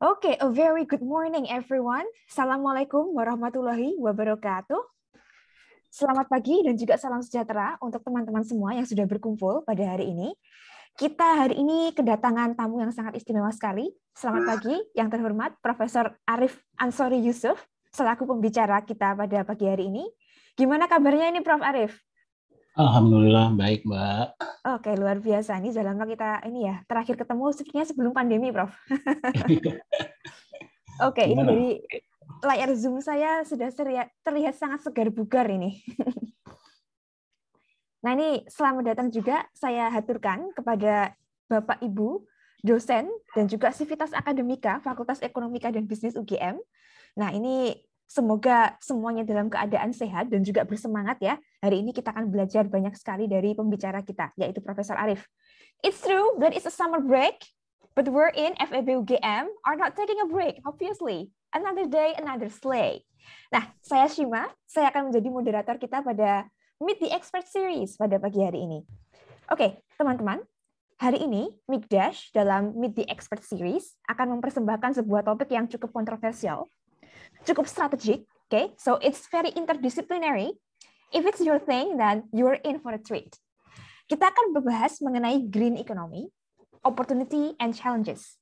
Oke, okay, a very good morning everyone. Assalamualaikum warahmatullahi wabarakatuh. Selamat pagi dan juga salam sejahtera untuk teman-teman semua yang sudah berkumpul pada hari ini. Kita hari ini kedatangan tamu yang sangat istimewa sekali. Selamat ah. pagi yang terhormat Profesor Arif Ansori Yusuf selaku pembicara kita pada pagi hari ini. Gimana kabarnya ini Prof Arif? Alhamdulillah baik Mbak. Oke luar biasa. Ini sudah lama kita ini ya terakhir ketemu sepertinya sebelum pandemi, Prof. Oke Gimana? ini dari layar Zoom saya sudah terlihat sangat segar bugar ini. nah ini selamat datang juga saya haturkan kepada Bapak Ibu dosen dan juga Sivitas Akademika Fakultas Ekonomika dan Bisnis UGM. Nah, ini semoga semuanya dalam keadaan sehat dan juga bersemangat ya Hari ini kita akan belajar banyak sekali dari pembicara kita, yaitu Profesor Arif. It's true that it's a summer break, but we're in FAB UGM are not taking a break, obviously. Another day, another slay. Nah, saya Shima, saya akan menjadi moderator kita pada Meet the Expert Series pada pagi hari ini. Oke, teman-teman, Hari ini, Mikdash dalam Meet the Expert Series akan mempersembahkan sebuah topik yang cukup kontroversial, cukup strategik, okay? so it's very interdisciplinary, If it's your thing, then you're in for a treat. Kita akan berbahas mengenai green economy, opportunity, and challenges.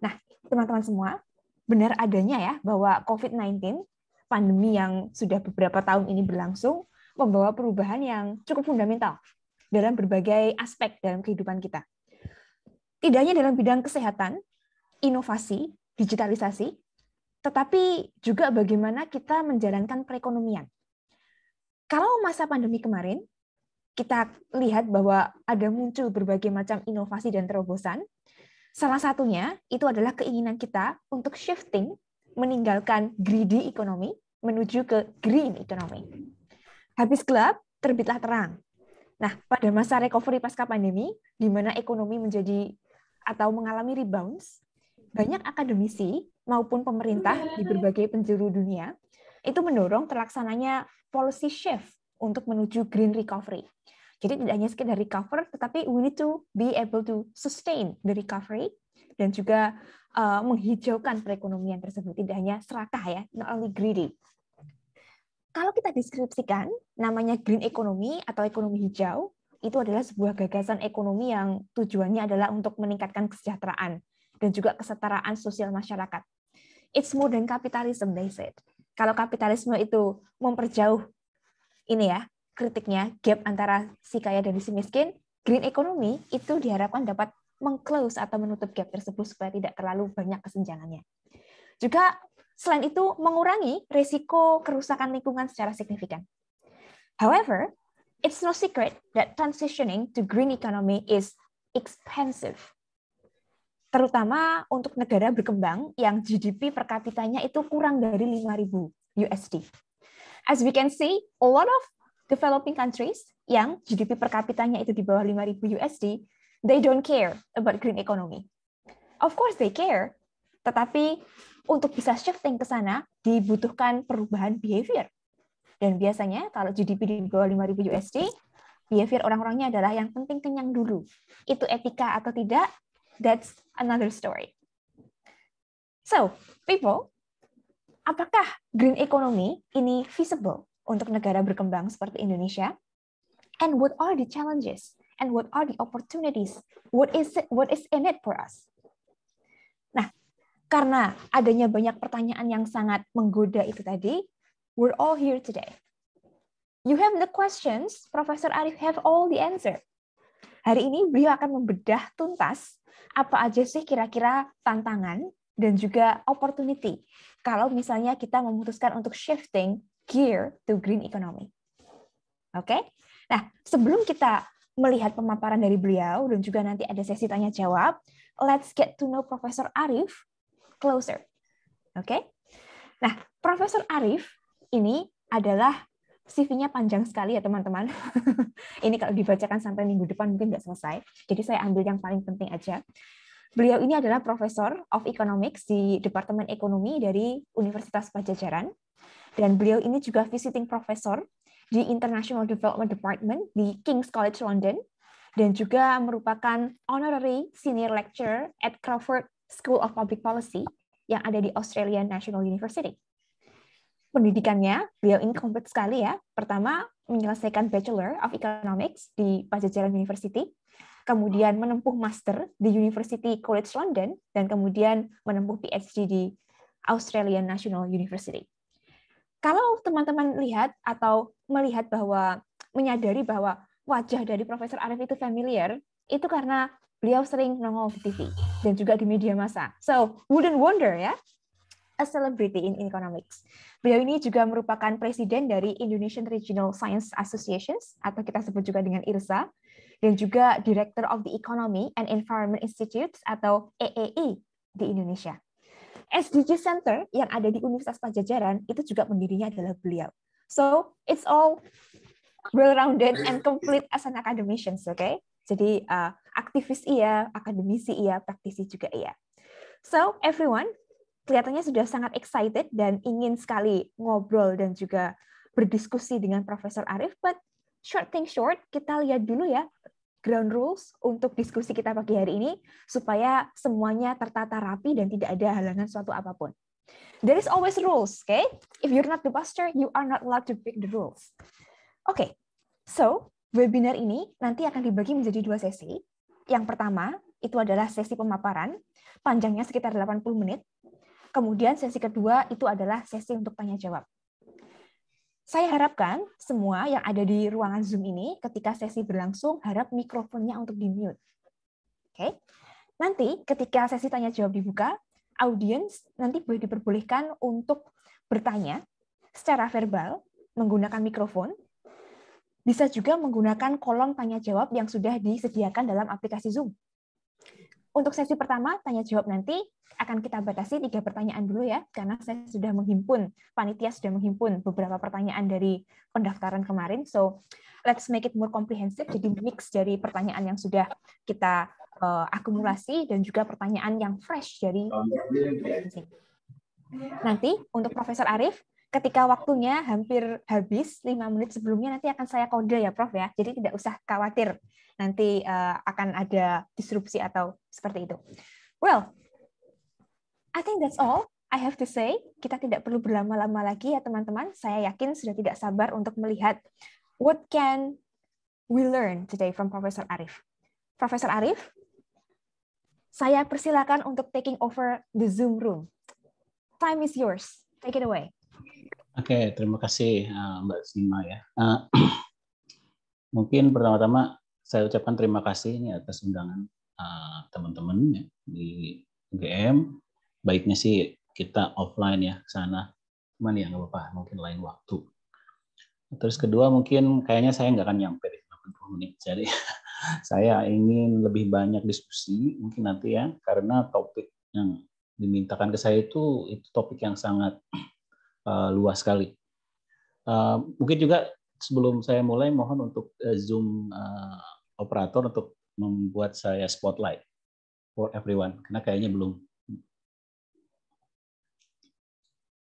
Nah, teman-teman semua, benar adanya ya bahwa COVID-19, pandemi yang sudah beberapa tahun ini berlangsung, membawa perubahan yang cukup fundamental dalam berbagai aspek dalam kehidupan kita. Tidak hanya dalam bidang kesehatan, inovasi, digitalisasi, tetapi juga bagaimana kita menjalankan perekonomian. Kalau masa pandemi kemarin, kita lihat bahwa ada muncul berbagai macam inovasi dan terobosan. Salah satunya itu adalah keinginan kita untuk shifting, meninggalkan greedy ekonomi menuju ke green ekonomi. Habis gelap, terbitlah terang. Nah, pada masa recovery pasca pandemi, di mana ekonomi menjadi atau mengalami rebounds, banyak akademisi maupun pemerintah di berbagai penjuru dunia itu mendorong terlaksananya policy shift untuk menuju green recovery. Jadi tidak hanya sekedar recover, tetapi we need to be able to sustain the recovery dan juga uh, menghijaukan perekonomian tersebut. Tidak hanya serakah ya, not only greedy. Kalau kita deskripsikan, namanya green economy atau ekonomi hijau, itu adalah sebuah gagasan ekonomi yang tujuannya adalah untuk meningkatkan kesejahteraan dan juga kesetaraan sosial masyarakat. It's more than capitalism, they said kalau kapitalisme itu memperjauh ini ya kritiknya gap antara si kaya dan si miskin, green economy itu diharapkan dapat mengclose atau menutup gap tersebut supaya tidak terlalu banyak kesenjangannya. Juga selain itu mengurangi risiko kerusakan lingkungan secara signifikan. However, it's no secret that transitioning to green economy is expensive terutama untuk negara berkembang yang GDP per kapitanya itu kurang dari 5.000 USD. As we can see, a lot of developing countries yang GDP per kapitanya itu di bawah 5.000 USD, they don't care about green economy. Of course they care, tetapi untuk bisa shifting ke sana dibutuhkan perubahan behavior. Dan biasanya kalau GDP di bawah 5.000 USD, behavior orang-orangnya adalah yang penting kenyang dulu. Itu etika atau tidak, that's another story. So, people, apakah green economy ini feasible untuk negara berkembang seperti Indonesia? And what are the challenges? And what are the opportunities? What is it, what is in it for us? Nah, karena adanya banyak pertanyaan yang sangat menggoda itu tadi, we're all here today. You have the questions, Professor Arif have all the answer. Hari ini beliau akan membedah tuntas apa aja sih kira-kira tantangan dan juga opportunity kalau misalnya kita memutuskan untuk shifting gear to green economy. Oke? Okay? Nah, sebelum kita melihat pemaparan dari beliau dan juga nanti ada sesi tanya jawab, let's get to know Profesor Arif closer. Oke? Okay? Nah, Profesor Arif ini adalah CV-nya panjang sekali ya teman-teman. ini kalau dibacakan sampai minggu depan mungkin nggak selesai. Jadi saya ambil yang paling penting aja. Beliau ini adalah Profesor of Economics di Departemen Ekonomi dari Universitas Pajajaran. Dan beliau ini juga visiting professor di International Development Department di King's College London dan juga merupakan honorary senior lecturer at Crawford School of Public Policy yang ada di Australian National University pendidikannya, beliau ini komplit sekali ya. Pertama, menyelesaikan Bachelor of Economics di Pajajaran University, kemudian menempuh Master di University College London, dan kemudian menempuh PhD di Australian National University. Kalau teman-teman lihat atau melihat bahwa, menyadari bahwa wajah dari Profesor Arif itu familiar, itu karena beliau sering nongol di TV dan juga di media massa. So, wouldn't wonder ya a Celebrity in Economics. Beliau ini juga merupakan presiden dari Indonesian Regional Science Associations, atau kita sebut juga dengan IRSA, dan juga Director of the Economy and Environment Institute, atau EEI, di Indonesia. SDG Center yang ada di Universitas Pajajaran itu juga pendirinya adalah beliau. So, it's all well-rounded and complete as an academician, oke? Okay? Jadi, uh, aktivis iya, akademisi iya, praktisi juga iya. So, everyone, kelihatannya sudah sangat excited dan ingin sekali ngobrol dan juga berdiskusi dengan Profesor Arif. But short thing short, kita lihat dulu ya ground rules untuk diskusi kita pagi hari ini supaya semuanya tertata rapi dan tidak ada halangan suatu apapun. There is always rules, okay? If you're not the pastor, you are not allowed to break the rules. Oke, okay, so webinar ini nanti akan dibagi menjadi dua sesi. Yang pertama itu adalah sesi pemaparan, panjangnya sekitar 80 menit, Kemudian sesi kedua itu adalah sesi untuk tanya jawab. Saya harapkan semua yang ada di ruangan Zoom ini ketika sesi berlangsung harap mikrofonnya untuk di-mute. Oke. Nanti ketika sesi tanya jawab dibuka, audiens nanti boleh diperbolehkan untuk bertanya secara verbal menggunakan mikrofon. Bisa juga menggunakan kolom tanya jawab yang sudah disediakan dalam aplikasi Zoom. Untuk sesi pertama, tanya jawab nanti akan kita batasi tiga pertanyaan dulu ya, karena saya sudah menghimpun, panitia sudah menghimpun beberapa pertanyaan dari pendaftaran kemarin. So, let's make it more comprehensive, jadi mix dari pertanyaan yang sudah kita uh, akumulasi dan juga pertanyaan yang fresh dari Nanti untuk Profesor Arif, ketika waktunya hampir habis, lima menit sebelumnya nanti akan saya kode ya Prof ya. Jadi tidak usah khawatir nanti uh, akan ada disrupsi atau seperti itu. Well, I think that's all I have to say. Kita tidak perlu berlama-lama lagi ya teman-teman. Saya yakin sudah tidak sabar untuk melihat what can we learn today from Professor Arif. Professor Arif, saya persilakan untuk taking over the Zoom room. Time is yours. Take it away. Oke, okay, terima kasih eh, Mbak Sima ya. Uh, mungkin pertama-tama saya ucapkan terima kasih ini atas undangan uh, eh, teman-teman ya, di UGM. Baiknya sih kita offline ya ke sana. Cuman ya nggak apa-apa, mungkin lain waktu. Terus kedua mungkin kayaknya saya nggak akan nyampe di 80 menit. Jadi saya ingin lebih banyak diskusi mungkin nanti ya karena topik yang dimintakan ke saya itu itu topik yang sangat uh, luas sekali. Uh, mungkin juga sebelum saya mulai mohon untuk uh, zoom uh, operator untuk membuat saya spotlight for everyone karena kayaknya belum.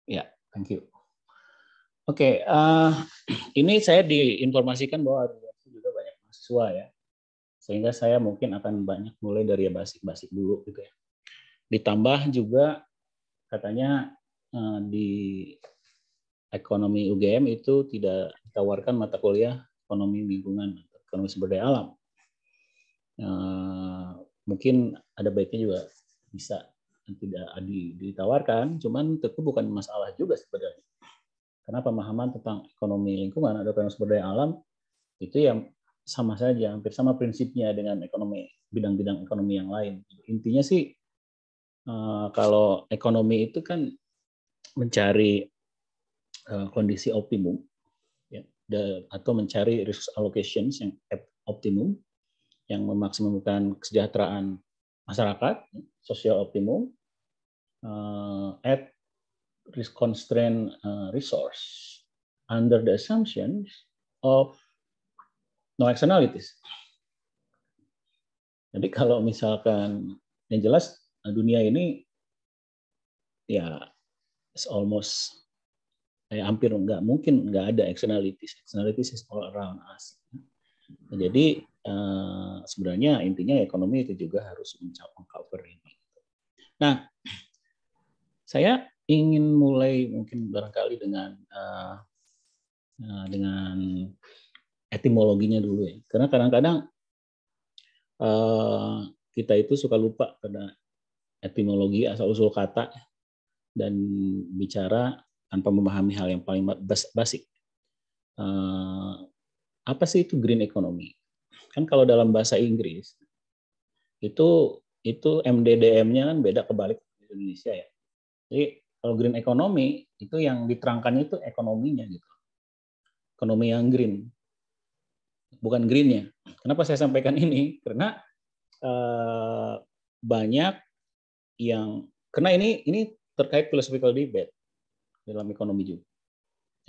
Ya, yeah, thank you. Oke, okay, uh, eh, ini saya diinformasikan bahwa Adriasi juga banyak mahasiswa ya, sehingga saya mungkin akan banyak mulai dari basic-basic dulu gitu ya. Ditambah juga katanya uh, di ekonomi UGM itu tidak ditawarkan mata kuliah ekonomi lingkungan, atau ekonomi sumber daya alam. Eh, mungkin ada baiknya juga bisa tidak ditawarkan, cuman itu bukan masalah juga sebenarnya. Karena pemahaman tentang ekonomi lingkungan atau ekonomi sumber daya alam itu yang sama saja, hampir sama prinsipnya dengan ekonomi bidang-bidang ekonomi yang lain. Intinya sih eh, kalau ekonomi itu kan mencari eh, kondisi optimum ya, atau mencari resource allocations yang optimum yang memaksimalkan kesejahteraan masyarakat, sosial optimum, uh, at risk constraint uh, resource under the assumptions of no externalities. Jadi kalau misalkan yang jelas eh, dunia ini ya it's almost eh, hampir nggak mungkin nggak ada externalities. Externalities is all around us. Jadi eh, sebenarnya intinya ekonomi itu juga harus mengcover ini. Nah, saya ingin mulai mungkin barangkali dengan eh, eh dengan etimologinya dulu ya, karena kadang-kadang eh, kita itu suka lupa pada etimologi asal usul kata dan bicara tanpa memahami hal yang paling basic. Eh, apa sih itu green economy? Kan kalau dalam bahasa Inggris itu itu MDDM-nya kan beda kebalik Indonesia ya. Jadi kalau green economy itu yang diterangkannya itu ekonominya gitu. Ekonomi yang green. Bukan greennya. Kenapa saya sampaikan ini? Karena eh, banyak yang karena ini ini terkait philosophical debate dalam ekonomi juga.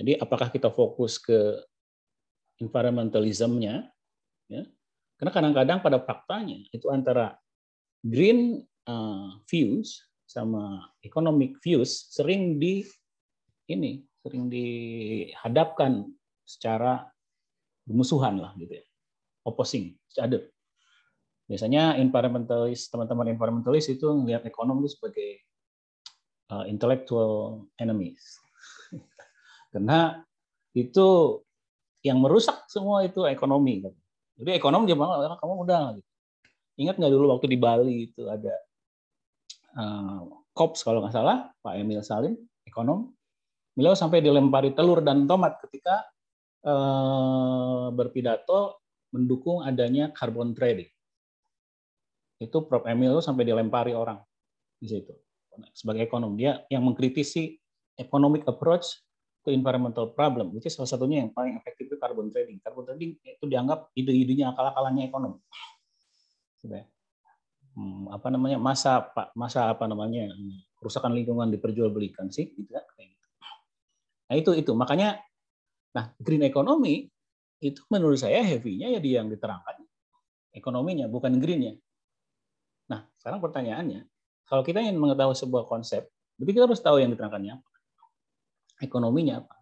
Jadi apakah kita fokus ke environmentalismnya, ya. karena kadang-kadang pada faktanya itu antara green uh, views sama economic views sering di ini sering dihadapkan secara bermusuhan lah gitu ya, opposing ada. Biasanya environmentalis teman-teman environmentalis itu melihat ekonomi itu sebagai uh, intellectual enemies karena itu yang merusak semua itu ekonomi. Gitu. Jadi ekonom dia bilang, kamu udah. Gitu. Ingat nggak dulu waktu di Bali itu ada uh, kalau nggak salah, Pak Emil Salim, ekonom. Beliau sampai dilempari telur dan tomat ketika uh, berpidato mendukung adanya carbon trading. Itu Prof. Emil sampai dilempari orang di situ sebagai ekonom dia yang mengkritisi economic approach to environmental problem, which is salah satunya yang paling efektif itu carbon trading. Carbon trading itu dianggap ide-idenya akal-akalannya ekonom. Hmm, apa namanya masa pak masa apa namanya kerusakan lingkungan diperjualbelikan sih gitu kan gitu. nah itu itu makanya nah green economy itu menurut saya heavy-nya ya di yang diterangkan ekonominya bukan green-nya nah sekarang pertanyaannya kalau kita ingin mengetahui sebuah konsep berarti kita harus tahu yang diterangkannya apa ekonominya apa.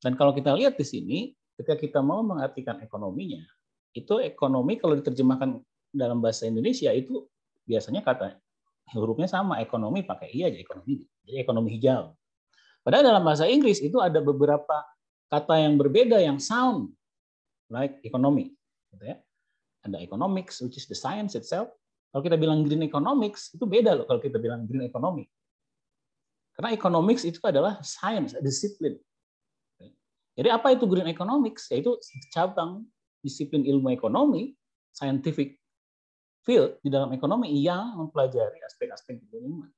Dan kalau kita lihat di sini, ketika kita mau mengartikan ekonominya, itu ekonomi kalau diterjemahkan dalam bahasa Indonesia itu biasanya kata hurufnya sama, ekonomi pakai i aja ekonomi. Jadi ekonomi hijau. Padahal dalam bahasa Inggris itu ada beberapa kata yang berbeda yang sound like ekonomi, gitu ya. Ada economics which is the science itself. Kalau kita bilang green economics itu beda loh kalau kita bilang green economy. Karena economics itu adalah science, disiplin. Jadi apa itu green economics? Yaitu cabang disiplin ilmu ekonomi, scientific field di dalam ekonomi yang mempelajari aspek-aspek lingkungan.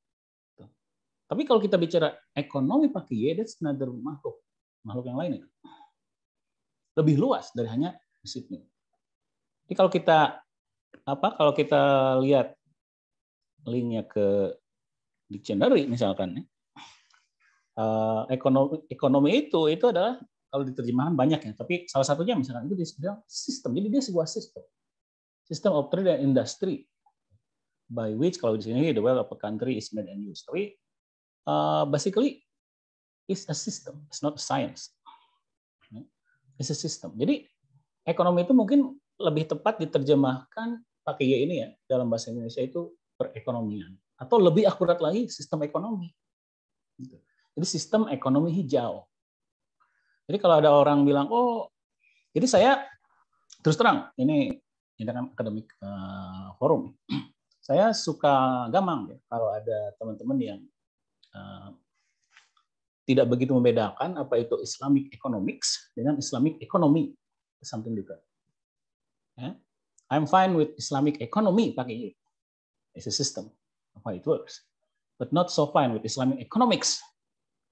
Tapi kalau kita bicara ekonomi pakai Y, that's another makhluk. Makhluk yang lain Lebih luas dari hanya disiplin. Jadi kalau kita apa kalau kita lihat linknya ke dictionary misalkan nih, ya, Eh, ekonomi ekonomi itu itu adalah kalau diterjemahkan banyak ya, tapi salah satunya misalkan itu disebut sistem. Jadi dia sebuah sistem. sistem of trade and industry by which kalau di sini the wealth of a country is made and used. Tapi uh, basically it's a system, it's not a science. It's a system. Jadi ekonomi itu mungkin lebih tepat diterjemahkan pakai ya ini ya dalam bahasa Indonesia itu perekonomian atau lebih akurat lagi sistem ekonomi. Gitu. Jadi sistem ekonomi hijau. Jadi kalau ada orang bilang, oh, jadi saya terus terang, ini ini kan akademik uh, eh, forum. Saya suka gamang ya, kalau ada teman-teman yang uh, tidak begitu membedakan apa itu Islamic economics dengan Islamic economy, something juga. Ya. Yeah. I'm fine with Islamic economy pakai it's a system of how it works, but not so fine with Islamic economics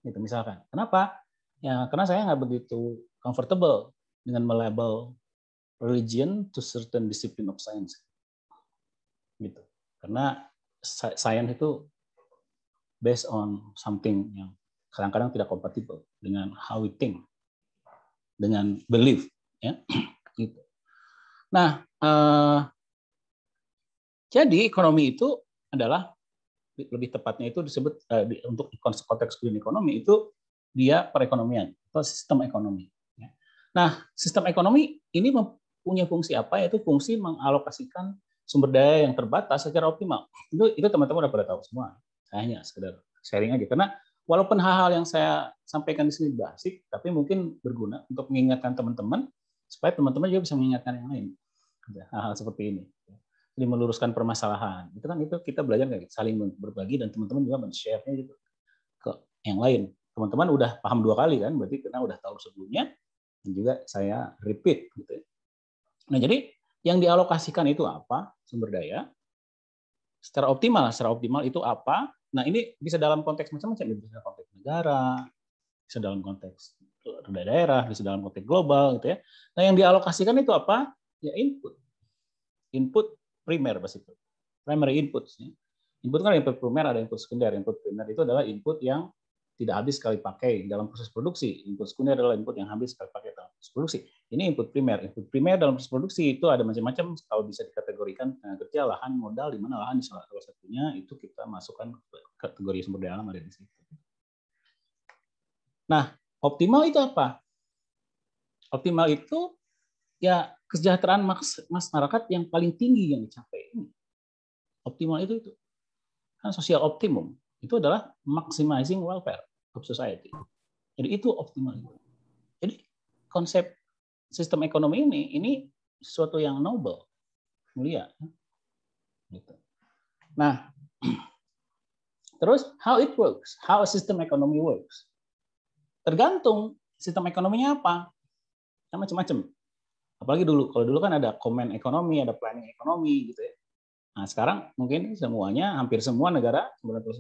gitu misalkan. Kenapa? Ya karena saya nggak begitu comfortable dengan melabel religion to certain discipline of science. Gitu. Karena science itu based on something yang kadang-kadang tidak kompatibel dengan how we think, dengan belief, ya. Gitu. Nah, uh, jadi ekonomi itu adalah lebih tepatnya itu disebut uh, di, untuk konteks green ekonomi itu dia perekonomian atau sistem ekonomi. Ya. Nah, sistem ekonomi ini punya fungsi apa? Yaitu fungsi mengalokasikan sumber daya yang terbatas secara optimal. Itu itu teman-teman udah pada tahu semua. Saya hanya sekedar sharing aja karena walaupun hal-hal yang saya sampaikan di sini basic, tapi mungkin berguna untuk mengingatkan teman-teman supaya teman-teman juga bisa mengingatkan yang lain hal-hal seperti ini. Ya meluruskan permasalahan itu kan itu kita belajar kayak saling berbagi dan teman-teman juga men-share-nya gitu ke yang lain teman-teman udah paham dua kali kan berarti karena udah tahu sebelumnya dan juga saya repeat gitu ya. nah jadi yang dialokasikan itu apa sumber daya secara optimal secara optimal itu apa nah ini bisa dalam konteks macam-macam bisa dalam konteks negara bisa dalam konteks eh, daerah bisa dalam konteks global gitu ya nah yang dialokasikan itu apa ya input input primer pasti itu. Primary input Input kan input primer, ada input sekunder. Input primer itu adalah input yang tidak habis sekali pakai dalam proses produksi. Input sekunder adalah input yang habis sekali pakai dalam proses produksi. Ini input primer. Input primer dalam proses produksi itu ada macam-macam kalau bisa dikategorikan tenaga eh, kerja, lahan, modal, di mana lahan salah satunya itu kita masukkan ke kategori sumber daya alam ada di situ. Nah, optimal itu apa? Optimal itu ya kesejahteraan masyarakat yang paling tinggi yang dicapai ini. Optimal itu itu. Kan sosial optimum itu adalah maximizing welfare of society. Jadi itu optimal. Jadi konsep sistem ekonomi ini ini sesuatu yang noble, mulia. Ya. Gitu. Nah, terus how it works, how a system economy works. Tergantung sistem ekonominya apa. Ya, macam-macam Apalagi dulu, kalau dulu kan ada komen ekonomi, ada planning ekonomi gitu ya. Nah sekarang mungkin semuanya, hampir semua negara, 99%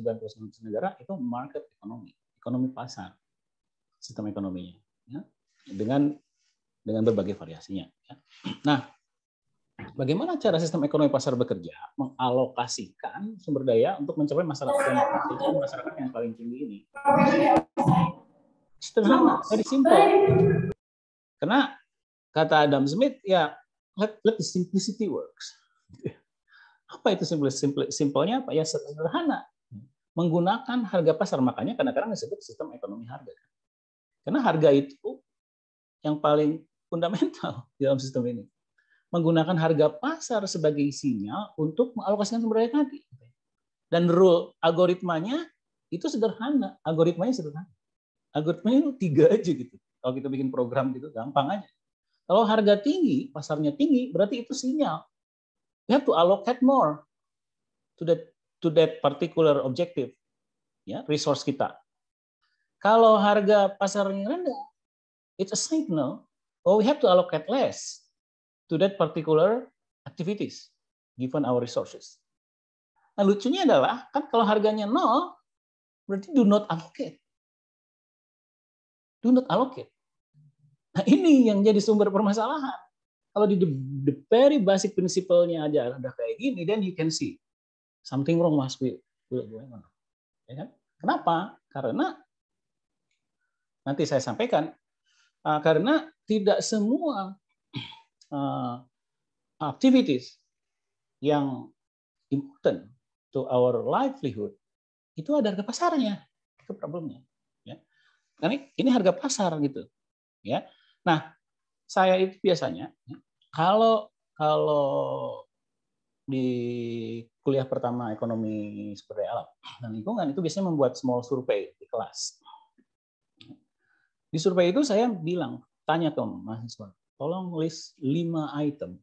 negara itu market ekonomi, ekonomi pasar, sistem ekonominya. Ya. Dengan dengan berbagai variasinya. Ya. Nah, bagaimana cara sistem ekonomi pasar bekerja mengalokasikan sumber daya untuk mencapai masyarakat yang masyarakat yang paling tinggi ini? Sederhana, dari simple. Karena Kata Adam Smith, ya let, let the simplicity works. Apa itu simple, simple, simpelnya apa? Ya sederhana. Menggunakan harga pasar. Makanya kadang-kadang disebut sistem ekonomi harga. Karena harga itu yang paling fundamental di dalam sistem ini. Menggunakan harga pasar sebagai sinyal untuk mengalokasikan sumber daya tadi. Dan rule algoritmanya itu sederhana. Algoritmanya sederhana. Algoritmanya itu tiga aja gitu. Kalau kita bikin program gitu, gampang aja. Kalau harga tinggi, pasarnya tinggi, berarti itu sinyal. we have to allocate more to that to that particular objective. Ya, resource kita. Kalau harga pasarnya rendah, it's a signal oh we have to allocate less to that particular activities given our resources. Nah, lucunya adalah kan kalau harganya nol, berarti do not allocate. Do not allocate. Nah ini yang jadi sumber permasalahan. Kalau di the, very basic principle-nya aja ada kayak gini, then you can see something wrong must be going on. Ya kan? Kenapa? Karena nanti saya sampaikan ah, karena tidak semua ah, activities yang important to our livelihood itu ada harga pasarnya ke problemnya ya karena ini harga pasar gitu ya Nah, saya itu biasanya kalau kalau di kuliah pertama ekonomi seperti daya alam dan lingkungan itu biasanya membuat small survey di kelas. Di survei itu saya bilang, tanya ke mahasiswa, tolong list 5 item,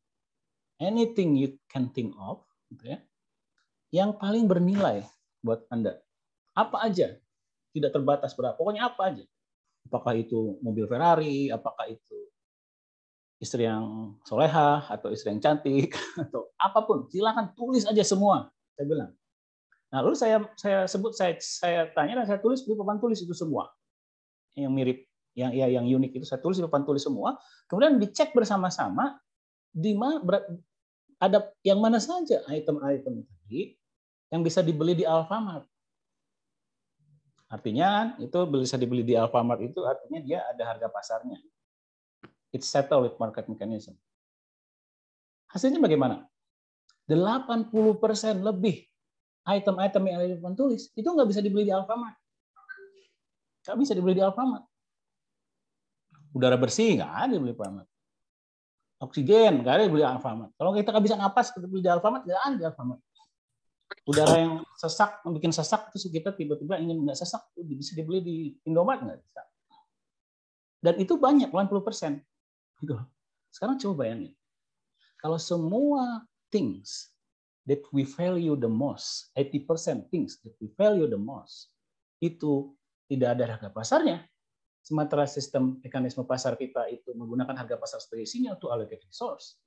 anything you can think of, gitu ya, yang paling bernilai buat Anda. Apa aja, tidak terbatas berapa, pokoknya apa aja apakah itu mobil Ferrari, apakah itu istri yang soleha atau istri yang cantik atau apapun, silakan tulis aja semua. Saya bilang. Nah lalu saya saya sebut saya saya tanya dan saya tulis di papan tulis itu semua yang mirip yang ya, yang unik itu saya tulis di papan tulis semua. Kemudian dicek bersama-sama di mana ada yang mana saja item-item tadi yang bisa dibeli di Alfamart. Artinya itu bisa dibeli di Alfamart itu artinya dia ada harga pasarnya. It's settled with market mechanism. Hasilnya bagaimana? 80% lebih item-item yang ada di tulis itu nggak bisa dibeli di Alfamart. Nggak bisa dibeli di Alfamart. Udara bersih nggak ada dibeli di Alfamart. Oksigen nggak ada dibeli di Alfamart. Kalau kita nggak bisa napas, kita beli di Alfamart, nggak ada di Alfamart udara yang sesak bikin sesak terus kita tiba-tiba ingin nggak sesak bisa dibeli di Indomaret nggak bisa dan itu banyak 90 persen gitu sekarang coba bayangin kalau semua things that we value the most 80 persen things that we value the most itu tidak ada harga pasarnya sementara sistem mekanisme pasar kita itu menggunakan harga pasar sebagai sinyal to allocate resource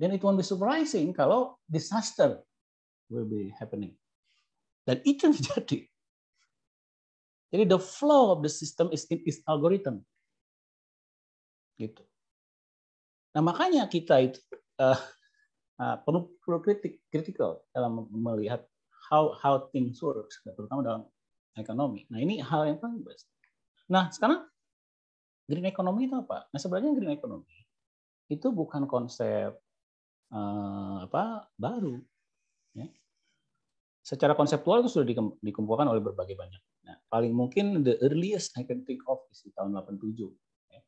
then it won't be surprising kalau disaster will be happening. Dan itu yang terjadi. Jadi the flow of the system is in its algorithm. Gitu. Nah makanya kita itu uh, perlu perlu kritik kritikal dalam melihat how how things works, terutama dalam ekonomi. Nah ini hal yang paling best. Nah sekarang green economy itu apa? Nah sebenarnya green economy itu bukan konsep uh, apa baru Ya. Secara konseptual itu sudah dikumpulkan oleh berbagai banyak. Nah, paling mungkin the earliest I can think of is di tahun 87 ya.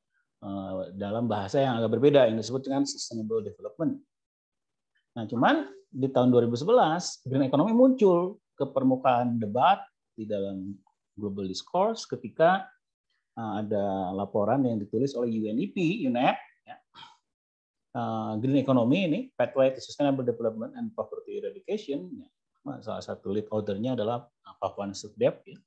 Eh, dalam bahasa yang agak berbeda yang disebut dengan sustainable development. Nah, cuman di tahun 2011 green economy muncul ke permukaan debat di dalam global discourse ketika eh, ada laporan yang ditulis oleh UNEP, UNEP Eh, green economy ini, pathway to sustainable development and poverty eradication, ya. salah satu lead authornya adalah eh, Papuan Sudep, ya.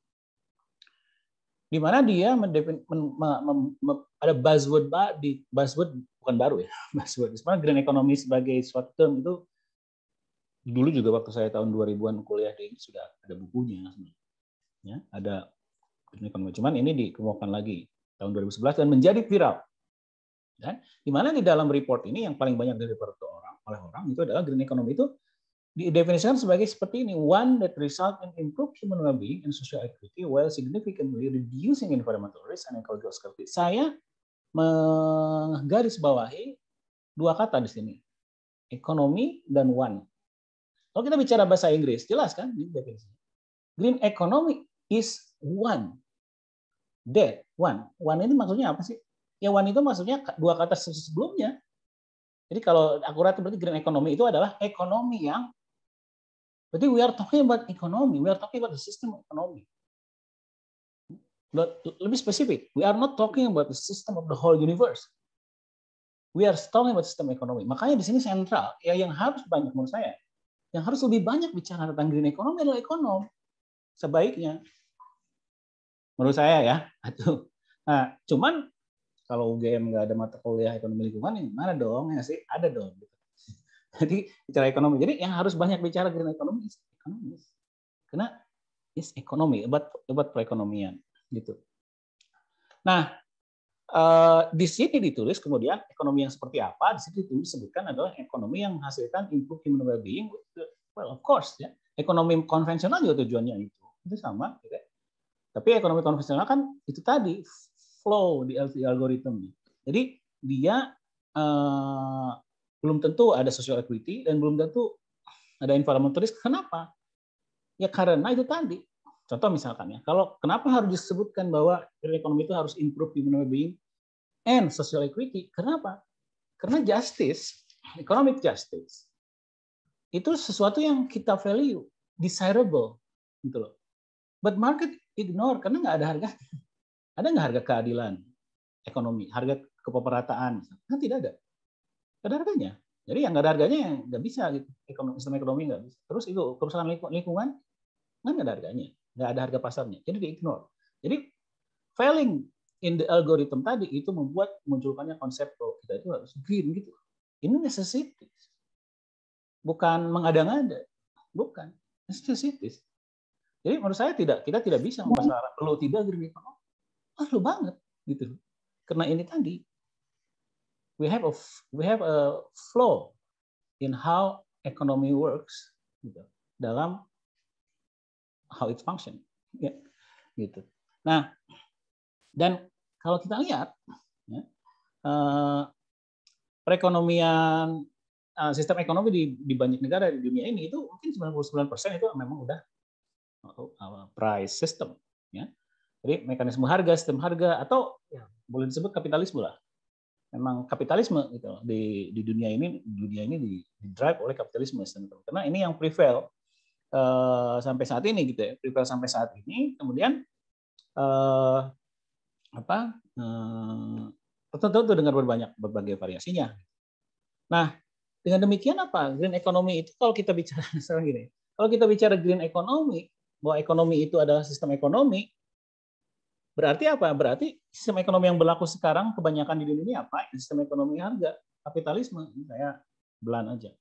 di mana dia mendefin, men, me, me, me, ada buzzword di buzzword bukan baru ya buzzword. Sebenarnya green economy sebagai short term itu dulu juga waktu saya tahun 2000-an kuliah di sudah ada bukunya, ya ada ini Cuman ini dikemukakan lagi tahun 2011 dan menjadi viral dan dimana di dalam report ini yang paling banyak deliver orang, oleh orang itu adalah green economy itu didefinisikan sebagai seperti ini one that result in improved human well-being and social equity while significantly reducing environmental risk and ecological scarcity Saya menggarisbawahi dua kata di sini ekonomi dan one. Kalau kita bicara bahasa Inggris, jelas kan ini definisi Green economy is one. That one. One ini maksudnya apa sih? ya one itu maksudnya dua kata sebelumnya. Jadi kalau akurat berarti green economy itu adalah ekonomi yang berarti we are talking about economy, we are talking about the system economy. Lebih spesifik, we are not talking about the system of the whole universe. We are talking about sistem ekonomi. Makanya di sini sentral, ya yang harus banyak menurut saya, yang harus lebih banyak bicara tentang green economy adalah ekonom. Sebaiknya, menurut saya ya. Nah, cuman kalau UGM nggak ada mata kuliah ekonomi lingkungan ya mana dong ya sih ada dong gitu. jadi bicara ekonomi jadi yang harus banyak bicara green ekonomi is ekonomi. karena is ekonomi obat obat perekonomian gitu nah eh, di sini ditulis kemudian ekonomi yang seperti apa di sini ditulis sebutkan adalah ekonomi yang menghasilkan improve human well-being well of course ya ekonomi konvensional juga tujuannya itu itu sama gitu. Ya. tapi ekonomi konvensional kan itu tadi flow di LTE algorithm. Jadi dia uh, belum tentu ada social equity dan belum tentu ada environmental risk. Kenapa? Ya karena itu tadi. Contoh misalkan ya, kalau kenapa harus disebutkan bahwa ekonomi itu harus improve human well-being and social equity? Kenapa? Karena justice, economic justice itu sesuatu yang kita value, desirable gitu loh. But market ignore karena nggak ada harga. Ada nggak harga keadilan ekonomi, harga kepemerataan? Kan tidak ada. Ada harganya. Jadi yang nggak ada harganya nggak bisa gitu. Ekonomi, sistem ekonomi nggak bisa. Terus itu kerusakan lingkungan kan nggak ada harganya, nggak ada harga pasarnya. Jadi di ignore. Jadi failing in the algorithm tadi itu membuat munculkannya konsep bahwa kita itu harus green gitu. Ini necessities. Bukan mengada-ngada. Bukan. Necessities. Jadi menurut saya tidak kita tidak bisa memasarkan Kalau tidak green economy perlu banget gitu karena ini tadi we have a we have a flow in how economy works gitu dalam how it function ya gitu nah dan kalau kita lihat ya, uh, perekonomian uh, sistem ekonomi di, di banyak negara di dunia ini itu mungkin 99% itu memang udah eh, price system ya jadi mekanisme harga, sistem harga, atau ya, boleh disebut kapitalisme lah. Memang kapitalisme gitu di, di dunia ini, dunia ini di, drive oleh kapitalisme sistem karena ini yang prevail uh, sampai saat ini gitu ya, prevail sampai saat ini. Kemudian uh, apa? Uh, tentu tentu dengan berbanyak berbagai variasinya. Nah, dengan demikian apa green economy itu kalau kita bicara sekarang gini, kalau kita bicara green economy bahwa ekonomi itu adalah sistem ekonomi, Berarti apa? Berarti sistem ekonomi yang berlaku sekarang kebanyakan di dunia ini apa? Sistem ekonomi harga, kapitalisme. Ini saya belan aja.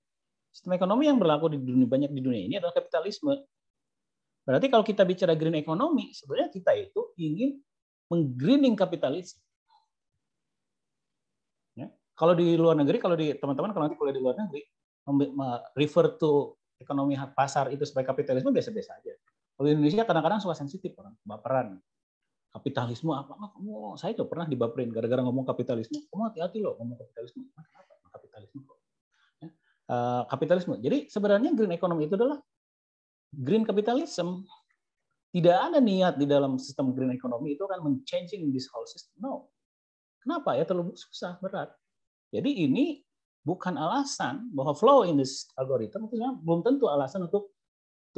Sistem ekonomi yang berlaku di dunia banyak di dunia ini adalah kapitalisme. Berarti kalau kita bicara green ekonomi sebenarnya kita itu ingin menggreening kapitalisme. Ya. Kalau di luar negeri, kalau di teman-teman kalau nanti kuliah di luar negeri, refer to ekonomi pasar itu sebagai kapitalisme biasa-biasa aja. Kalau di Indonesia kadang-kadang suka sensitif orang, baperan kapitalisme apa nggak kamu saya tuh pernah dibaperin gara-gara ngomong kapitalisme kamu hati-hati loh ngomong kapitalisme kenapa kapitalisme kok ya. Eh, kapitalisme jadi sebenarnya green economy itu adalah green capitalism tidak ada niat di dalam sistem green economy itu kan men-changing this whole system no kenapa ya terlalu susah berat jadi ini bukan alasan bahwa flow in this algorithm itu belum tentu alasan untuk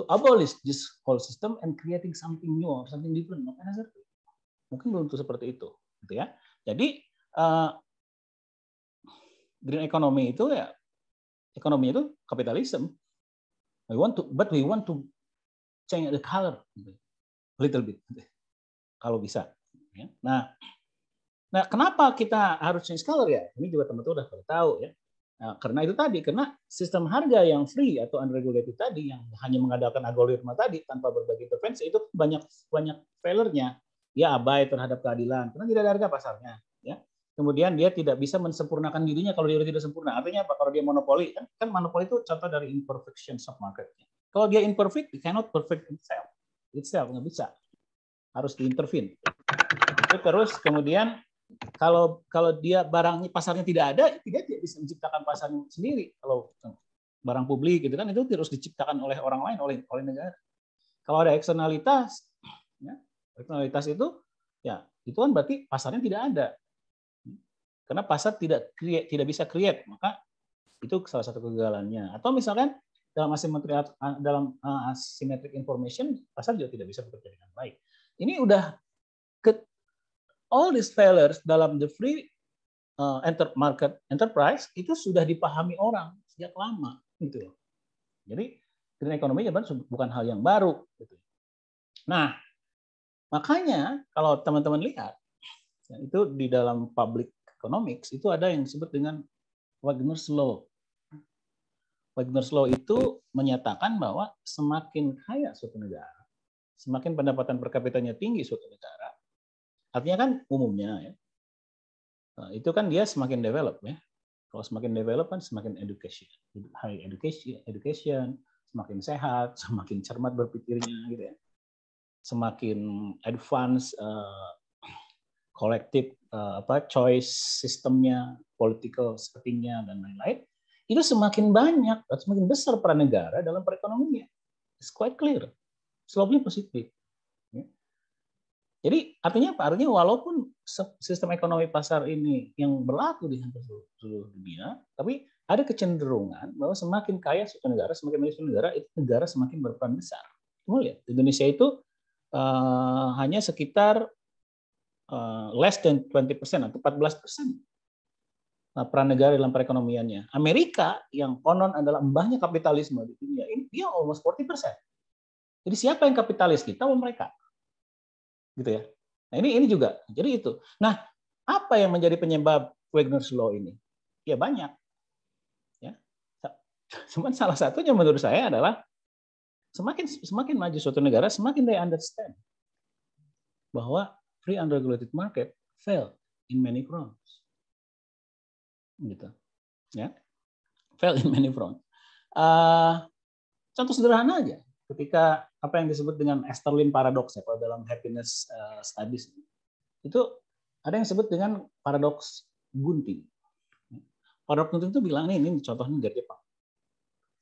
to abolish this whole system and creating something new or something different. Mungkin belum tentu seperti itu, gitu ya. Jadi uh, green economy itu ya ekonomi itu kapitalisme. We want to, but we want to change the color gitu. Ya. little bit, gitu ya. kalau bisa. Gitu ya. Nah, nah kenapa kita harus change color ya? Ini juga teman-teman udah tahu ya. Nah, karena itu tadi, karena sistem harga yang free atau unregulated tadi yang hanya mengandalkan algoritma tadi tanpa berbagai intervensi itu banyak banyak failernya dia abai terhadap keadilan karena tidak ada harga pasarnya ya kemudian dia tidak bisa mensempurnakan dirinya kalau dia tidak sempurna artinya apa kalau dia monopoli kan, kan monopoli itu contoh dari imperfection of market kalau dia imperfect he cannot perfect himself itself nggak bisa harus diintervin terus kemudian kalau kalau dia barangnya pasarnya tidak ada dia tidak bisa menciptakan pasar sendiri kalau barang publik gitu kan itu terus diciptakan oleh orang lain oleh oleh negara kalau ada eksternalitas ya, eksternalitas itu ya itu kan berarti pasarnya tidak ada. Karena pasar tidak create, tidak bisa create, maka itu salah satu kegagalannya. Atau misalkan dalam asimetri dalam asimetrik information pasar juga tidak bisa bekerja dengan baik. Ini udah ke all these failures dalam the free e, enter market enterprise itu sudah dipahami orang sejak lama gitu Jadi green economy bukan hal yang baru gitu. Nah, Makanya kalau teman-teman lihat ya, itu di dalam public economics itu ada yang disebut dengan Wagner's law. Wagner's law itu menyatakan bahwa semakin kaya suatu negara, semakin pendapatan per kapitanya tinggi suatu negara, artinya kan umumnya ya. Nah, itu kan dia semakin develop ya. Kalau semakin develop kan semakin education, high education, education, semakin sehat, semakin cermat berpikirnya gitu ya semakin advance eh, kolektif uh, apa choice sistemnya, political settingnya dan lain-lain, itu semakin banyak atau semakin besar peran negara dalam perekonomiannya. It's quite clear. slope positif. Ya. Jadi artinya apa? Artinya walaupun sistem ekonomi pasar ini yang berlaku di seluruh, seluruh dunia, tapi ada kecenderungan bahwa semakin kaya suatu negara, semakin banyak negara, itu negara semakin berperan besar. Kamu lihat, Indonesia itu uh, hanya sekitar uh, less than 20 persen atau 14 persen nah, peran negara dalam perekonomiannya. Amerika yang konon adalah mbahnya kapitalisme di dunia ini dia almost 40 persen. Jadi siapa yang kapitalis kita atau mereka? Gitu ya. Nah ini ini juga. Jadi itu. Nah apa yang menjadi penyebab Wagner's Law ini? Ya banyak. Ya. Cuman salah satunya menurut saya adalah semakin semakin maju suatu negara, semakin they understand bahwa free unregulated market fail in many fronts. Gitu. Ya. Fail in many fronts. Uh, contoh sederhana aja ketika apa yang disebut dengan Esterlin paradox ya kalau dalam happiness uh, studies itu ada yang disebut dengan paradoks gunting. Paradoks gunting itu bilang nih ini contohnya dari Jepang.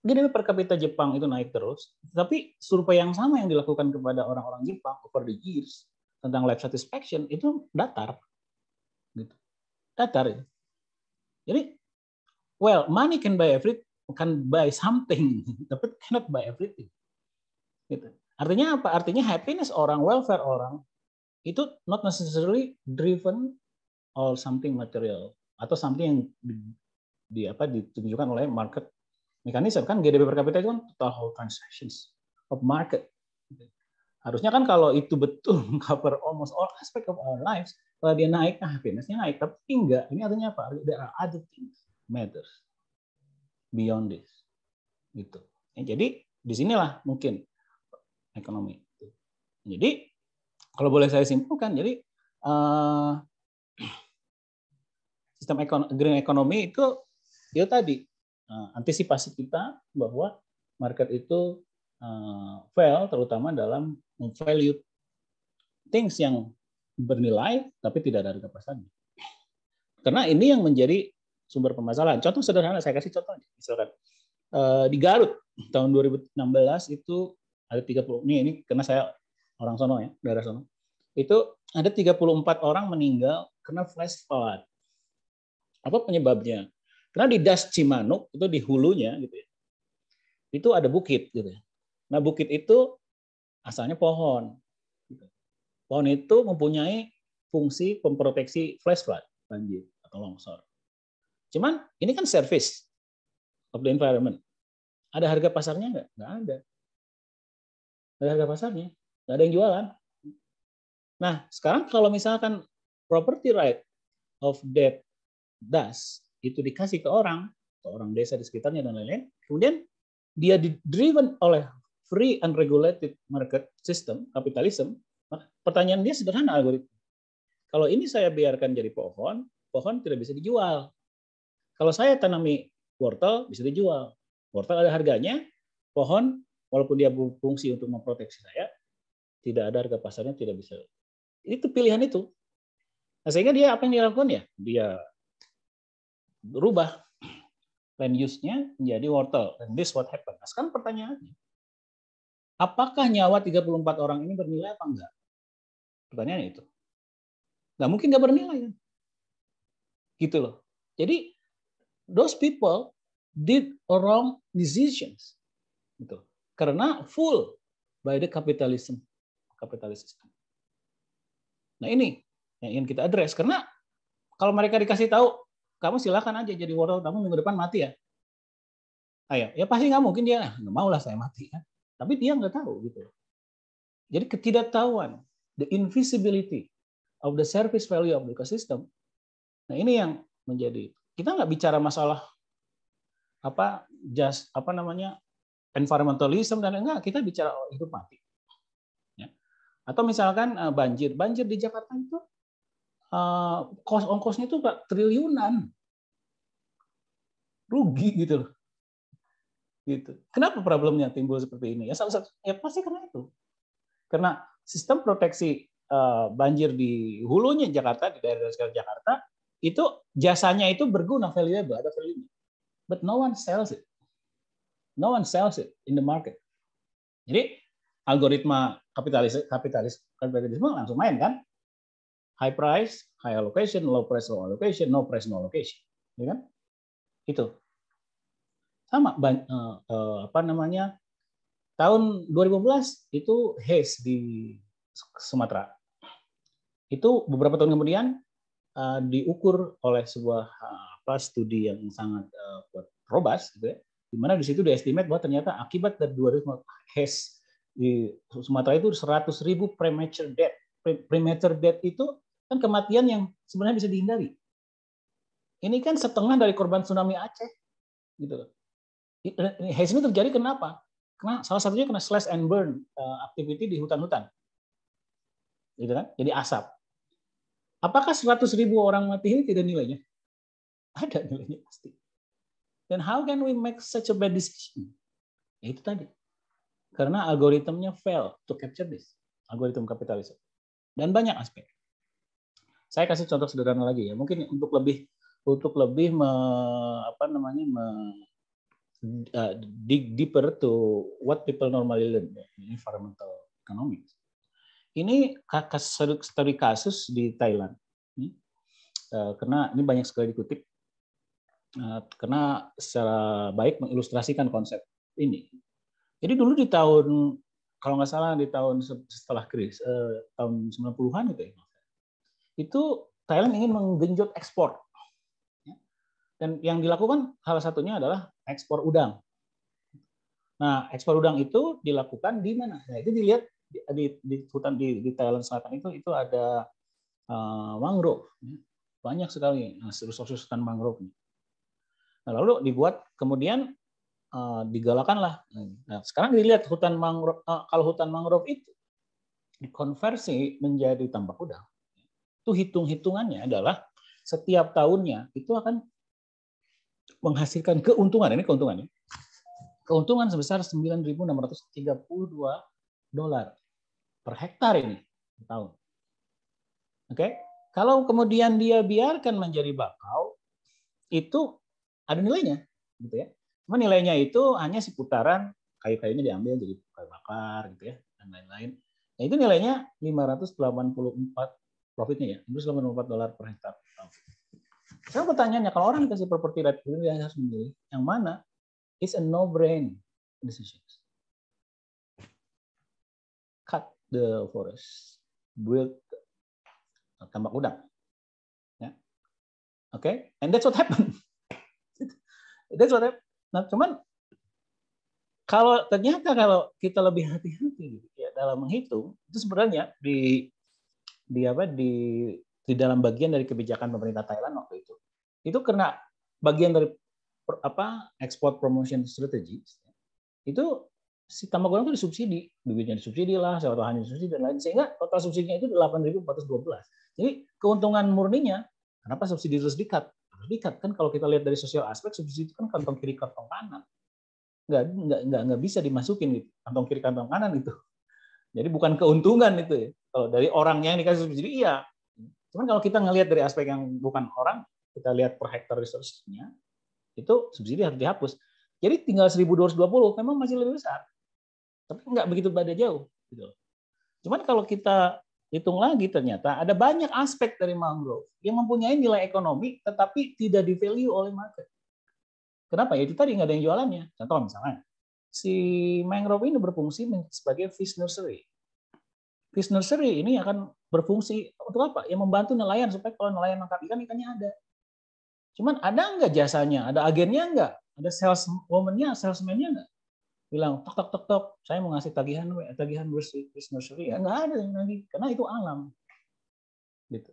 Jadi per kapita Jepang itu naik terus, tapi survei yang sama yang dilakukan kepada orang-orang Jepang over the years tentang life satisfaction itu datar. Gitu. Datar. Ya. Jadi, well, money can buy everything, can buy something, tapi cannot buy everything. Gitu. Artinya apa? Artinya happiness orang, welfare orang, itu not necessarily driven all something material atau something yang di, di apa ditunjukkan oleh market mekanisme kan GDP per kapita itu kan total whole transactions of market. Harusnya kan kalau itu betul cover almost all aspect of our lives, kalau dia naik, nah happinessnya naik. Tapi enggak, ini artinya apa? There are other things matters beyond this. Gitu. Ya, jadi disinilah mungkin ekonomi. Jadi kalau boleh saya simpulkan, jadi uh, sistem ekon green ekonomi itu itu tadi Nah, antisipasi kita bahwa market itu eh, fail terutama dalam value things yang bernilai tapi tidak ada harga Karena ini yang menjadi sumber permasalahan. Contoh sederhana saya kasih contoh misalkan eh, di Garut tahun 2016 itu ada 30 ini ini karena saya orang sono ya, daerah sono. Itu ada 34 orang meninggal karena flash flood. Apa penyebabnya? Karena di Das Cimanuk itu di hulunya gitu ya. Itu ada bukit gitu ya. Nah, bukit itu asalnya pohon. Pohon itu mempunyai fungsi memproteksi flash flood, banjir atau longsor. Cuman ini kan service of the environment. Ada harga pasarnya nggak? Nggak ada. ada harga pasarnya. Nggak ada yang jualan. Nah, sekarang kalau misalkan property right of that dust itu dikasih ke orang, ke orang desa di sekitarnya dan lain-lain, kemudian dia di driven oleh free and regulated market system, kapitalisme, pertanyaan dia sederhana algoritma. Kalau ini saya biarkan jadi pohon, pohon tidak bisa dijual. Kalau saya tanami wortel, bisa dijual. Wortel ada harganya, pohon walaupun dia berfungsi untuk memproteksi saya, tidak ada harga pasarnya tidak bisa. Itu pilihan itu. Nah, sehingga dia apa yang dilakukan ya? Dia berubah land use-nya menjadi wortel. And this what happened. Nah, sekarang pertanyaannya, apakah nyawa 34 orang ini bernilai apa enggak? Pertanyaannya itu. Nah, mungkin nggak bernilai. Kan? Gitu loh. Jadi, those people did wrong decisions. Gitu. Karena full by the capitalism. Capitalism. Nah ini yang ingin kita address. Karena kalau mereka dikasih tahu, kamu silakan aja jadi warlord, kamu minggu depan mati ya ayo ya pasti nggak mungkin dia ah, nggak mau lah saya mati ya. tapi dia nggak tahu gitu jadi ketidaktahuan the invisibility of the service value of the ecosystem nah ini yang menjadi kita nggak bicara masalah apa just apa namanya environmentalism dan enggak kita bicara oh, hidup mati ya. atau misalkan eh, banjir banjir di Jakarta itu Eh, kos ongkosnya itu pak triliunan rugi gitu loh gitu kenapa problemnya timbul seperti ini ya salah satu ya pasti karena itu karena sistem proteksi eh, banjir di hulunya Jakarta di daerah sekitar Jakarta itu jasanya itu berguna valuable ada value but no one sells it no one sells it in the market jadi algoritma kapitalis kapitalis kapitalisme langsung main kan High price, high allocation, low price, low allocation, no price, no allocation. Ya kan? Itu. Sama eh, eh, apa namanya? Tahun 2015 itu hes di Sumatera. Itu beberapa tahun kemudian eh, diukur oleh sebuah uh, apa studi yang sangat uh, robas gitu ya. Di mana di situ diestimate bahwa ternyata akibat dari 2015 hes di Sumatera itu 100.000 premature death. Premature death itu Kan kematian yang sebenarnya bisa dihindari. Ini kan setengah dari korban tsunami Aceh. Gitu Haze ini terjadi kenapa? Karena salah satunya kena slash and burn eh, activity di hutan-hutan. Gitu kan? Jadi asap. Apakah 100 ribu orang mati ini tidak nilainya? Ada nilainya pasti. Then how can we make such a bad decision? Ya itu tadi. Karena algoritmenya fail to capture this. Algoritma kapitalisme. Dan banyak aspek. Saya kasih contoh sederhana lagi ya. Mungkin untuk lebih untuk lebih me, apa namanya me, uh, dig deeper to what people normally learn ya, environmental economics. Ini kasus terik kasus di Thailand. Ini, uh, karena ini banyak sekali dikutip uh, karena secara baik mengilustrasikan konsep ini. Jadi dulu di tahun kalau nggak salah di tahun setelah kris uh, tahun 90-an itu ya, itu Thailand ingin menggenjot ekspor. Dan yang dilakukan salah satunya adalah ekspor udang. Nah, ekspor udang itu dilakukan di mana? Nah, itu dilihat di, di, di hutan di, di Thailand Selatan itu itu ada uh, mangrove. Banyak sekali eh, resources hutan mangrove. Nah, lalu dibuat kemudian uh, eh, digalakanlah. Nah, sekarang dilihat hutan mangrove uh, kalau hutan mangrove itu dikonversi menjadi tambak udang itu hitung-hitungannya adalah setiap tahunnya itu akan menghasilkan keuntungan ini keuntungannya keuntungan sebesar 9.632 dolar per hektar ini tahun. Oke, okay? kalau kemudian dia biarkan menjadi bakau itu ada nilainya, gitu ya. Cuma nilainya itu hanya seputaran kayu-kayunya diambil jadi kayu bakar gitu ya dan lain-lain. Nah, itu nilainya 584 profitnya ya 184 dolar per hektar. Saya pertanyaannya kalau orang dikasih properti right itu dia harus memilih yang mana? It's a no-brain decision. Cut the forest, build tambak udang. Ya. Oke, okay? and that's what happened. that's what happened. Nah, cuman kalau ternyata kalau kita lebih hati-hati ya dalam menghitung itu sebenarnya di di apa di di dalam bagian dari kebijakan pemerintah Thailand waktu itu. Itu karena bagian dari apa export promotion strategy itu si tambang itu disubsidi, bibitnya disubsidi lah, sewa hanya disubsidi dan lain sehingga total subsidinya itu 8.412. Jadi keuntungan murninya kenapa subsidi terus dikat? Terus dikat kan kalau kita lihat dari sosial aspek subsidi itu kan kantong kiri kantong kanan. Nggak, nggak, nggak, nggak bisa dimasukin gitu. Kantong kiri kantong kanan itu. Jadi bukan keuntungan itu ya. Kalau dari orangnya yang dikasih subsidi, iya. Cuman kalau kita ngelihat dari aspek yang bukan orang, kita lihat per hektar resource-nya, itu subsidi harus dihapus. Jadi tinggal 1220 memang masih lebih besar. Tapi nggak begitu pada jauh. Gitu. Cuman kalau kita hitung lagi ternyata ada banyak aspek dari mangrove yang mempunyai nilai ekonomi tetapi tidak di value oleh market. Kenapa? Ya itu tadi nggak ada yang jualannya. Contoh misalnya, si mangrove ini berfungsi sebagai fish nursery fish nursery ini akan berfungsi untuk apa? Ya membantu nelayan supaya kalau nelayan nangkap ikan ikannya ada. Cuman ada nggak jasanya? Ada agennya nggak? Ada saleswoman-nya, salesman-nya nggak? Bilang tok tok tok tok, saya mau ngasih tagihan tagihan fish nursery ya nggak ada nanti karena itu alam. Gitu.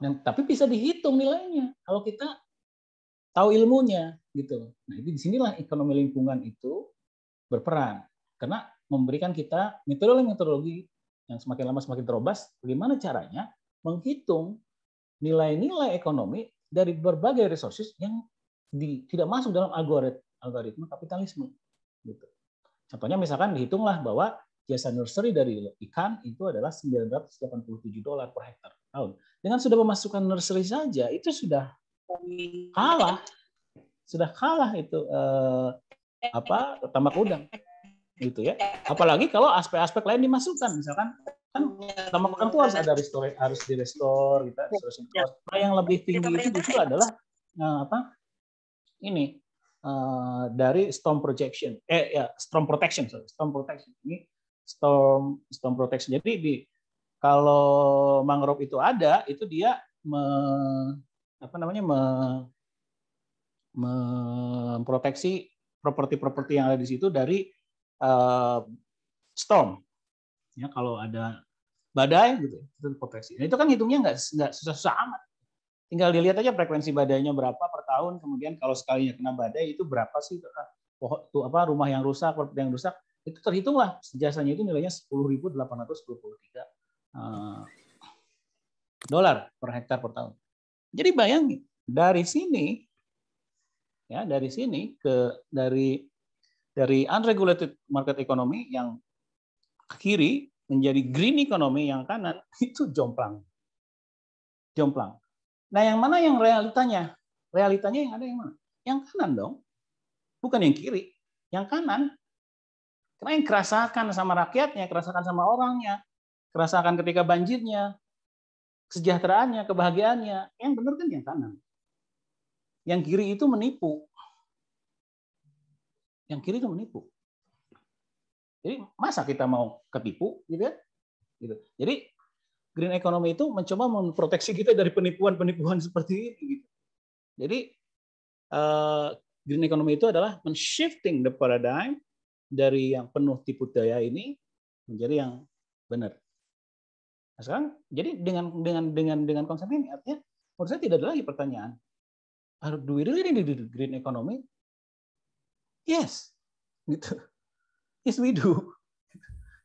Dan tapi bisa dihitung nilainya kalau kita tahu ilmunya gitu. Nah, itu disinilah ekonomi lingkungan itu berperan karena memberikan kita metodologi-metodologi yang semakin lama semakin terobas, bagaimana caranya menghitung nilai-nilai ekonomi dari berbagai resources yang di, tidak masuk dalam algoritma, algoritma kapitalisme. Gitu. Contohnya misalkan dihitunglah bahwa jasa nursery dari ikan itu adalah 987 dolar per hektar tahun. Dengan sudah memasukkan nursery saja itu sudah kalah, sudah kalah itu eh, apa tambak udang gitu ya. Apalagi kalau aspek-aspek lain dimasukkan, misalkan kan nama tuh tuh harus ada restore, harus di restore gitu, iya. yang lebih tinggi itu kan justru adalah nah, apa? Ini uh, dari storm protection eh ya storm protection, sorry, storm protection ini storm storm protection. Jadi di kalau mangrove itu ada, itu dia me, apa namanya me, memproteksi properti-properti yang ada di situ dari uh, storm ya kalau ada badai gitu ya, itu potensi nah, itu kan hitungnya nggak nggak susah-susah amat tinggal dilihat aja frekuensi badainya berapa per tahun kemudian kalau sekalinya kena badai itu berapa sih pohon tuh apa rumah yang rusak properti yang rusak itu terhitung lah. jasanya itu nilainya 10.823 uh, dolar per hektar per tahun jadi bayangin dari sini ya dari sini ke dari dari unregulated market economy yang kiri menjadi green economy yang kanan itu jomplang. Jomplang. Nah, yang mana yang realitanya? Realitanya yang ada yang mana? Yang kanan dong. Bukan yang kiri, yang kanan. Karena yang kerasakan sama rakyatnya, kerasakan sama orangnya, kerasakan ketika banjirnya, kesejahteraannya, kebahagiaannya, yang benar kan yang kanan. Yang kiri itu menipu, yang kiri itu menipu. Jadi masa kita mau ketipu gitu kan? Gitu. Jadi green economy itu mencoba memproteksi kita dari penipuan-penipuan seperti ini gitu. Jadi uh, green economy itu adalah men-shifting the paradigm dari yang penuh tipu daya ini menjadi yang benar. Nah, sekarang jadi dengan dengan dengan dengan konsep ini artinya menurut saya tidak ada lagi pertanyaan. harus we really di green economy Yes, gitu. Yes we do.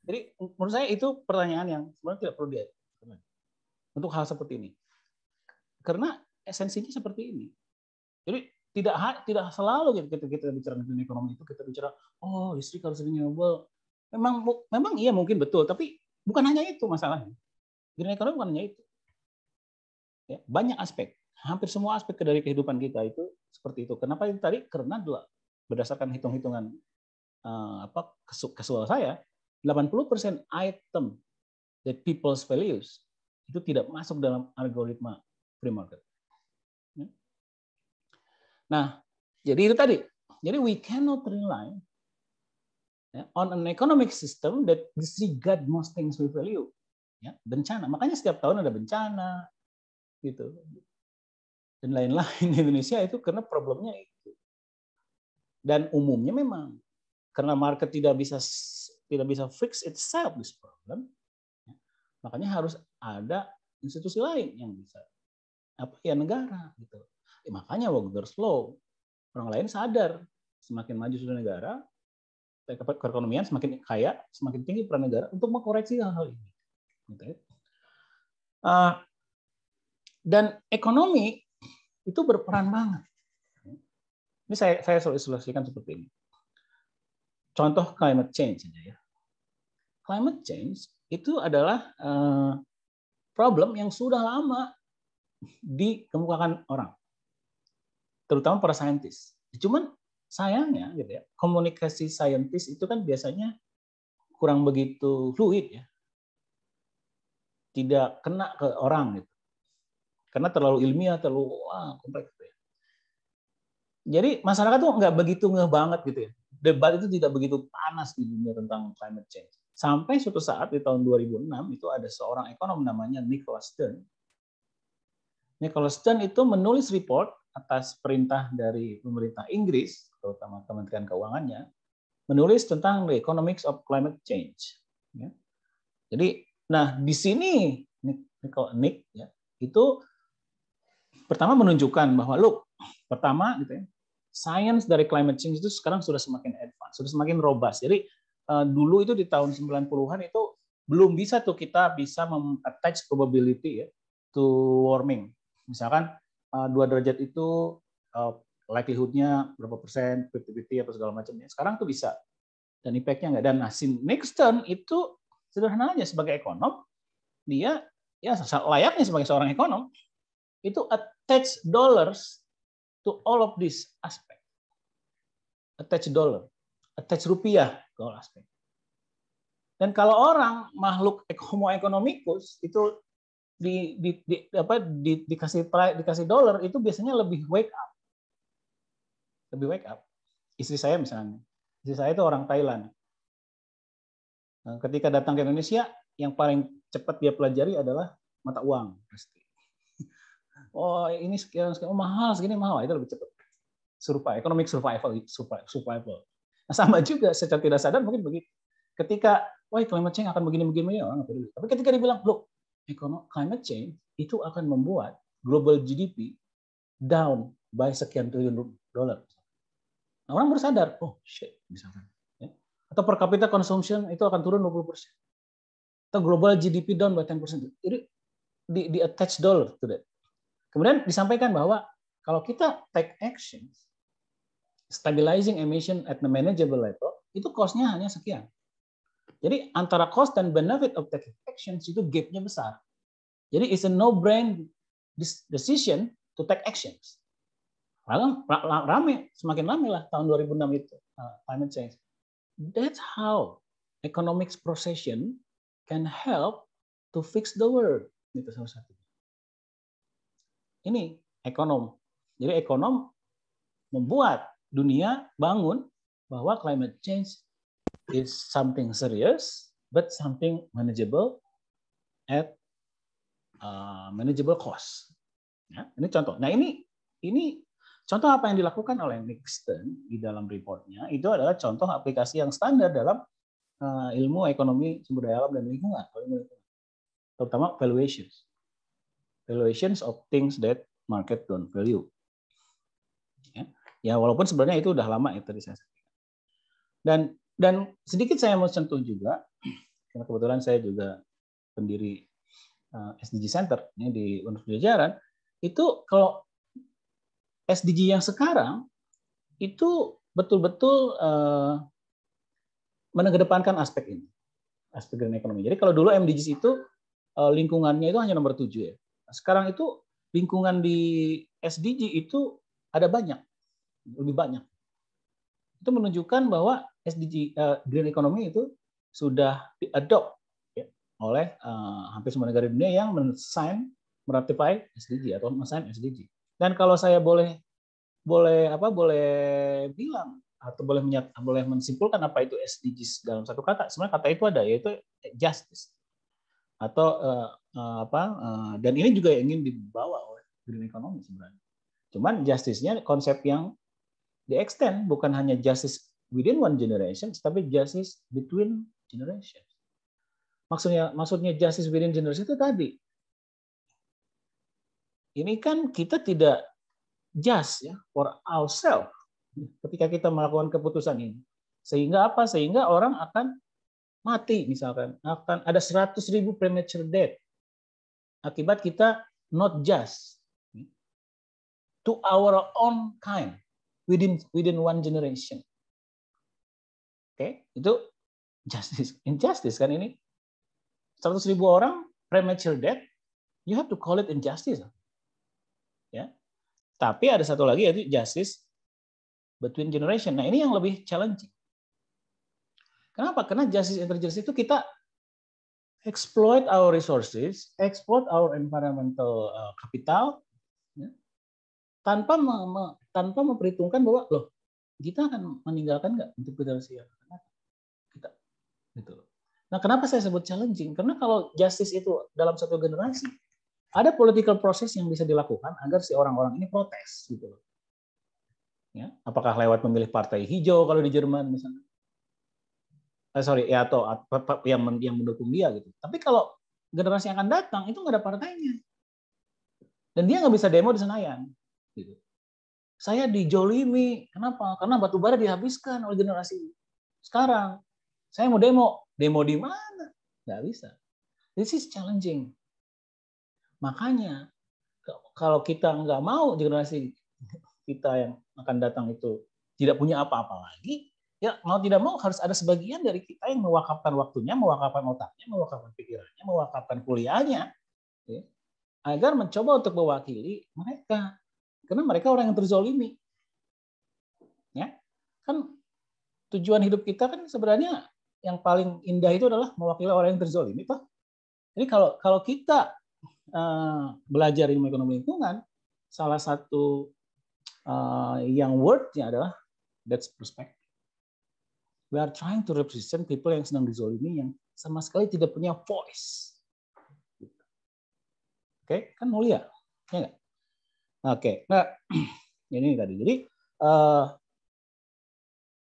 Jadi menurut saya itu pertanyaan yang sebenarnya tidak perlu dia untuk hal seperti ini. Karena esensinya seperti ini. Jadi tidak tidak selalu gitu kita, kita bicara tentang ekonomi itu kita bicara oh listrik harus renewable. Memang memang iya mungkin betul, tapi bukan hanya itu masalahnya. Green economy bukan hanya itu. Ya, banyak aspek, hampir semua aspek dari kehidupan kita itu seperti itu. Kenapa itu tadi? Karena berdasarkan hitung-hitungan eh, apa saya, 80% item the people's values itu tidak masuk dalam algoritma free market. Ya. Nah, jadi itu tadi. Jadi we cannot rely ya, on an economic system that disregard most things we value. Ya, bencana. Makanya setiap tahun ada bencana gitu. Dan lain-lain di Indonesia itu karena problemnya dan umumnya memang karena market tidak bisa tidak bisa fix itself this problem, ya, makanya harus ada institusi lain yang bisa apa ya negara gitu. ya, makanya workers law orang lain sadar semakin maju sudah negara perekonomian semakin kaya semakin tinggi peran negara untuk mengkoreksi hal-hal ini okay. Gitu ya. uh, ah, dan ekonomi itu berperan banget ini saya, saya ilustrasikan seperti ini. Contoh climate change aja ya. Climate change itu adalah eh, problem yang sudah lama dikemukakan orang, terutama para saintis. Cuman sayangnya gitu ya, komunikasi saintis itu kan biasanya kurang begitu fluid ya, tidak kena ke orang gitu, karena terlalu ilmiah, terlalu wah kompleks jadi masyarakat tuh nggak begitu ngeh banget gitu ya. Debat itu tidak begitu panas di dunia tentang climate change. Sampai suatu saat di tahun 2006 itu ada seorang ekonom namanya Nicholas Stern. Nicholas Stern itu menulis report atas perintah dari pemerintah Inggris, terutama Kementerian Keuangannya, menulis tentang the economics of climate change. Ya. Jadi, nah di sini Nick, Nick, Nick ya, itu pertama menunjukkan bahwa look, pertama gitu ya, science dari climate change itu sekarang sudah semakin advance, sudah semakin robust. Jadi eh, dulu itu di tahun 90-an itu belum bisa tuh kita bisa attach probability ya to warming. Misalkan eh, dua derajat itu eh, likelihoodnya berapa persen, probability apa segala macamnya. Sekarang tuh bisa dan impact-nya nggak. Dan nasim next turn itu sederhana aja sebagai ekonom, dia ya layaknya sebagai seorang ekonom itu attach dollars to all of this as attach dollar, attach rupiah ke all aspek. Dan kalau orang makhluk homo economicus itu di, di, di apa di, dikasih dikasih dollar itu biasanya lebih wake up lebih wake up istri saya misalnya istri saya itu orang Thailand nah, ketika datang ke Indonesia yang paling cepat dia pelajari adalah mata uang pasti oh ini sekian, sekian oh, mahal segini mahal itu lebih cepat survival, economic survival, survival. Nah, sama juga secara tidak sadar mungkin begitu. Ketika, wah climate change akan begini-begini, ya, orang apa Tapi ketika dibilang, loh, ekonomi climate change itu akan membuat global GDP down by sekian triliun dolar. Nah, orang baru oh shit, misalkan. Ya. Atau per capita consumption itu akan turun 20 Atau global GDP down by 10 persen. Jadi di, di attach dollar to that. Kemudian disampaikan bahwa kalau kita take action, stabilizing emission at the manageable level, itu cost-nya hanya sekian. Jadi antara cost dan benefit of taking actions itu gap-nya besar. Jadi it's a no-brain decision to take actions. Kalau rame, semakin rame lah tahun 2006 itu, uh, climate change. That's how economics procession can help to fix the world. Itu salah satu. Ini ekonom. Jadi ekonom membuat dunia bangun bahwa climate change is something serious but something manageable at uh, manageable cost. Ya, ini contoh. Nah ini ini contoh apa yang dilakukan oleh Nixon di dalam reportnya itu adalah contoh aplikasi yang standar dalam uh, ilmu ekonomi sumber daya alam dan lingkungan, terutama valuations, valuations of things that market don't value. Ya walaupun sebenarnya itu udah lama itu saya Dan dan sedikit saya mau sentuh juga karena kebetulan saya juga pendiri eh, SDG Center ini di Universitas Jajaran itu kalau SDG yang sekarang itu betul-betul uh, aspek ini, aspek green economy. Jadi kalau dulu MDGs itu eh, lingkungannya itu hanya nomor tujuh ya. Sekarang itu lingkungan di SDG itu ada banyak lebih banyak. Itu menunjukkan bahwa SDG uh, eh, green economy itu sudah diadopt ya, oleh uh, hampir semua negara dunia yang mensign meratifikasi SDG atau mensign SDG. Dan kalau saya boleh boleh apa boleh bilang atau boleh menyat, boleh mensimpulkan apa itu SDGs dalam satu kata. Sebenarnya kata itu ada yaitu justice atau uh, uh, apa uh, dan ini juga ingin dibawa oleh green economy sebenarnya. Cuman justice-nya konsep yang di extend bukan hanya justice within one generation, tapi justice between generations. Maksudnya, maksudnya justice within generation itu tadi. Ini kan kita tidak just ya for ourselves ketika kita melakukan keputusan ini. Sehingga apa? Sehingga orang akan mati misalkan. Akan ada 100.000 ribu premature death. Akibat kita not just to our own kind within within one generation. Oke, okay? itu justice injustice kan ini. 100 ribu orang premature death, you have to call it injustice. Ya. Tapi ada satu lagi yaitu justice between generation. Nah, ini yang lebih challenging. Kenapa? Karena justice interjustice itu kita exploit our resources, exploit our environmental uh, capital, tanpa me, me, tanpa memperhitungkan bahwa loh kita akan meninggalkan nggak untuk generasi yang kita gitu loh. Nah, kenapa saya sebut challenging? Karena kalau justice itu dalam satu generasi, ada political process yang bisa dilakukan agar si orang-orang ini protes gitu loh. Ya, apakah lewat memilih partai hijau kalau di Jerman misalnya? Eh, sorry, ya atau yang yang mendukung dia gitu. Tapi kalau generasi yang akan datang itu nggak ada partainya, dan dia nggak bisa demo di Senayan. Gitu. Saya dijolimi. Kenapa? Karena batu bara dihabiskan oleh generasi sekarang. Saya mau demo. Demo di mana? Nggak bisa. This is challenging. Makanya kalau kita nggak mau generasi kita yang akan datang itu tidak punya apa-apa lagi, ya mau tidak mau harus ada sebagian dari kita yang mewakafkan waktunya, mewakafkan otaknya, mewakafkan pikirannya, mewakafkan kuliahnya, ya, agar mencoba untuk mewakili mereka. Karena mereka orang yang terzolimi. Ya, kan tujuan hidup kita kan sebenarnya yang paling indah itu adalah mewakili orang yang terzolimi, Pak. Jadi kalau kalau kita uh, belajar ilmu ekonomi lingkungan, salah satu uh, yang worthnya adalah that's perspective. We are trying to represent people yang sedang dizolimi yang sama sekali tidak punya voice. Oke, okay? kan mulia, ya enggak. Oke, nah ini tadi. Jadi uh,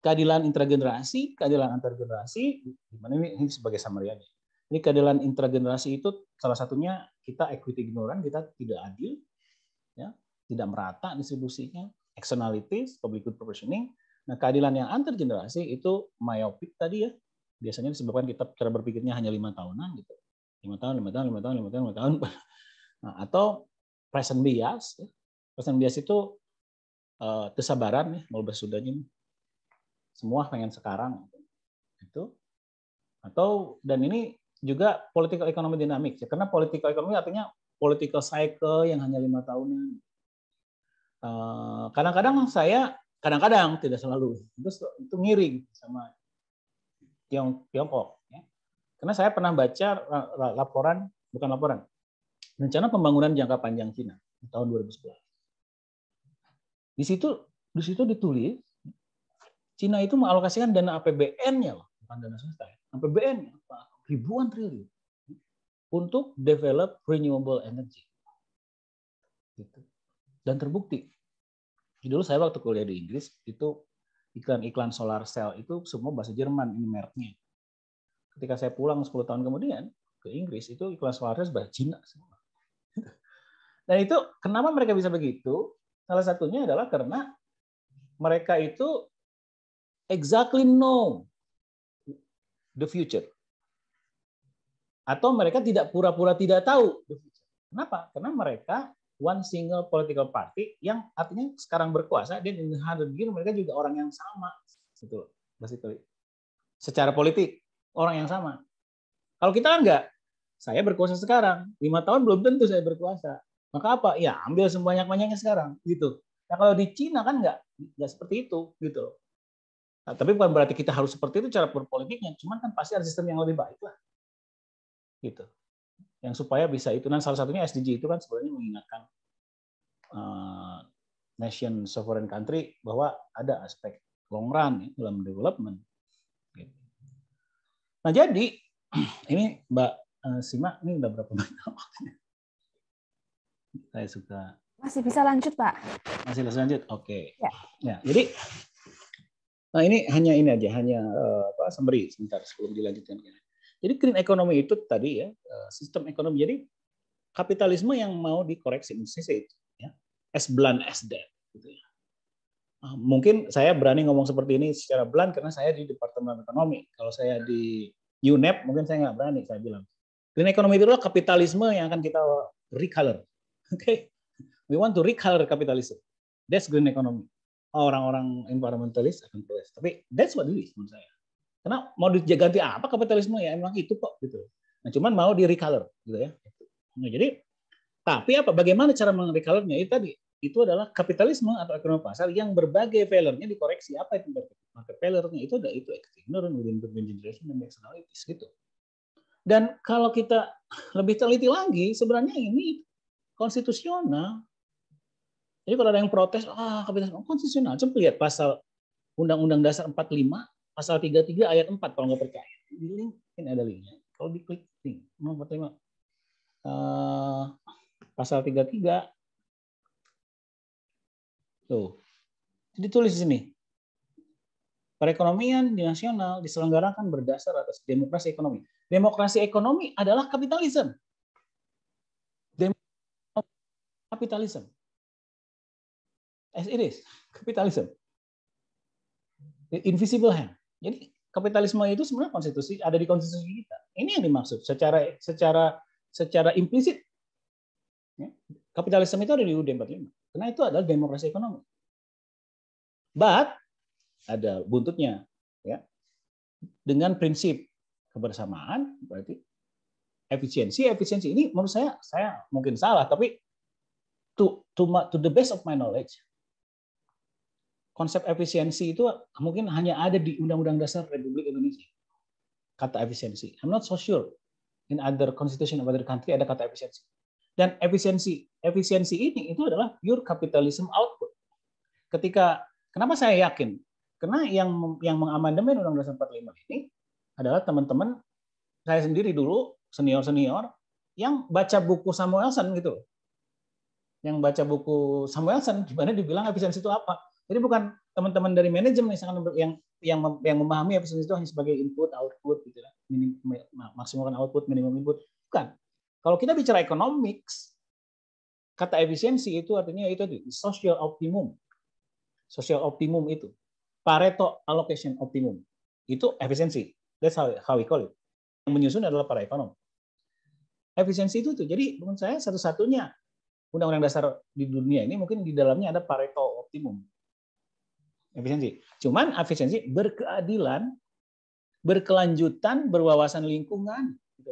keadilan intragenerasi, keadilan antar generasi gimana ini, ini sebagai summary aja. Ini keadilan intragenerasi itu salah satunya kita equity ignoran, kita tidak adil, ya, tidak merata distribusinya, externalities, public good provisioning. Nah, keadilan yang antar generasi itu myopic tadi ya. Biasanya disebabkan kita cara berpikirnya hanya lima tahunan gitu. Lima tahun, lima tahun, lima tahun, lima tahun, lima tahun. Nah, atau present bias, ya pesan bias itu uh, kesabaran ya, mau bersudahnya semua pengen sekarang itu atau dan ini juga politik ekonomi dinamik. ya karena politik ekonomi artinya political cycle yang hanya lima tahunan eh, kadang-kadang saya kadang-kadang tidak selalu itu itu ngiring sama Tiong, Tiongkok ya. karena saya pernah baca eh, laporan bukan laporan rencana pembangunan jangka panjang Cina tahun 2011 di situ di situ ditulis Cina itu mengalokasikan dana APBN-nya loh, bukan dana swasta ya. APBN ribuan triliun untuk develop renewable energy. Gitu. Dan terbukti. Dulu saya waktu kuliah di Inggris itu iklan-iklan solar cell itu semua bahasa Jerman ini mereknya. Ketika saya pulang 10 tahun kemudian ke Inggris itu iklan solar cell bahasa Cina semua. Dan itu kenapa mereka bisa begitu? Salah satunya adalah karena mereka itu exactly know the future. Atau mereka tidak pura-pura tidak tahu the future. Kenapa? Karena mereka one single political party yang artinya sekarang berkuasa dan in 100 year mereka juga orang yang sama betul? Gitu basically secara politik orang yang sama kalau kita enggak kan saya berkuasa sekarang lima tahun belum tentu saya berkuasa maka apa? Ya ambil sebanyak-banyaknya sekarang gitu. Nah kalau di Cina kan nggak nggak seperti itu gitu. Nah, tapi bukan berarti kita harus seperti itu cara berpolitiknya. Cuman kan pasti ada sistem yang lebih baik lah gitu. Yang supaya bisa itu. Nah salah satunya SDG itu kan sebenarnya mengingatkan uh, nation sovereign country bahwa ada aspek long run ya, dalam development. Gitu. Nah jadi ini Mbak eh, Sima ini udah berapa banyak waktunya? saya suka. Masih bisa lanjut Pak? Masih bisa lanjut, oke. Okay. Ya. ya. Jadi nah ini hanya ini aja, hanya uh, apa summary sebentar sebelum dilanjutkan. Jadi green economy itu tadi ya eh, sistem ekonomi. Jadi kapitalisme yang mau dikoreksi misalnya itu ya as blunt as that gitu ya. Ah, mungkin saya berani ngomong seperti ini secara blunt karena saya di departemen ekonomi kalau saya di UNEP mungkin saya nggak berani saya bilang green economy itu adalah kapitalisme yang akan kita recolor Okay, we want to recolor capitalism. That's green economy. Orang-orang environmentalist akan protes. Tapi that's what it is menurut saya. Karena mau diganti apa kapitalisme ya emang itu kok gitu. Nah, cuman mau di recolor gitu ya. Nah, jadi tapi apa bagaimana cara merecolornya itu tadi itu adalah kapitalisme atau ekonomi pasar yang berbagai failure-nya dikoreksi apa itu market failure-nya itu ada itu ignorant within the generation dan externalities gitu. Dan kalau kita lebih teliti lagi sebenarnya ini konstitusional. Jadi kalau ada yang protes, ah kapitalisme konstitusional, coba lihat pasal Undang-Undang Dasar 45, pasal 33 ayat 4 kalau nggak percaya. Di link ini ada linknya. Kalau di klik link, nomor 45. Uh, eh, pasal 33 Tuh. Jadi tulis di sini. Perekonomian di nasional diselenggarakan berdasar atas demokrasi ekonomi. Demokrasi ekonomi adalah kapitalisme kapitalisme As it is, kapitalisme The invisible hand. Jadi kapitalisme itu sebenarnya konstitusi ada di konstitusi kita. Ini yang dimaksud secara secara secara implisit. Ya, kapitalisme itu ada di UUD 45. Karena itu adalah demokrasi ekonomi. But ada buntutnya ya. Dengan prinsip kebersamaan berarti efisiensi efisiensi ini menurut saya saya mungkin salah tapi to to to the best of my knowledge konsep efisiensi itu mungkin hanya ada di Undang-Undang Dasar Republik Indonesia. Kata efisiensi. I'm not so sure in other constitution of other country ada kata efisiensi. Dan efisiensi efisiensi ini itu adalah pure capitalism output. Ketika kenapa saya yakin? Karena yang yang mengamandemen Undang-Undang Dasar 45 ini adalah teman-teman saya sendiri dulu senior-senior yang baca buku Samuelson gitu yang baca buku Samuelson gimana dibilang efisiensi itu apa. Jadi bukan teman-teman dari manajemen misalkan yang yang yang memahami efisiensi itu hanya sebagai input output gitu ya. Minim, maksimumkan output, minimum input. Bukan. Kalau kita bicara economics, kata efisiensi itu artinya itu social optimum. Social optimum itu Pareto allocation optimum. Itu efisiensi. That's how, how we call it. Yang menyusun adalah para ekonom. Efisiensi itu tuh. Jadi menurut saya satu-satunya undang-undang dasar di dunia ini mungkin di dalamnya ada Pareto optimum. Efisiensi. Cuman efisiensi berkeadilan, berkelanjutan, berwawasan lingkungan gitu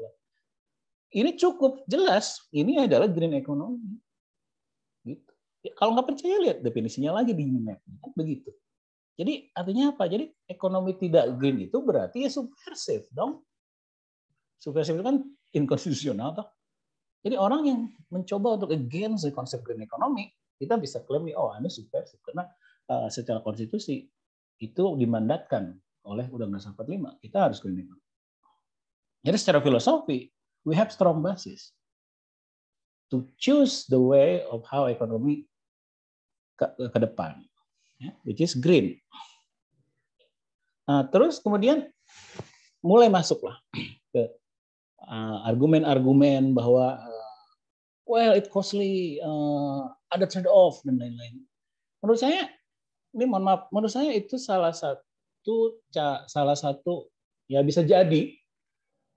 Ini cukup jelas, ini adalah green economy. Gitu. Ya, kalau nggak percaya lihat definisinya lagi di internet. Kan begitu. Jadi artinya apa? Jadi ekonomi tidak green itu berarti ya subversif dong. Subversif itu kan inkonstitusional toh. Jadi orang yang mencoba untuk against the konsep green economy, kita bisa klaim oh ini super karena uh, secara konstitusi itu dimandatkan oleh Undang-Undang 45. Kita harus green economy. Jadi secara filosofi, we have strong basis to choose the way of how economy ke, ke depan, yeah, which is green. Nah, terus kemudian mulai masuklah ke Eh, argumen-argumen bahwa uh, well it costly, uh, ada trade off dan lain-lain. Menurut saya ini mohon maaf, menurut saya itu salah satu salah satu ya bisa jadi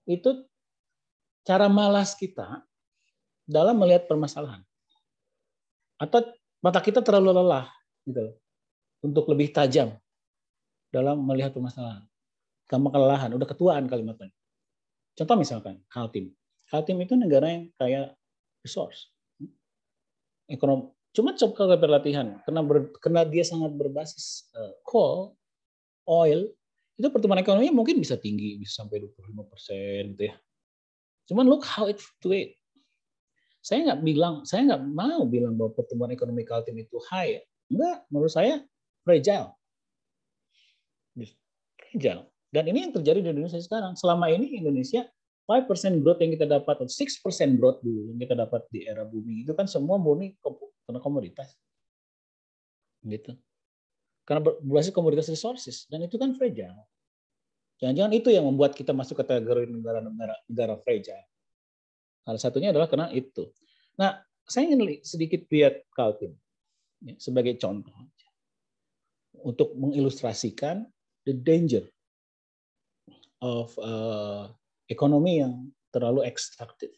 itu cara malas kita dalam melihat permasalahan atau mata kita terlalu lelah gitu untuk lebih tajam dalam melihat permasalahan. Kamu kelelahan, udah ketuaan kalimatnya. Contoh misalkan Kaltim. Kaltim itu negara yang kaya resource. ekonomi. cuma coba kalau berlatihan, karena ber, karena dia sangat berbasis eh, coal, oil, itu pertumbuhan ekonominya mungkin bisa tinggi, bisa sampai 25 persen gitu ya. Cuman look how it fluctuate. Saya nggak bilang, saya nggak mau bilang bahwa pertumbuhan ekonomi Kaltim itu high. Enggak, menurut saya fragile. Fragile. Dan ini yang terjadi di Indonesia sekarang. Selama ini Indonesia 5% growth yang kita dapat atau 6% growth dulu yang kita dapat di era bumi itu kan semua murni karena komoditas. Gitu. Karena berbasis komoditas resources dan itu kan fragile. Jangan-jangan itu yang membuat kita masuk kategori negara-negara negara fragile. Salah satunya adalah karena itu. Nah, saya ingin sedikit lihat Kaltim ya, sebagai contoh untuk mengilustrasikan the danger of uh, ekonomi yang terlalu ekstraktif.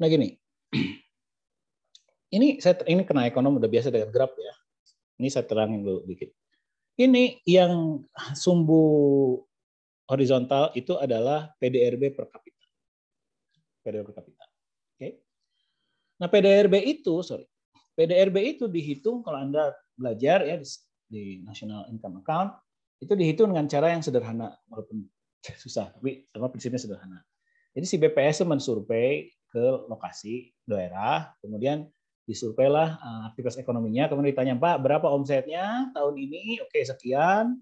Nah gini, ini saya ini kena ekonomi udah biasa dengan grab ya. Ini saya terangin dulu dikit. Ini yang sumbu horizontal itu adalah PDRB per kapita. PDRB per kapita. Oke. Okay. Nah, PDRB itu sorry. PDRB itu dihitung kalau Anda belajar ya di, di National Income Account itu dihitung dengan cara yang sederhana walaupun susah tapi sama prinsipnya sederhana jadi si BPS mensurvei ke lokasi daerah kemudian disurveilah eh, aktivitas ekonominya kemudian ditanya Pak berapa omsetnya tahun ini oke sekian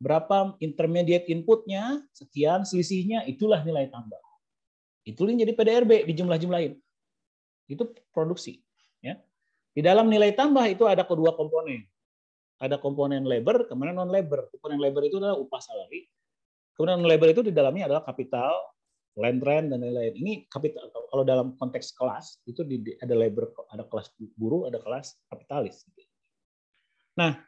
berapa intermediate inputnya sekian selisihnya itulah nilai tambah itu yang jadi PDRB di jumlah jumlahin itu produksi ya di dalam nilai tambah itu ada kedua komponen ada komponen labor, kemudian non labor. Komponen labor itu adalah upah salari. Kemudian non labor itu di dalamnya adalah kapital, land rent dan lain-lain. Ini kapital kalau dalam konteks kelas itu ada labor, ada kelas buruh, ada kelas kapitalis. Nah,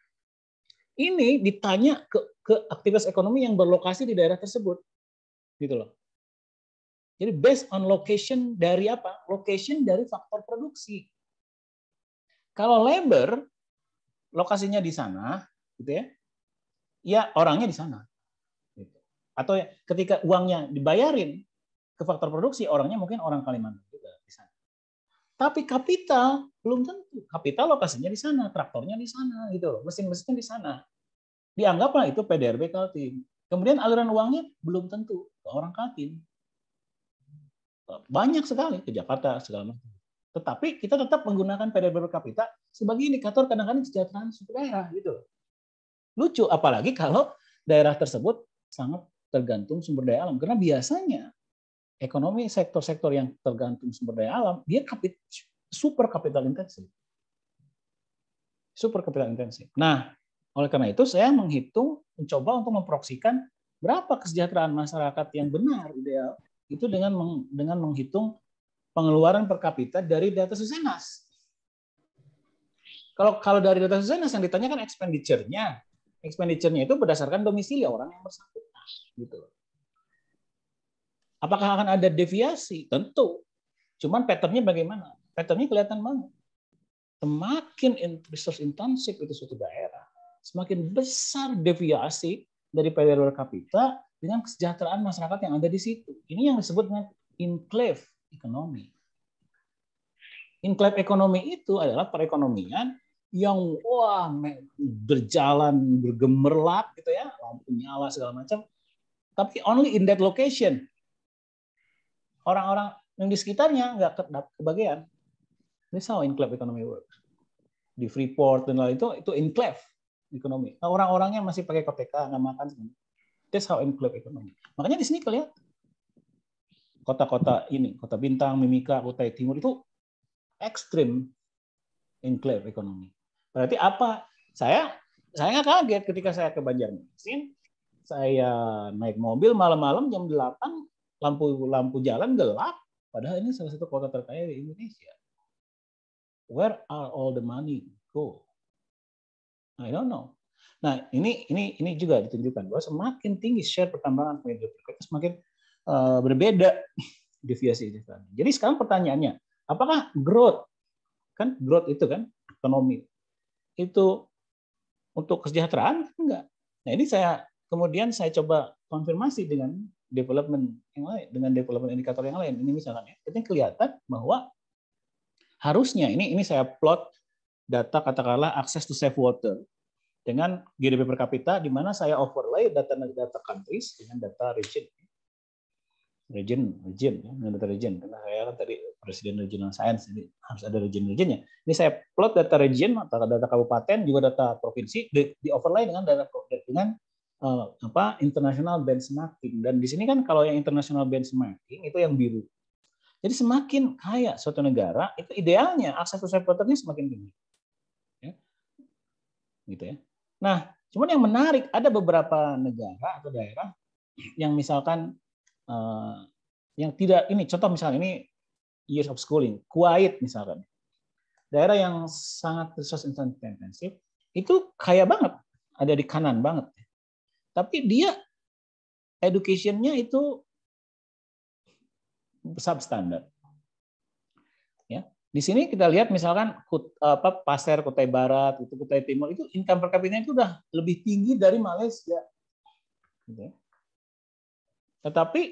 ini ditanya ke, ke aktivis ekonomi yang berlokasi di daerah tersebut. Gitu loh. Jadi based on location dari apa? Location dari faktor produksi. Kalau labor lokasinya di sana, gitu ya, ya orangnya di sana. Gitu. Atau ya, ketika uangnya dibayarin ke faktor produksi, orangnya mungkin orang Kalimantan juga di sana. Tapi kapital belum tentu. Kapital lokasinya di sana, traktornya di sana, gitu loh, mesin-mesinnya di sana. Dianggaplah itu PDRB Kaltim. Kemudian aliran uangnya belum tentu ke orang Kaltim. Banyak sekali ke Jakarta segala macam. Tetapi kita tetap menggunakan PDB per kapita sebagai indikator kadang-kadang kesejahteraan suku daerah gitu. Lucu apalagi kalau daerah tersebut sangat tergantung sumber daya alam karena biasanya ekonomi sektor-sektor yang tergantung sumber daya alam dia kapit super kapital intensif. Super kapital intensif. Nah, oleh karena itu saya menghitung mencoba untuk memproksikan berapa kesejahteraan masyarakat yang benar ideal itu dengan dengan menghitung pengeluaran per kapita dari data Susenas. Kalau kalau dari data Susenas yang ditanyakan expenditure-nya. Expenditure-nya itu berdasarkan domisili orang yang bersangkutan gitu Apakah akan ada deviasi? Tentu. Cuman patternnya bagaimana? Patternnya kelihatan banget. Semakin resource intensif itu suatu daerah, semakin besar deviasi dari PDR per kapita dengan kesejahteraan masyarakat yang ada di situ. Ini yang disebut dengan enclave ekonomi. enclave ekonomi itu adalah perekonomian yang wah berjalan bergemerlap gitu ya, lampu nyala segala macam. Tapi only in that location. Orang-orang yang di sekitarnya nggak kebagian. This how enclave ekonomi works. Di Freeport dan lain itu itu enclave ekonomi. Nah, orang-orangnya masih pakai KPK, nggak makan. That's how enclave ekonomi. Makanya di sini kelihatan kota-kota ini, kota Bintang, Mimika, Kutai Timur itu ekstrim enclave ekonomi. Berarti apa? Saya saya nggak kaget ketika saya ke Banjarmasin, saya naik mobil malam-malam jam 8, lampu lampu jalan gelap, padahal ini salah satu kota terkaya di Indonesia. Where are all the money go? I don't know. Nah, ini ini ini juga ditunjukkan bahwa semakin tinggi share pertambangan berikutnya, semakin Eh, berbeda deviasi itu. Kan. Jadi sekarang pertanyaannya, apakah growth kan growth itu kan ekonomi itu untuk kesejahteraan enggak? Nah ini saya kemudian saya coba konfirmasi dengan development yang lain, dengan development indikator yang lain. Ini misalnya ya, itu kelihatan bahwa harusnya ini ini saya plot data katakanlah akses to safe water dengan GDP per kapita di mana saya overlay data dari data countries dengan data region region region ya, data region karena saya kan tadi presiden regional science jadi harus ada region regionnya ini saya plot data region atau data kabupaten juga data provinsi di, di overlay dengan data dengan uh, apa international benchmarking dan di sini kan kalau yang international benchmarking itu yang biru jadi semakin kaya suatu negara itu idealnya akses to waternya semakin tinggi ya. gitu ya nah cuman yang menarik ada beberapa negara atau daerah yang misalkan Eh, yang tidak ini contoh misalnya ini years of schooling, Kuwait misalkan, daerah yang sangat resource intensive itu kaya banget, ada di kanan banget. Tapi dia educationnya itu substandard. Ya, di sini kita lihat misalkan apa Pasir Kutai Barat, itu Kutai Timur itu income per capita itu udah lebih tinggi dari Malaysia. Gitu ya. Tetapi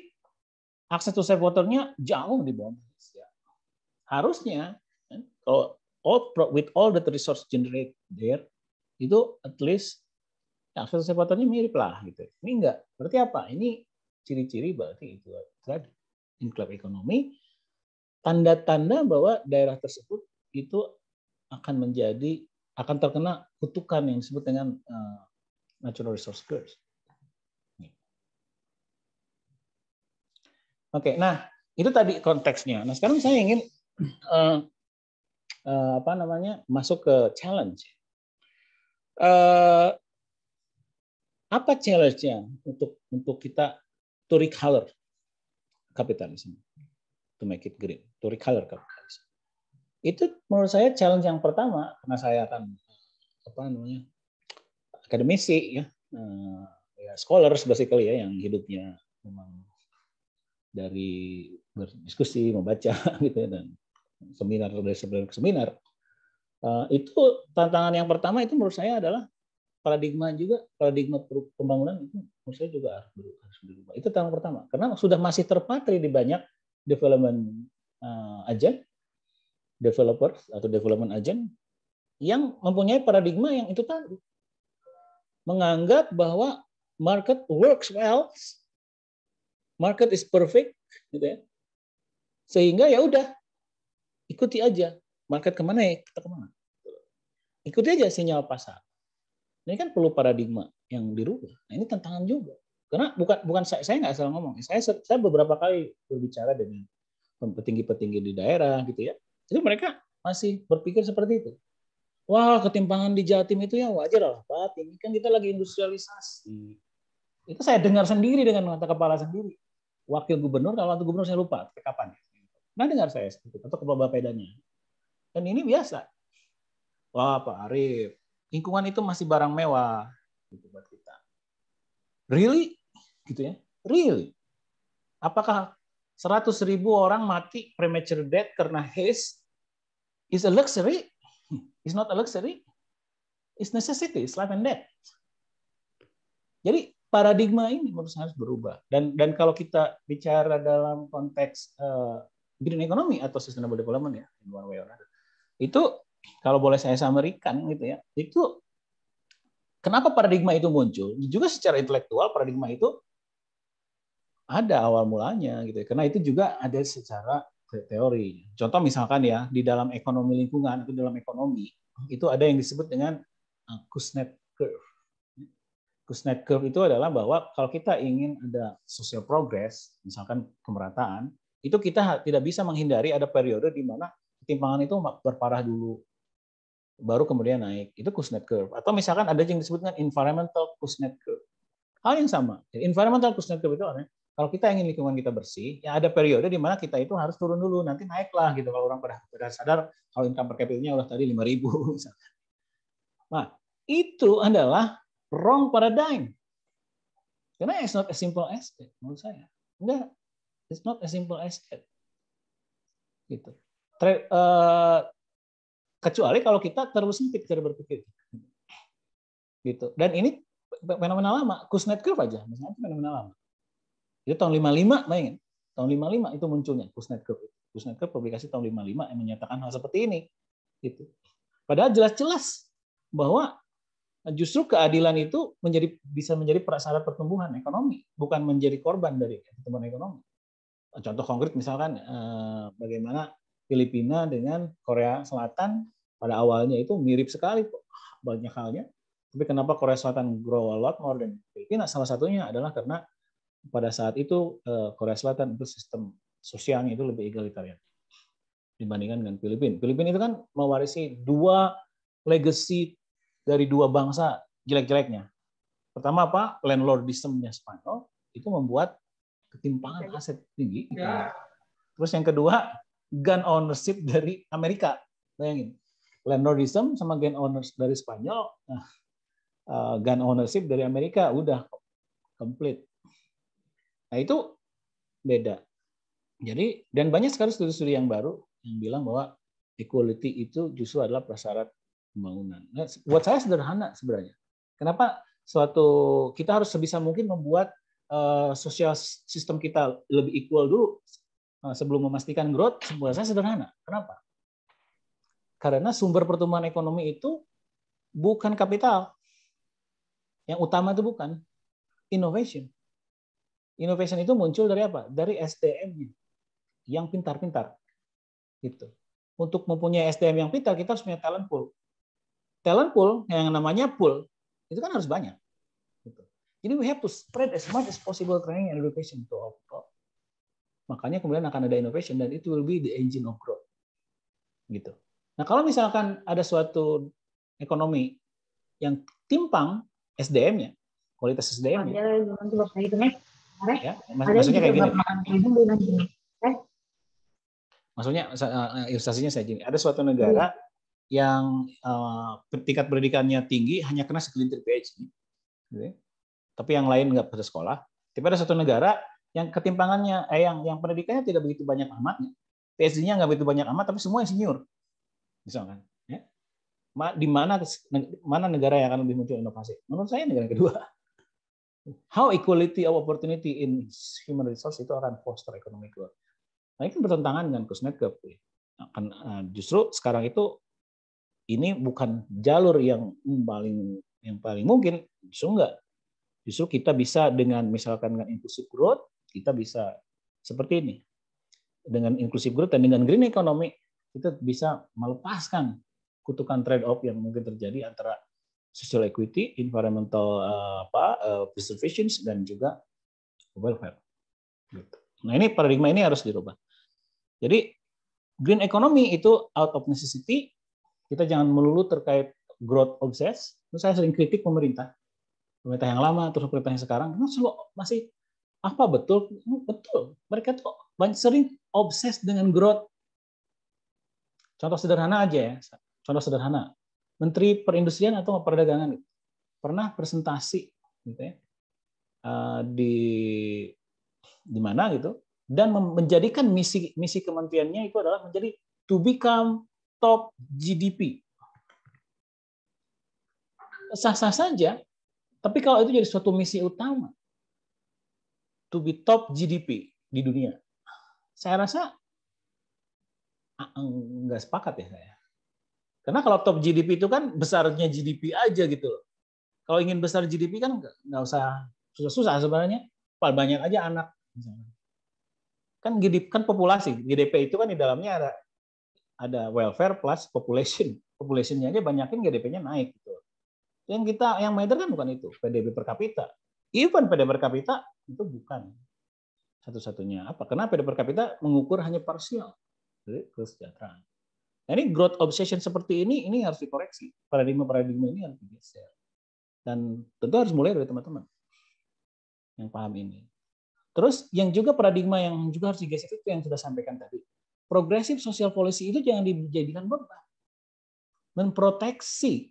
akses to safe waternya jauh di bawah Malaysia. Harusnya kan, kalau all with all the resource generate there itu at least akses to safe waternya mirip lah gitu. Ini enggak. Berarti apa? Ini ciri-ciri berarti itu tadi club ekonomi tanda-tanda bahwa daerah tersebut itu akan menjadi akan terkena kutukan yang disebut dengan eh, natural resource curse. Oke, nah itu tadi konteksnya. Nah sekarang saya ingin uh, uh, apa namanya masuk ke challenge. Uh, apa challenge-nya untuk untuk kita to recolor kapitalisme to make it green, to recolor kapitalisme. Itu menurut saya challenge yang pertama karena saya akan apa namanya akademisi ya, uh, ya scholars basically ya yang hidupnya memang dari berdiskusi, membaca gitu ya, dan seminar dari seminar ke seminar. Eh, itu tantangan yang pertama itu menurut saya adalah paradigma juga paradigma pembangunan itu menurut saya juga harus berubah. Itu tantangan pertama karena sudah masih terpatri di banyak development eh, agent, developers atau development agent yang mempunyai paradigma yang itu tadi menganggap bahwa market works well market is perfect gitu ya sehingga ya udah ikuti aja market kemana ya kita kemana ikuti aja sinyal pasar ini kan perlu paradigma yang dirubah nah ini tantangan juga karena bukan bukan saya saya nggak salah ngomong saya saya beberapa kali berbicara dengan petinggi-petinggi di daerah gitu ya itu mereka masih berpikir seperti itu wah ketimpangan di Jatim itu ya wajar lah Pak ini kan kita lagi industrialisasi itu saya dengar sendiri dengan mata kepala sendiri wakil gubernur kalau waktu gubernur saya lupa kapan nah dengar saya atau kepala bapedanya dan ini biasa wah Pak Arief, lingkungan itu masih barang mewah gitu buat kita really gitu ya really apakah 100 ribu orang mati premature death karena haze is a luxury hmm, Is not a luxury Is necessity it's life and death jadi paradigma ini harus harus berubah. Dan dan kalau kita bicara dalam konteks uh, green economy atau sustainable development ya, in one way or another, itu kalau boleh saya samerikan gitu ya, itu kenapa paradigma itu muncul? Juga secara intelektual paradigma itu ada awal mulanya gitu ya. Karena itu juga ada secara teori. Contoh misalkan ya di dalam ekonomi lingkungan atau dalam ekonomi itu ada yang disebut dengan eh, kusnet curve. Kusnet curve itu adalah bahwa kalau kita ingin ada social progress, misalkan pemerataan, itu kita tidak bisa menghindari ada periode di mana ketimpangan itu berparah dulu, baru kemudian naik. Itu kusnet curve. Atau misalkan ada yang disebut dengan environmental kusnet curve. Hal yang sama. Jadi environmental kusnet curve itu artinya kalau kita ingin lingkungan kita bersih, ya ada periode di mana kita itu harus turun dulu, nanti naiklah gitu kalau orang pada, pada sadar kalau income per capita-nya udah tadi 5000 misalkan. Nah, itu adalah wrong paradigm. Karena it's not as simple as that menurut saya. Enggak, it's not as simple as that. Gitu. Eh, kecuali kalau kita terus sempit cara berpikir. Gitu. Dan ini fenomena lama, Kushnet curve aja, misalnya itu fenomena lama. Itu tahun 55, bayangin. Tahun 55 itu munculnya Kushnet curve. Kushnet curve publikasi tahun 55 yang menyatakan hal seperti ini. Gitu. Padahal jelas-jelas bahwa Nah, justru keadilan itu menjadi bisa menjadi prasyarat pertumbuhan ekonomi, bukan menjadi korban dari pertumbuhan ekonomi. Nah, contoh konkret misalkan eh, bagaimana Filipina dengan Korea Selatan pada awalnya itu mirip sekali banyak halnya, tapi kenapa Korea Selatan grow a lot more than Filipina? Salah satunya adalah karena pada saat itu eh, Korea Selatan itu sistem sosialnya itu lebih egalitarian dibandingkan dengan Filipina. Filipina itu kan mewarisi dua legacy dari dua bangsa jelek-jeleknya. Pertama apa? Landlordismnya Spanyol itu membuat ketimpangan aset tinggi. Ya. Terus yang kedua, gun ownership dari Amerika. Bayangin, landlordism sama gun owners dari Spanyol, nah, eh, gun ownership dari Amerika udah komplit. Nah itu beda. Jadi dan banyak sekali studi-studi yang baru yang bilang bahwa equality itu justru adalah prasyarat pembangunan. Nah, buat saya sederhana sebenarnya. Kenapa suatu kita harus sebisa mungkin membuat uh, eh, sosial sistem kita lebih equal dulu uh, sebelum memastikan growth? Buat saya sederhana. Kenapa? Karena sumber pertumbuhan ekonomi itu bukan kapital. Yang utama itu bukan innovation. Innovation itu muncul dari apa? Dari sdm yang pintar-pintar. Gitu. Untuk mempunyai SDM yang pintar, kita harus punya talent pool talent pool yang namanya pool itu kan harus banyak. Gitu. Jadi we have to spread as much as possible training and education to all people. Makanya kemudian akan ada innovation dan itu will be the engine of growth. Gitu. Nah kalau misalkan ada suatu ekonomi yang timpang SDM-nya, kualitas SDM-nya. Gitu, ya, maksudnya kayak gini. Eh? Maksudnya eh, eh, ilustrasinya saya gini. Ada suatu negara iya yang uh, tingkat pendidikannya tinggi hanya kena segelintir PhD, gitu. Ya. tapi yang lain nggak pada sekolah. Tapi ada satu negara yang ketimpangannya, eh, yang yang pendidikannya tidak begitu banyak amat, ya. PhD-nya nggak begitu banyak amat, tapi semua senior, misalkan. Ya. Di mana mana negara yang akan lebih muncul inovasi? Menurut saya negara kedua. How equality of opportunity in human resource itu akan foster economic growth. Nah, ini kan bertentangan dengan Kusnetkov. Ya. Akan eh, justru sekarang itu ini bukan jalur yang paling yang paling mungkin justru enggak justru kita bisa dengan misalkan dengan inklusif growth kita bisa seperti ini dengan inklusif growth dan dengan green economy kita bisa melepaskan kutukan trade off yang mungkin terjadi antara social equity, environmental eh, apa eh, preservation dan juga welfare. Gitu. Nah ini paradigma ini harus dirubah. Jadi green economy itu out of necessity kita jangan melulu terkait growth obses. Terus saya sering kritik pemerintah. Pemerintah yang lama, terus pemerintah yang sekarang. masih masih apa betul? Hmm, betul. Mereka tuh banyak sering obses dengan growth. Contoh sederhana aja ya. Contoh sederhana. Menteri Perindustrian atau Perdagangan pernah presentasi gitu ya, eh, di di mana gitu dan menjadikan misi misi kementeriannya itu adalah menjadi to become top GDP. Sah-sah saja, tapi kalau itu jadi suatu misi utama, to be top GDP di dunia, saya rasa ah, ah, nggak sepakat ya saya. Karena kalau top GDP itu kan besarnya GDP aja gitu Kalau ingin besar GDP kan nggak usah susah-susah sebenarnya. Paling banyak aja anak. Misalnya. Kan GDP kan populasi. GDP itu kan di dalamnya ada ada welfare plus population. Populationnya aja banyakin GDP-nya naik gitu. Yang kita yang matter kan bukan itu, PDB per kapita. Even PDB per kapita itu bukan satu-satunya apa? Karena PDB per kapita mengukur hanya parsial dari kesejahteraan. Nah, ini growth obsession seperti ini ini harus dikoreksi. Paradigma-paradigma ini harus digeser. Dan tentu harus mulai dari teman-teman yang paham ini. Terus yang juga paradigma yang juga harus digeser itu yang sudah sampaikan tadi progresif sosial policy itu jangan dijadikan beban. Memproteksi,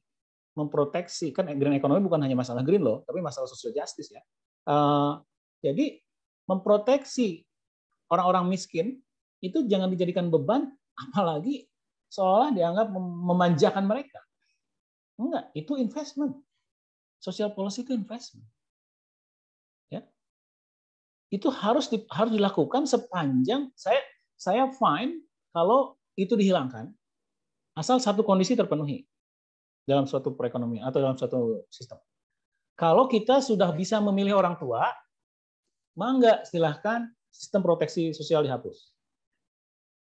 memproteksi kan green ekonomi bukan hanya masalah green loh, tapi masalah sosial justice ya. Eh, jadi memproteksi orang-orang miskin itu jangan dijadikan beban, apalagi seolah dianggap memanjakan mereka. Enggak, itu investment. sosial policy itu investment. Ya. Itu harus di, harus dilakukan sepanjang saya saya fine kalau itu dihilangkan asal satu kondisi terpenuhi dalam suatu perekonomian atau dalam suatu sistem. Kalau kita sudah bisa memilih orang tua, mangga silahkan sistem proteksi sosial dihapus.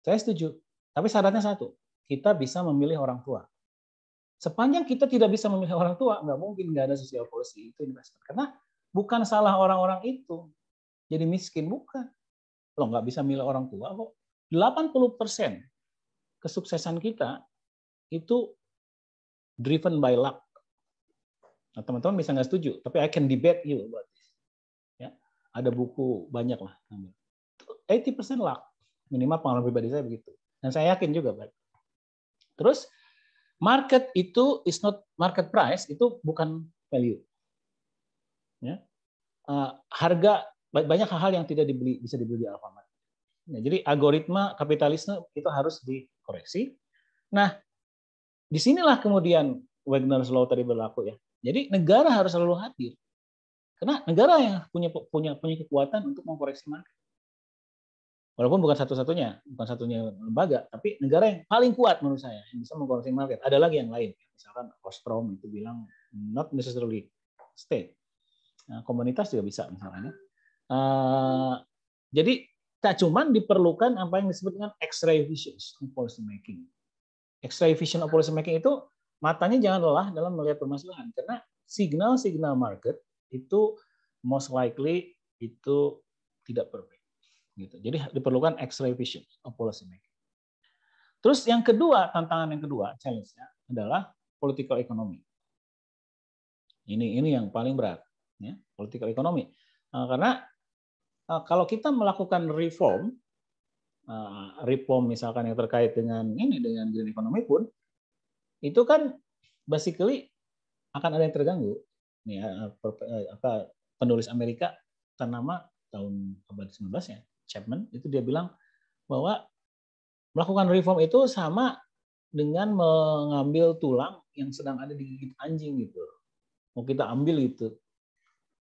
Saya setuju, tapi syaratnya satu, kita bisa memilih orang tua. Sepanjang kita tidak bisa memilih orang tua, nggak mungkin nggak ada sosial policy itu investment. Karena bukan salah orang-orang itu jadi miskin, bukan. Lo nggak bisa milih orang tua kok. 80% kesuksesan kita itu driven by luck. Nah, teman-teman bisa nggak setuju, tapi I can debate you about this. Ya, ada buku banyak lah. 80% luck. Minimal pengalaman pribadi saya begitu. Dan saya yakin juga, Bro. Terus market itu is not market price itu bukan value. Ya. Uh, harga banyak hal-hal yang tidak dibeli bisa dibeli di Alfamart Nah, jadi algoritma kapitalisme itu harus dikoreksi. Nah, disinilah kemudian Wagner's Law tadi berlaku ya. Jadi negara harus selalu hadir. Karena negara yang punya punya punya kekuatan untuk mengkoreksi market. Walaupun bukan satu-satunya, bukan satunya lembaga, tapi negara yang paling kuat menurut saya yang bisa mengkoreksi market. Ada lagi yang lain, misalkan Ostrom itu bilang not necessarily state. Nah, komunitas juga bisa misalnya. Uh, jadi Tak cuman diperlukan apa yang disebut dengan extra efficiency vision of policy making. Extra efficiency vision of policy making itu matanya jangan lelah dalam melihat permasalahan karena signal-signal market itu most likely itu tidak perfect. Gitu. Jadi diperlukan extra efficiency vision of policy making. Terus yang kedua, tantangan yang kedua, challenge-nya adalah political economy. Ini ini yang paling berat, ya, political economy. Nah, karena Eh, kalau kita melakukan reform, eh, reform misalkan yang terkait dengan ini dengan green economy pun, itu kan basically akan ada yang terganggu. Nih, eh, apa penulis Amerika ternama tahun abad 19 ya, Chapman itu dia bilang bahwa melakukan reform itu sama dengan mengambil tulang yang sedang ada di gigit anjing gitu. Mau kita ambil gitu.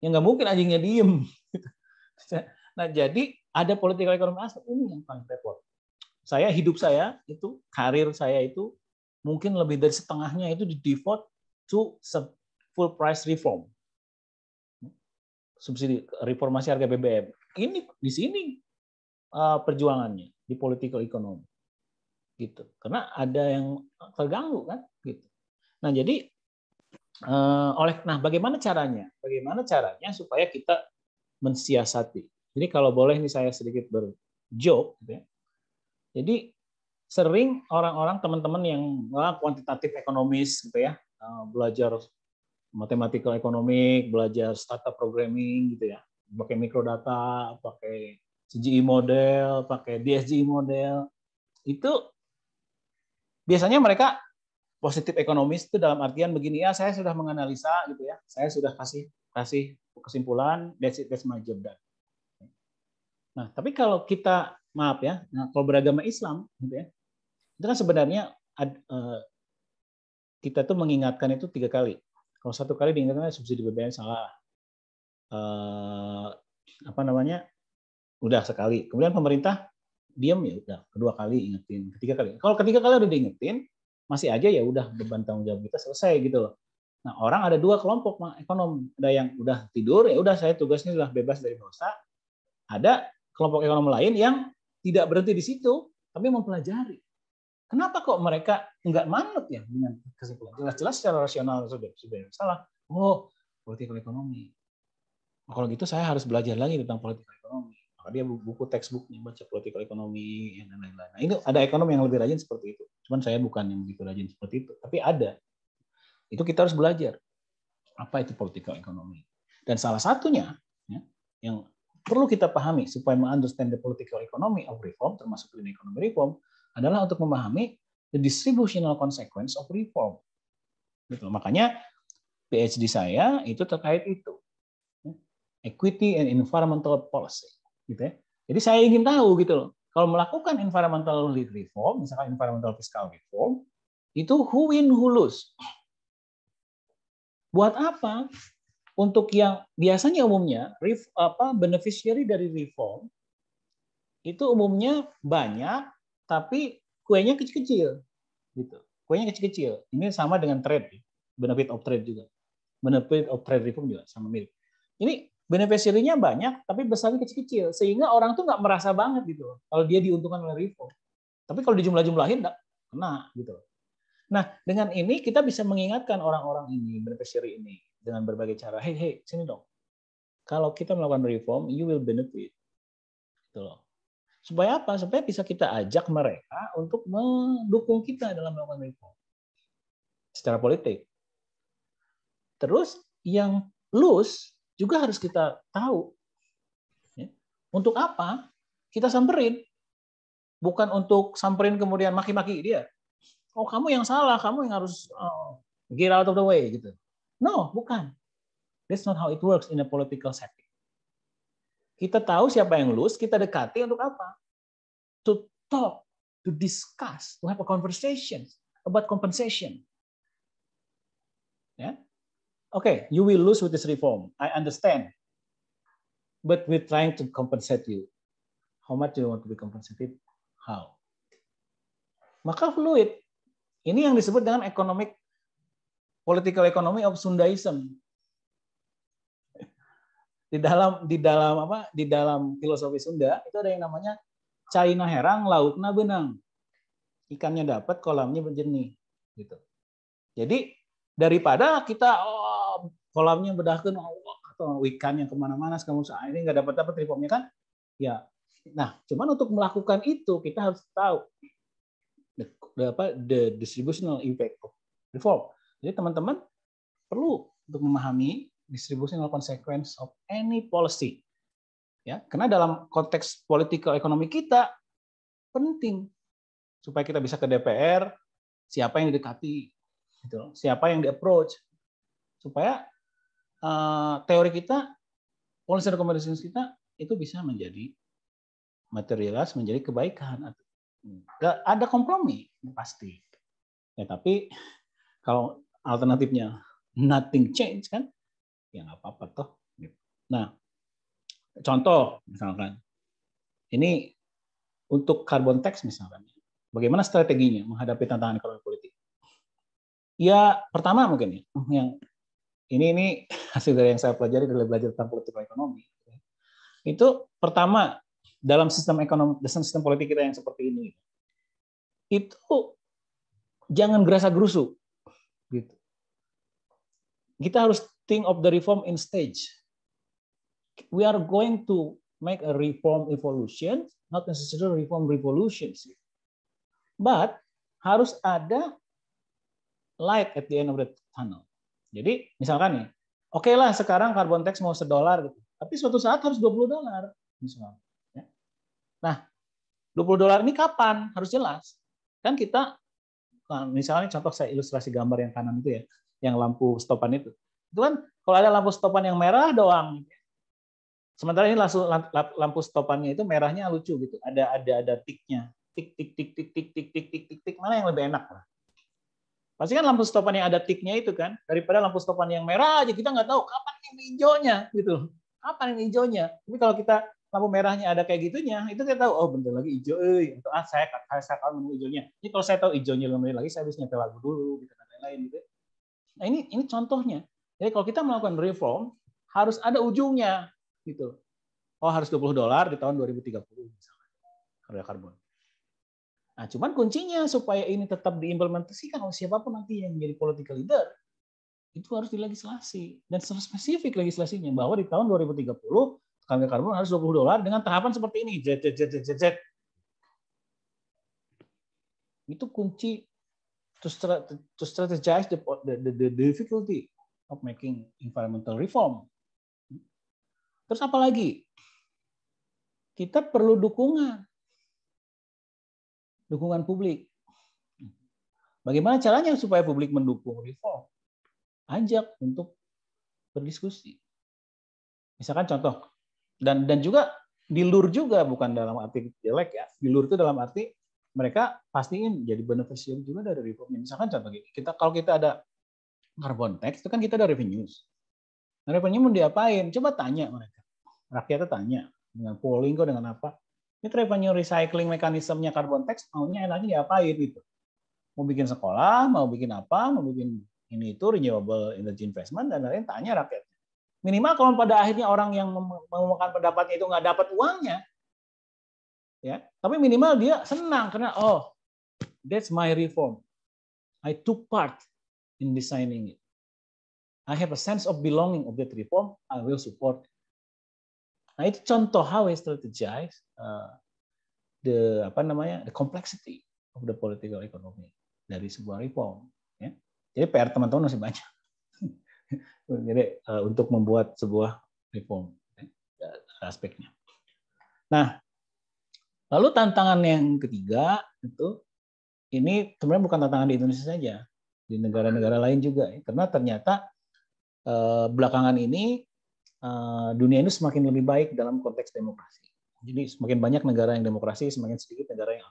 Ya nggak mungkin anjingnya diem. Nah, jadi ada political economy aspect ini yang paling repot. Saya hidup saya itu karir saya itu mungkin lebih dari setengahnya itu di default to full price reform. Subsidi reformasi harga BBM. Ini di sini eh, perjuangannya di political economy. Gitu. Karena ada yang terganggu kan gitu. Nah, jadi eh, oleh nah bagaimana caranya? Bagaimana caranya supaya kita mensiasati jadi kalau boleh nih saya sedikit berjoke. Gitu ya. Jadi sering orang-orang teman-teman yang wah, kuantitatif ekonomis gitu ya, eh, belajar matematikal ekonomi, belajar startup programming gitu ya, pakai mikrodata, pakai CGI e model, pakai dsg e model, itu biasanya mereka positif ekonomis itu dalam artian begini ya saya sudah menganalisa gitu ya saya sudah kasih kasih kesimpulan that's it, that's my job done Nah, tapi kalau kita maaf ya, nah, kalau beragama Islam, gitu ya, itu kan sebenarnya ad, uh, kita tuh mengingatkan itu tiga kali. Kalau satu kali diingatkan subsidi BBM salah, uh, apa namanya, udah sekali. Kemudian pemerintah diam ya udah kedua kali ingetin, ketiga kali. Kalau ketiga kali udah diingetin, masih aja ya udah beban tanggung jawab kita selesai gitu loh. Nah, orang ada dua kelompok ekonom, ada yang udah tidur ya udah saya tugasnya sudah bebas dari dosa. Ada kelompok ekonomi lain yang tidak berhenti di situ, tapi mempelajari. Kenapa kok mereka nggak manut ya dengan kesimpulan? Jelas-jelas secara rasional sudah sudah salah. Oh, politik ekonomi. Nah, oh, kalau gitu saya harus belajar lagi tentang politik ekonomi. Maka dia buku textbooknya baca politik ekonomi dan lain-lain. Nah, ini ada ekonomi yang lebih rajin seperti itu. Cuman saya bukan yang begitu rajin seperti itu, tapi ada. Itu kita harus belajar apa itu politik ekonomi. Dan salah satunya ya, yang perlu kita pahami supaya mengunderstand the political economy of reform, termasuk green economy reform, adalah untuk memahami the distributional consequence of reform. Gitu. Makanya PhD saya itu terkait itu. Ya. Equity and environmental policy. Gitu ya. Jadi saya ingin tahu gitu loh, kalau melakukan environmental reform, misalkan environmental fiscal reform, itu who win who lose. Buat apa untuk yang biasanya umumnya ref, apa beneficiary dari reform itu umumnya banyak tapi kuenya kecil-kecil gitu. Kuenya kecil-kecil. Ini sama dengan trade, ya. benefit of trade juga. Benefit of trade reform juga sama mirip. Ini beneficiary-nya banyak tapi besarnya kecil-kecil sehingga orang tuh nggak merasa banget gitu kalau dia diuntungkan oleh reform. Tapi kalau dijumlah-jumlahin enggak kena gitu loh. Nah, dengan ini kita bisa mengingatkan orang-orang ini, beneficiary ini, dengan berbagai cara. Hey, hey, sini dong. Kalau kita melakukan reform, you will benefit. Gitu loh. Supaya apa? Supaya bisa kita ajak mereka untuk mendukung kita dalam melakukan reform. Secara politik. Terus yang loose juga harus kita tahu. Ya, untuk apa? Kita samperin. Bukan untuk samperin kemudian maki-maki dia. Oh, kamu yang salah, kamu yang harus oh, get out of the way gitu. No, bukan. That's not how it works in a political setting. Kita tahu siapa yang lulus, kita dekati untuk apa? To talk, to discuss, to have a conversation about compensation. Yeah? okay, you will lose with this reform. I understand. But we're trying to compensate you. How much do you want to be compensated? How? Maka fluid. Ini yang disebut dengan economic political economy of Sundaism. Di dalam di dalam apa? Di dalam filosofi Sunda itu ada yang namanya China herang, laut lautna benang. Ikannya dapat, kolamnya berjernih gitu. Jadi daripada kita oh, kolamnya bedahkan oh, atau ikan yang kemana-mana kamu ah, ini nggak dapat dapat reformnya kan? Ya, nah cuman untuk melakukan itu kita harus tahu the, the, the distributional impact of reform jadi teman-teman perlu untuk memahami distribusi distributional konsekuensi of any policy. Ya, karena dalam konteks political ekonomi kita penting supaya kita bisa ke DPR, siapa yang didekati, gitu, siapa yang di-approach, supaya uh, teori kita, policy recommendations kita itu bisa menjadi materialis, menjadi kebaikan. Ada kompromi pasti. Ya, tapi kalau alternatifnya nothing change kan ya nggak apa-apa toh nah contoh misalkan ini untuk carbon tax misalkan bagaimana strateginya menghadapi tantangan ekonomi politik ya pertama mungkin ya yang ini ini hasil dari yang saya pelajari dari belajar tentang politik ekonomi itu pertama dalam sistem ekonomi dalam sistem politik kita yang seperti ini itu jangan gerasa gerusu kita harus think of the reform in stage. We are going to make a reform evolution, not necessarily reform revolutions. But harus ada light at the end of the tunnel. Jadi misalkan nih, oke okay lah sekarang carbon tax mau sedolar, gitu. tapi suatu saat harus 20 dolar. Misalnya. Nah, 20 dolar ini kapan? Harus jelas. Kan kita, nah, misalnya contoh saya ilustrasi gambar yang kanan itu ya yang lampu stopan itu. Itu kan kalau ada lampu stopan yang merah doang. Sementara ini langsung lampu stopannya itu merahnya lucu gitu. Ada ada ada tiknya. Tik tik tik tik tik tik tik tik tik tik mana yang lebih enak lah. Pasti kan lampu stopan yang ada tiknya itu kan daripada lampu stopan yang merah aja kita nggak tahu kapan ini hijaunya gitu. Kapan yang hijaunya? Tapi kalau kita lampu merahnya ada kayak gitunya, itu kita tahu oh bentar lagi hijau, eh atau ah saya saya, saya menunggu hijaunya. Ini kalau saya tahu hijaunya lumayan lagi saya harus nyetel lagu dulu gitu dan lain-lain gitu. Nah, ini ini contohnya. Jadi kalau kita melakukan reform harus ada ujungnya gitu. Oh, harus 20 dolar di tahun 2030 misalnya. Harga karbon. Nah, cuman kuncinya supaya ini tetap diimplementasikan oleh siapapun nanti yang menjadi political leader itu harus dilegislasi dan secara spesifik legislasinya bahwa di tahun 2030 harga karbon harus 20 dolar dengan tahapan seperti ini. Jet, jet, jet, jet, jet. Itu kunci to, to strategize the, the, the, the difficulty of making environmental reform. Terus apa lagi? Kita perlu dukungan. Dukungan publik. Bagaimana caranya supaya publik mendukung reform? Ajak untuk berdiskusi. Misalkan contoh dan dan juga di lur juga bukan dalam arti jelek ya. Di lur itu dalam arti mereka pastiin jadi beneficiary juga dari reformnya. Misalkan contoh kita kalau kita ada carbon tax itu kan kita ada revenues. Nah, revenue mau diapain? Coba tanya mereka. Rakyatnya tanya dengan polling kok dengan apa? Ini revenue recycling mekanismenya carbon tax maunya enaknya diapain gitu. Mau bikin sekolah, mau bikin apa, mau bikin ini itu renewable energy investment dan lain-lain tanya rakyatnya. Minimal kalau pada akhirnya orang yang mengumumkan pendapatnya itu nggak dapat uangnya, ya tapi minimal dia senang karena oh that's my reform I took part in designing it I have a sense of belonging of that reform I will support nah itu contoh how we strategize uh, the apa namanya the complexity of the political economy dari sebuah reform ya jadi PR teman-teman masih banyak jadi uh, untuk membuat sebuah reform ya, aspeknya nah Lalu tantangan yang ketiga itu ini sebenarnya bukan tantangan di Indonesia saja, di negara-negara lain juga ya. karena ternyata eh, belakangan ini eh, dunia ini semakin lebih baik dalam konteks demokrasi. Jadi semakin banyak negara yang demokrasi, semakin sedikit negara yang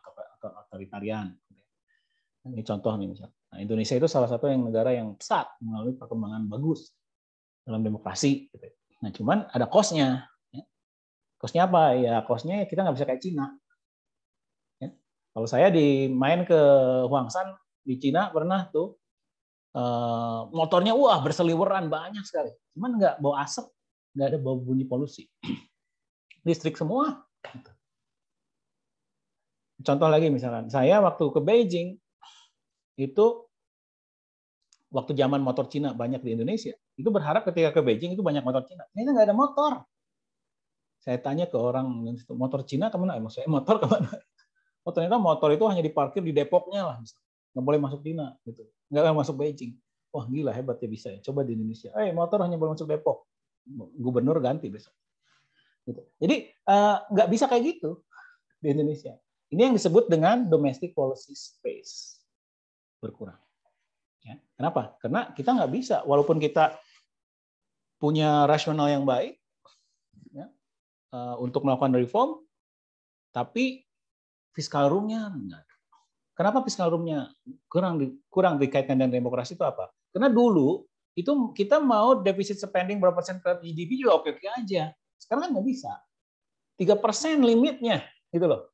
otoritarian. Nah, ini contoh nih misalnya. Nah, Indonesia itu salah satu yang negara yang pesat melalui perkembangan bagus dalam demokrasi. Gitu. Nah, cuman ada kosnya. Kosnya ya. apa? Ya kosnya kita nggak bisa kayak Cina. Kalau saya di main ke Huangshan di Cina pernah tuh eh, motornya wah berseliweran banyak sekali. Cuman nggak bau asap, nggak ada bau bunyi polusi. Listrik semua. Contoh lagi misalkan, saya waktu ke Beijing itu waktu zaman motor Cina banyak di Indonesia, itu berharap ketika ke Beijing itu banyak motor Cina. Ini nggak ada motor. Saya tanya ke orang motor Cina kemana? Emang eh, saya motor kemana? oh ternyata motor itu hanya diparkir di Depoknya lah nggak boleh masuk Cina gitu nggak boleh masuk Beijing wah gila hebat ya bisa ya coba di Indonesia eh motor hanya boleh masuk Depok gubernur ganti besok gitu. jadi eh, nggak bisa kayak gitu di Indonesia ini yang disebut dengan domestic policy space berkurang ya. kenapa karena kita nggak bisa walaupun kita punya rasional yang baik ya, eh, untuk melakukan reform tapi fiskal roomnya Kenapa fiskal roomnya kurang di, kurang dikaitkan dengan demokrasi itu apa? Karena dulu itu kita mau defisit spending berapa persen terhadap GDP juga oke oke aja. Sekarang kan nggak bisa. Tiga persen limitnya gitu loh.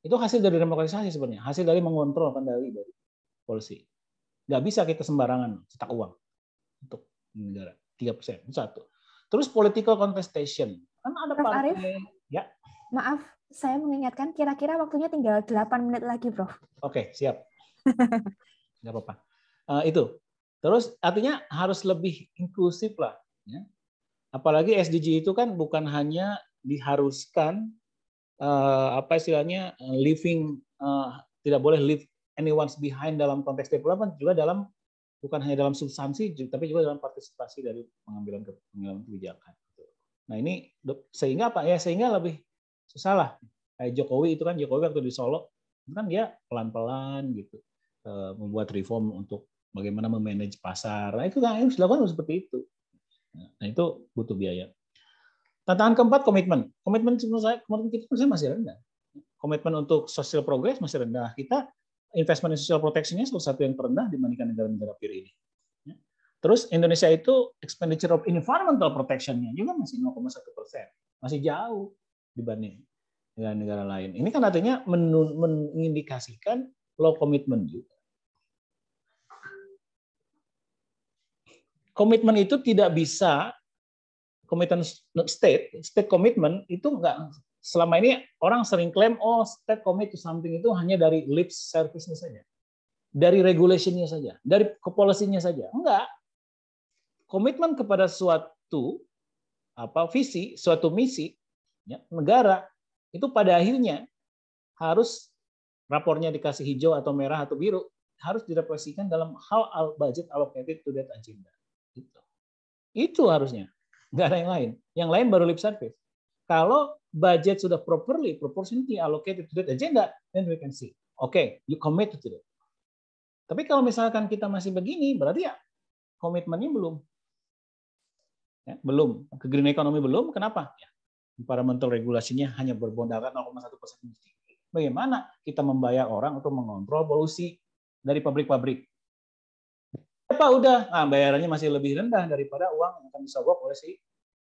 Itu hasil dari demokratisasi sebenarnya, hasil dari mengontrol kendali dari polisi. Gak bisa kita sembarangan cetak uang untuk negara. Tiga persen satu. Terus political contestation. Kan ada partai. Arief, ya. Maaf, saya mengingatkan kira-kira waktunya tinggal 8 menit lagi, Prof. Oke, siap. Enggak apa-apa. Uh, itu. Terus artinya harus lebih inklusif lah. Ya. Apalagi SDG itu kan bukan hanya diharuskan uh, apa istilahnya eh, living uh, tidak boleh leave anyone's behind dalam konteks development juga dalam bukan hanya dalam substansi tapi juga dalam partisipasi dari pengambilan pengambilan kebijakan. Gitu. Nah ini sehingga apa ya sehingga lebih susah lah kayak Jokowi itu kan Jokowi waktu di Solo kan dia pelan-pelan gitu eh, membuat reform untuk bagaimana memanage pasar nah itu kan harus dilakukan seperti itu nah itu butuh biaya tantangan keempat komitmen komitmen menurut saya komitmen kita menurut saya masih rendah komitmen untuk social progress masih rendah kita investment in social protectionnya salah satu yang terendah dibandingkan negara-negara peer ini ya. Terus Indonesia itu expenditure of environmental protectionnya juga masih 0,1 persen, masih jauh dibanding dengan negara lain. Ini kan artinya mengindikasikan low commitment juga. Komitmen itu tidak bisa komitmen state, state commitment itu enggak selama ini orang sering klaim oh state commit to something itu hanya dari lip service-nya saja. Dari regulationnya saja, dari kepolisinya saja. Enggak. Komitmen kepada suatu apa visi, suatu misi ya, negara itu pada akhirnya harus rapornya dikasih hijau atau merah atau biru harus direpresikan dalam hal al budget allocated to that agenda. Itu, itu harusnya. Nggak ada yang lain. Yang lain baru lip service. Kalau budget sudah properly, proportionally allocated to that agenda, then we can see. Oke, okay, you commit to that. Tapi kalau misalkan kita masih begini, berarti ya komitmennya belum. Ya, belum. Ke green economy belum, kenapa? Ya, environmental regulasinya hanya berbondakan 0,1 persen. Bagaimana kita membayar orang untuk mengontrol polusi dari pabrik-pabrik? Apa udah? Nah, bayarannya masih lebih rendah daripada uang yang akan disogok oleh si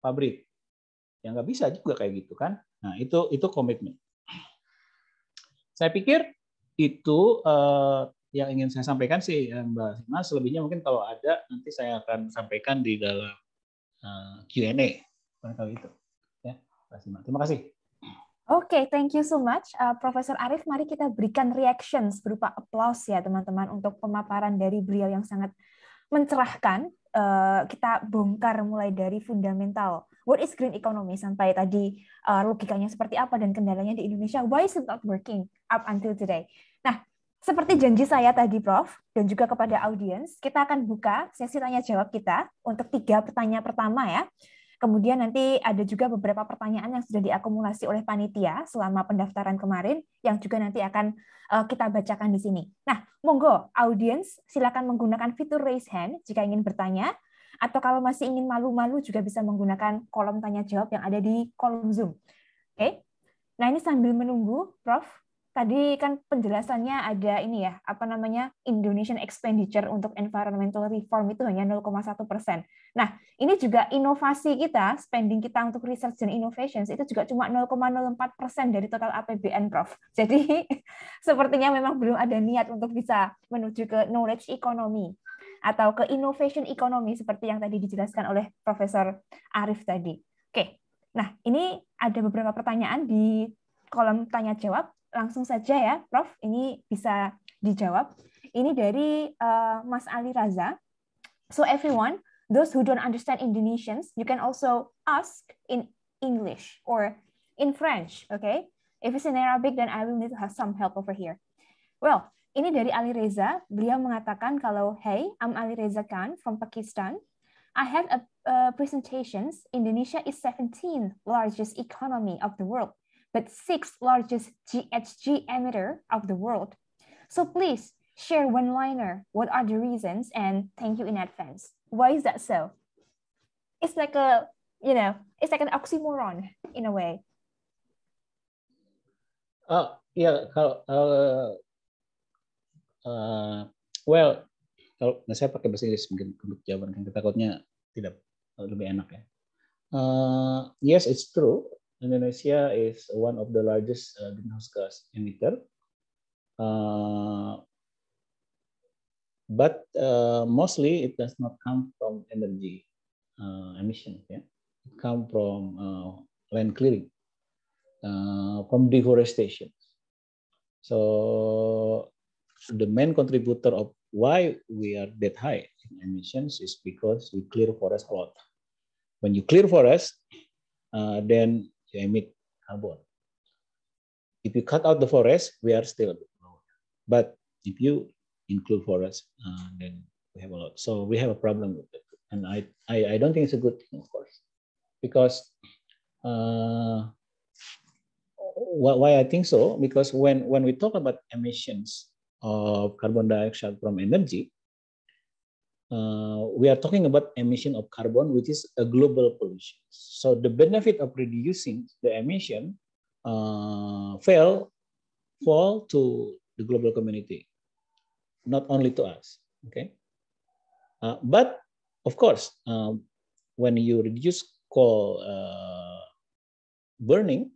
pabrik. Yang nggak bisa juga kayak gitu kan? Nah itu itu komitmen. Saya pikir itu eh, yang ingin saya sampaikan sih eh, Mbak Sima. Selebihnya mungkin kalau ada nanti saya akan sampaikan di dalam eh, Q&A kalau itu. Terima kasih. Oke, okay, thank you so much, uh, Profesor Arif. Mari kita berikan reactions berupa applause ya, teman-teman, untuk pemaparan dari beliau yang sangat mencerahkan. Uh, kita bongkar mulai dari fundamental. What is green economy? Sampai tadi uh, logikanya seperti apa dan kendalanya di Indonesia. Why is it not working up until today? Nah, seperti janji saya tadi, Prof, dan juga kepada audiens, kita akan buka sesi tanya-jawab kita untuk tiga pertanyaan pertama ya. Kemudian nanti ada juga beberapa pertanyaan yang sudah diakumulasi oleh panitia selama pendaftaran kemarin yang juga nanti akan eh, kita bacakan di sini. Nah, monggo audiens silakan menggunakan fitur raise hand jika ingin bertanya atau kalau masih ingin malu-malu juga bisa menggunakan kolom tanya jawab yang ada di kolom Zoom. Oke. Okay? Nah, ini sambil menunggu Prof tadi kan penjelasannya ada ini ya, apa namanya Indonesian expenditure untuk environmental reform itu hanya 0,1 persen. Nah, ini juga inovasi kita, spending kita untuk research dan innovations itu juga cuma 0,04 persen dari total APBN, Prof. Jadi sepertinya memang belum ada niat untuk bisa menuju ke knowledge economy atau ke innovation economy seperti yang tadi dijelaskan oleh Profesor Arif tadi. Oke, nah ini ada beberapa pertanyaan di kolom tanya jawab langsung saja ya, Prof. Ini bisa dijawab. Ini dari uh, Mas Ali Raza. So everyone, those who don't understand Indonesians, you can also ask in English or in French, okay? If it's in Arabic, then I will need to have some help over here. Well, ini dari Ali Reza. Beliau mengatakan kalau, Hey, I'm Ali Reza Khan from Pakistan. I have a, a presentations. Indonesia is 17th largest economy of the world. but sixth largest GHG emitter of the world. So please share one liner. What are the reasons? And thank you in advance. Why is that so? It's like a, you know, it's like an oxymoron in a way. Oh, yeah. Uh, uh, well, kalau nah saya pakai bahasa Inggris mungkin untuk jawaban kan takutnya tidak lebih enak ya. Uh, yes, it's true. Indonesia is one of the largest uh, greenhouse gas emitter. Uh, but uh, mostly it does not come from energy uh, emission. Yeah? It come from uh, land clearing, uh, from deforestation. So the main contributor of why we are that high in emissions is because we clear forest a lot. When you clear forest, uh, then you emit carbon. If you cut out the forest, we are still lower. But if you include forest, uh, then we have a lot. So we have a problem with it. And I, I, I don't think it's a good thing, of course, because uh, why I think so, because when, when we talk about emissions of carbon dioxide from energy, uh, we are talking about emission of carbon, which is a global pollution. So the benefit of reducing the emission uh, fell fall to the global community, not only to us. Okay, uh, but of course, um, when you reduce coal uh, burning,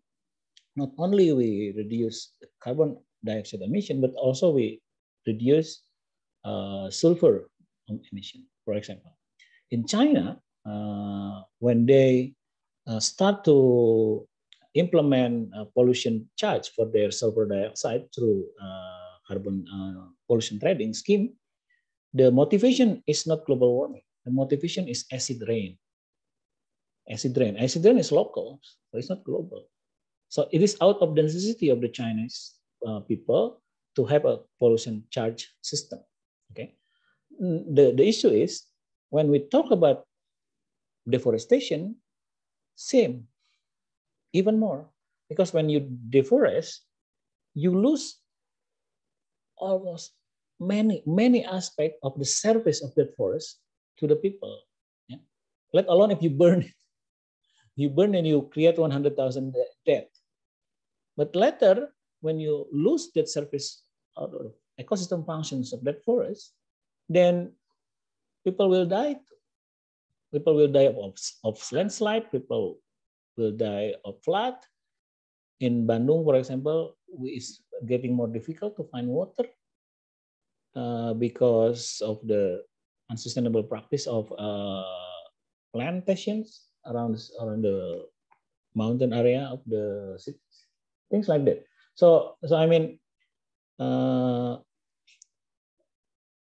not only we reduce carbon dioxide emission, but also we reduce uh, sulfur on emission, for example. In China, uh, when they uh, start to implement pollution charge for their sulfur dioxide through uh, carbon uh, pollution trading scheme, the motivation is not global warming. The motivation is acid rain. Acid rain. Acid rain is local, so it's not global. So it is out of the necessity of the Chinese uh, people to have a pollution charge system. Okay, the, the issue is when we talk about deforestation, same, even more. Because when you deforest, you lose almost many, many aspects of the service of that forest to the people. Yeah? Let alone if you burn it. You burn and you create 100,000 dead. But later, when you lose that service, uh, uh, ecosystem functions of that forest, then people will die. People will die of, of landslide, people will die of flood. In Bandung, for example, it's getting more difficult to find water uh, because of the unsustainable practice of uh, plantations around, around the mountain area of the cities, things like that. So, so I mean, uh,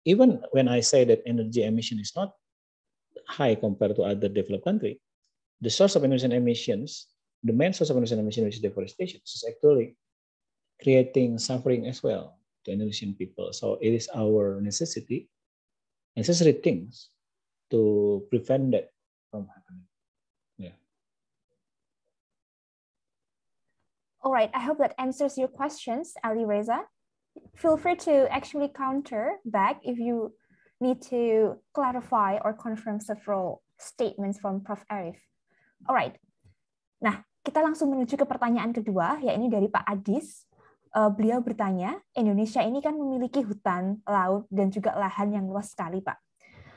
even when I say that energy emission is not high compared to other developed country, the source of emission emissions, the main source of emission which is deforestation. is actually creating suffering as well to Indonesian people. So it is our necessity, necessary things to prevent that from happening. Yeah. All right. I hope that answers your questions, Ali Reza. feel free to actually counter back if you need to clarify or confirm several statements from Prof. Arif. Alright, nah kita langsung menuju ke pertanyaan kedua, yaitu dari Pak Adis. Uh, beliau bertanya, Indonesia ini kan memiliki hutan, laut, dan juga lahan yang luas sekali, Pak.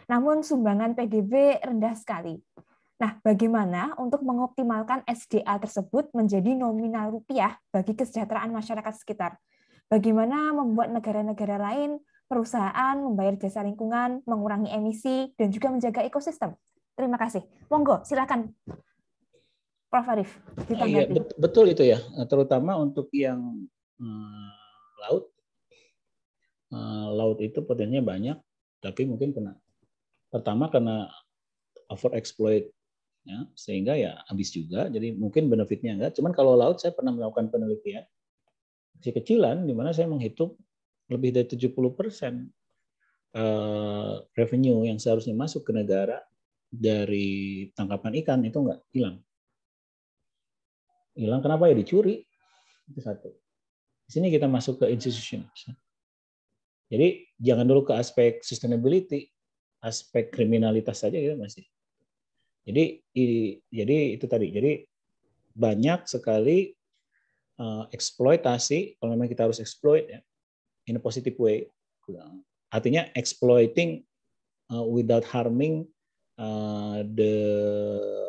Namun sumbangan PDB rendah sekali. Nah, bagaimana untuk mengoptimalkan SDA tersebut menjadi nominal rupiah bagi kesejahteraan masyarakat sekitar? Bagaimana membuat negara-negara lain, perusahaan membayar jasa lingkungan, mengurangi emisi, dan juga menjaga ekosistem. Terima kasih. Monggo, silakan. Prof. Arif, ditanggapi. Iya, ya, betul itu ya, terutama untuk yang hmm, laut. Hmm, laut itu potensinya banyak, tapi mungkin kena. Pertama karena overexploit ya sehingga ya habis juga jadi mungkin benefitnya enggak cuman kalau laut saya pernah melakukan penelitian si kecilan di mana saya menghitung lebih dari 70 persen eh, revenue yang seharusnya masuk ke negara dari tangkapan ikan itu enggak hilang. Hilang kenapa ya dicuri? Itu satu. Di sini kita masuk ke institution. Jadi jangan dulu ke aspek sustainability, aspek kriminalitas saja kita masih. Jadi jadi itu tadi. Jadi banyak sekali Eh, eksploitasi kalau memang kita harus exploit ya in a positive way artinya exploiting eh, without harming eh, the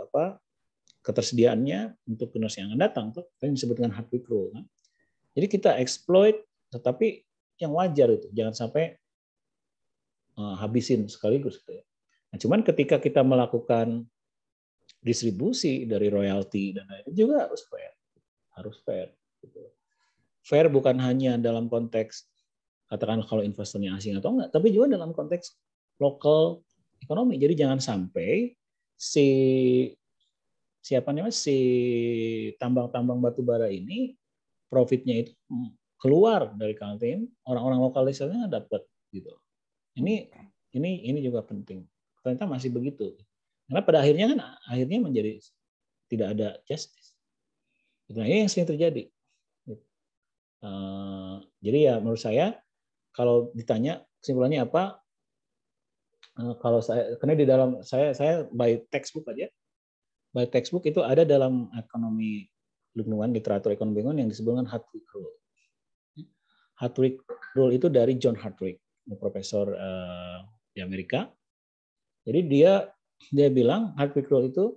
apa ketersediaannya untuk generasi yang akan datang tuh kan yang disebut dengan hard rule kan. jadi kita exploit tetapi yang wajar itu jangan sampai habisin sekaligus gitu ya. nah, cuman ketika kita melakukan distribusi dari royalti dan lain-lain juga harus fair harus fair. Gitu. Fair bukan hanya dalam konteks katakan kalau investornya asing atau enggak, tapi juga dalam konteks lokal ekonomi. Jadi jangan sampai si siapa namanya si tambang-tambang batu bara ini profitnya itu keluar dari kantin orang-orang lokalisasinya nggak dapat gitu ini ini ini juga penting ternyata masih begitu karena pada akhirnya kan akhirnya menjadi tidak ada justice Nah yang sering terjadi. Eh, jadi ya menurut saya kalau ditanya kesimpulannya apa, eh, kalau saya karena di dalam saya saya by textbook aja, by textbook itu ada dalam ekonomi lingkungan literatur ekonomi lingkungan yang disebut dengan Hartwig Rule. Hartwig Rule itu dari John Hartwig, profesor eh, di Amerika. Jadi dia dia bilang Hartwig Rule itu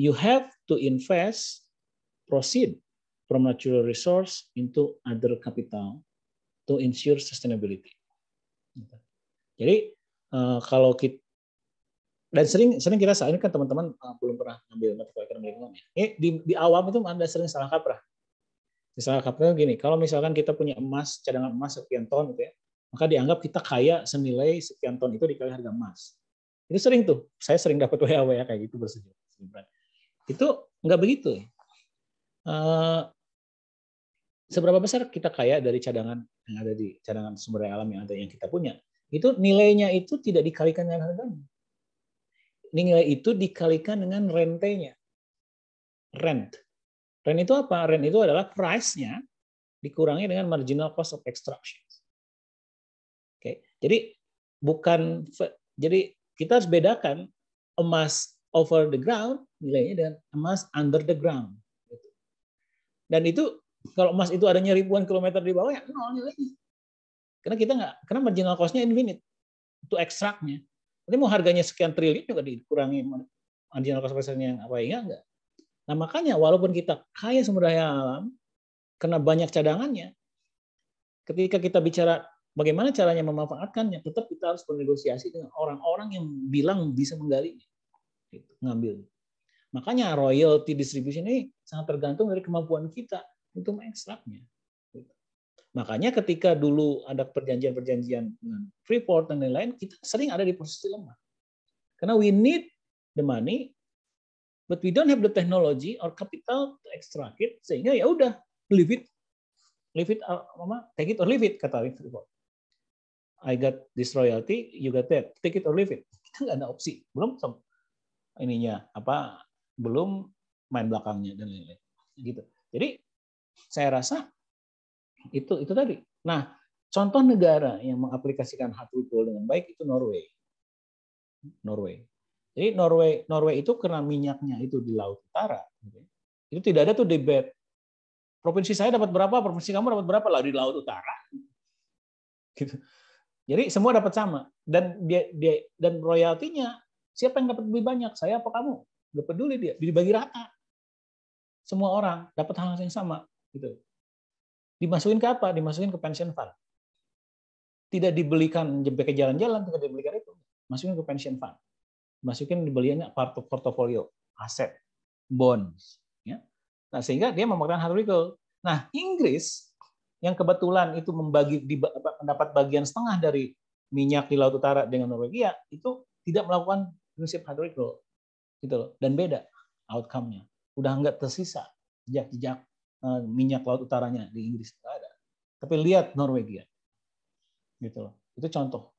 you have to invest proceed from natural resource into other capital to ensure sustainability. Jadi eh, kalau kita dan sering sering kita saat ini kan teman-teman eh, belum pernah ambil ekonomi lingkungan ya. Ini di, di awam itu anda sering salah kaprah. Salah kaprah gini, kalau misalkan kita punya emas cadangan emas sekian ton gitu ya, maka dianggap kita kaya senilai sekian ton itu dikali harga emas. Itu sering tuh, saya sering dapat WA ya kayak gitu bersih. Itu nggak begitu. Uh, seberapa besar kita kaya dari cadangan yang ada di cadangan sumber daya alam yang ada yang kita punya itu nilainya itu tidak dikalikan dengan harganya nilai itu dikalikan dengan rentenya rent rent itu apa rent itu adalah price-nya dikurangi dengan marginal cost of extraction oke jadi bukan jadi kita harus bedakan emas over the ground nilainya dengan emas under the ground. Dan itu kalau emas itu adanya ribuan kilometer di bawah ya nol nilainya. Karena kita nggak, karena marginal cost-nya infinite untuk ekstraknya. Nanti mau harganya sekian triliun juga dikurangi marginal cost nya yang apa ya enggak. Nah makanya walaupun kita kaya sumber daya alam, karena banyak cadangannya, ketika kita bicara bagaimana caranya memanfaatkannya, tetap kita harus bernegosiasi dengan orang-orang yang bilang bisa menggalinya, gitu, ngambil. Makanya royalty distribution ini sangat tergantung dari kemampuan kita untuk mengekstraknya. Makanya ketika dulu ada perjanjian-perjanjian dengan Freeport dan lain-lain, kita sering ada di posisi lemah. Karena we need the money, but we don't have the technology or capital to extract it, sehingga ya udah leave it, leave it, mama, uh, take it or leave it, kata Freeport. I got this royalty, you got that, take it or leave it. Kita nggak ada opsi, belum ininya apa belum main belakangnya dan lain-lain gitu jadi saya rasa itu itu tadi nah contoh negara yang mengaplikasikan hard recall dengan baik itu Norway Norway jadi Norway Norway itu karena minyaknya itu di laut utara gitu ya. itu tidak ada tuh debat. provinsi saya dapat berapa provinsi kamu dapat berapa lah di laut utara gitu jadi semua dapat sama dan dia, dia dan royaltinya siapa yang dapat lebih banyak saya apa kamu nggak peduli dia dibagi rata semua orang dapat hal yang sama gitu dimasukin ke apa dimasukin ke pension fund tidak dibelikan jebek ke jalan-jalan tidak dibelikan itu masukin ke pension fund masukin dibeliannya portfolio aset bonds ya nah sehingga dia memegang hard recall nah Inggris yang kebetulan itu membagi mendapat bagian setengah dari minyak di laut utara dengan Norwegia itu tidak melakukan prinsip hard recall gitu loh dan beda outcome-nya udah nggak tersisa jejak-jejak eh, minyak laut utaranya di Inggris nggak ada tapi lihat Norwegia gitu loh itu contoh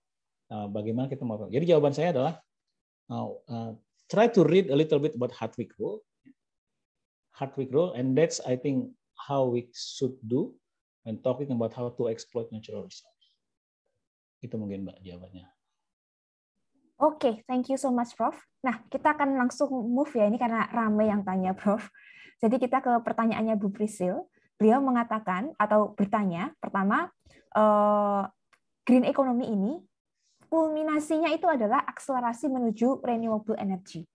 eh, bagaimana kita mau jadi jawaban saya adalah eh, try to read a little bit about Hartwig rule Hartwig rule and that's I think how we should do when talking about how to exploit natural resource itu mungkin mbak jawabannya Oke, okay, thank you so much, Prof. Nah, kita akan langsung move ya, ini karena ramai yang tanya, Prof. Jadi kita ke pertanyaannya Bu Prisil. Beliau mengatakan atau bertanya, pertama, uh, green economy ini kulminasinya itu adalah akselerasi menuju renewable energy.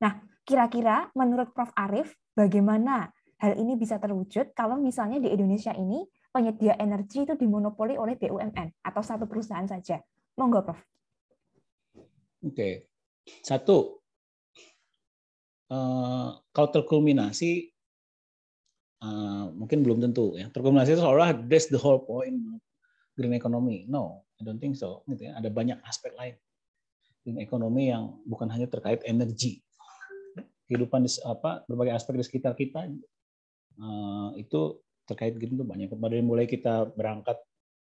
Nah, kira-kira menurut Prof. Arif, bagaimana hal ini bisa terwujud kalau misalnya di Indonesia ini penyedia energi itu dimonopoli oleh BUMN atau satu perusahaan saja? Monggo, Prof. Oke. Satu, uh, kalau terkulminasi, eh, mungkin belum tentu. Ya. Terkulminasi itu seolah that's the whole point green economy. No, I don't think so. Gitu ya. Ada banyak aspek lain green economy yang bukan hanya terkait energi. Kehidupan apa berbagai aspek di sekitar kita eh, itu terkait green itu banyak. Dari mulai kita berangkat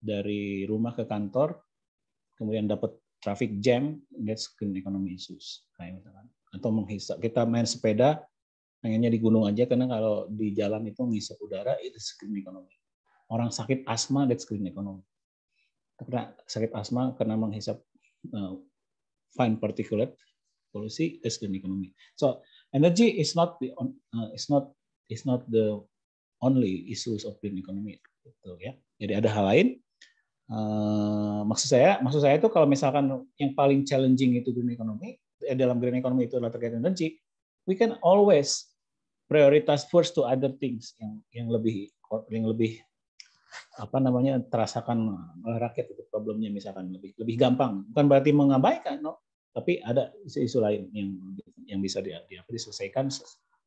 dari rumah ke kantor, kemudian dapat traffic jam, that's green economy issues. Kayak misalkan. Gitu Atau menghisap, kita main sepeda, pengennya di gunung aja karena kalau di jalan itu menghisap udara itu green economy. Orang sakit asma that's green economy. Karena sakit asma karena menghisap uh, fine particulate polusi, that's green economy. So energy is not the uh, is not is not the only issues of green economy. Gitu, ya. Jadi ada hal lain Eh, maksud saya, maksud saya itu kalau misalkan yang paling challenging itu green economy eh, dalam green economy itu adalah terkait energi, we can always prioritize first to other things yang yang lebih yang lebih apa namanya terasakan eh, rakyat itu problemnya misalkan lebih lebih gampang bukan berarti mengabaikan no tapi ada isu-isu lain yang yang bisa di, di, diselesaikan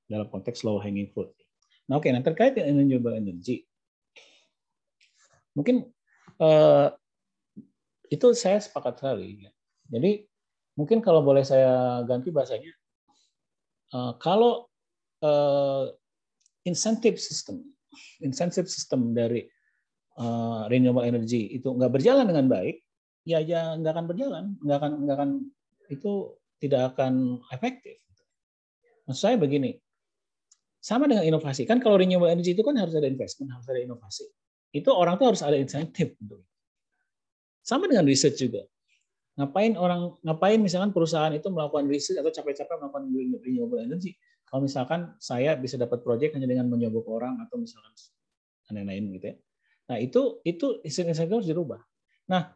dalam konteks low hanging fruit. Nah oke okay, nah terkait dengan renewable energy mungkin Eh, itu saya sepakat sekali. Ya. Jadi mungkin kalau boleh saya ganti bahasanya, eh, kalau eh, insentif sistem, insentif sistem dari renewable energy itu nggak berjalan dengan baik, ya ya nggak akan berjalan, nggak akan nggak akan itu tidak akan efektif. Maksud saya begini, sama dengan inovasi kan kalau renewable energy itu kan harus ada investment, harus ada inovasi itu orang tuh harus ada insentif untuk itu. Sama dengan riset juga. Ngapain orang ngapain misalkan perusahaan itu melakukan riset atau capek-capek melakukan renewable energy kalau misalkan saya bisa dapat proyek hanya dengan menyogok orang atau misalkan lain-lain gitu ya. Nah, itu itu insentif harus dirubah. Nah,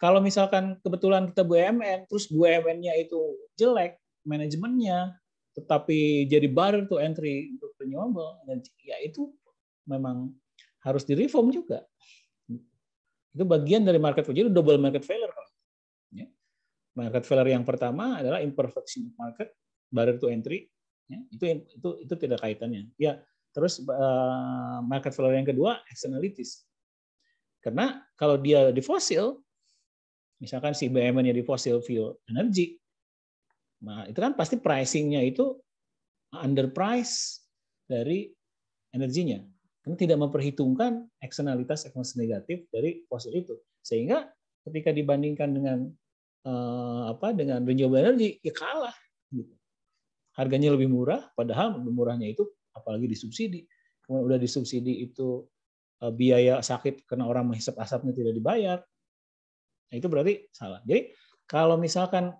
kalau misalkan kebetulan kita BUMN terus BUMN-nya itu jelek manajemennya tetapi jadi barrier to entry untuk renewable energy, ya itu memang harus direform juga. Itu bagian dari market failure, double market failure. Ya. Market failure yang pertama adalah imperfection of market, barrier to entry. Ya. Itu itu itu tidak kaitannya. Ya, terus uh, market failure yang kedua externalities. Karena kalau dia di fosil, misalkan si bumn yang di fosil fuel energy, nah itu kan pasti pricing-nya itu underprice dari energinya. Karena tidak memperhitungkan eksternalitas eksternalitas negatif dari fosil itu. Sehingga ketika dibandingkan dengan eh, apa dengan renewable energy ya kalah gitu. Harganya lebih murah padahal lebih murahnya itu apalagi disubsidi. Kemudian udah disubsidi itu eh, biaya sakit karena orang menghisap asapnya tidak dibayar. Nah, itu berarti salah. Jadi kalau misalkan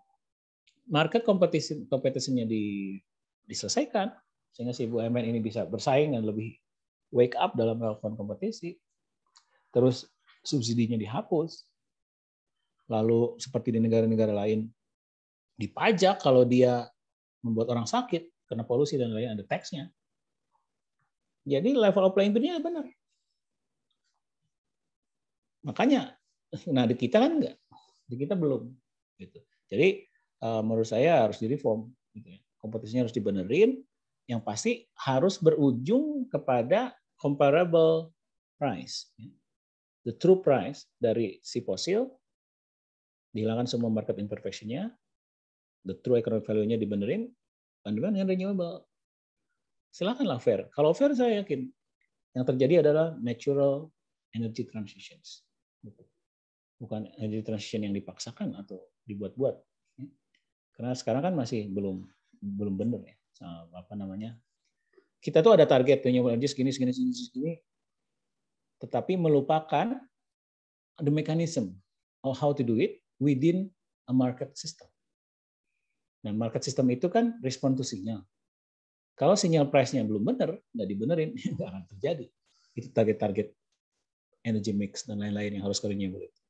market kompetisi kompetisinya di, diselesaikan sehingga si MN ini bisa bersaing dan lebih wake up dalam melakukan kompetisi, terus subsidinya dihapus, lalu seperti di negara-negara lain dipajak kalau dia membuat orang sakit karena polusi dan lain lain ada teksnya. Jadi level of playing nya benar. Makanya, nah di kita kan enggak, di kita belum. Gitu. Jadi eh, menurut saya harus direform. Gitu ya. Kompetisinya harus dibenerin. Yang pasti harus berujung kepada comparable price. The true price dari si fosil, dihilangkan semua market imperfectionnya, the true economic value-nya dibenerin, on demand yang renewable. Silakanlah fair. Kalau fair saya yakin yang terjadi adalah natural energy transitions. Bukan energy transition yang dipaksakan atau dibuat-buat. Karena sekarang kan masih belum belum benar ya apa namanya kita tuh ada target renewable energy segini segini segini segini tetapi melupakan the mechanism of how to do it within a market system. Nah, market system itu kan respon to sinyal. Kalau sinyal price-nya belum benar, nggak dibenerin, nggak akan terjadi. Itu target-target energy mix dan lain-lain yang harus ke renewable itu.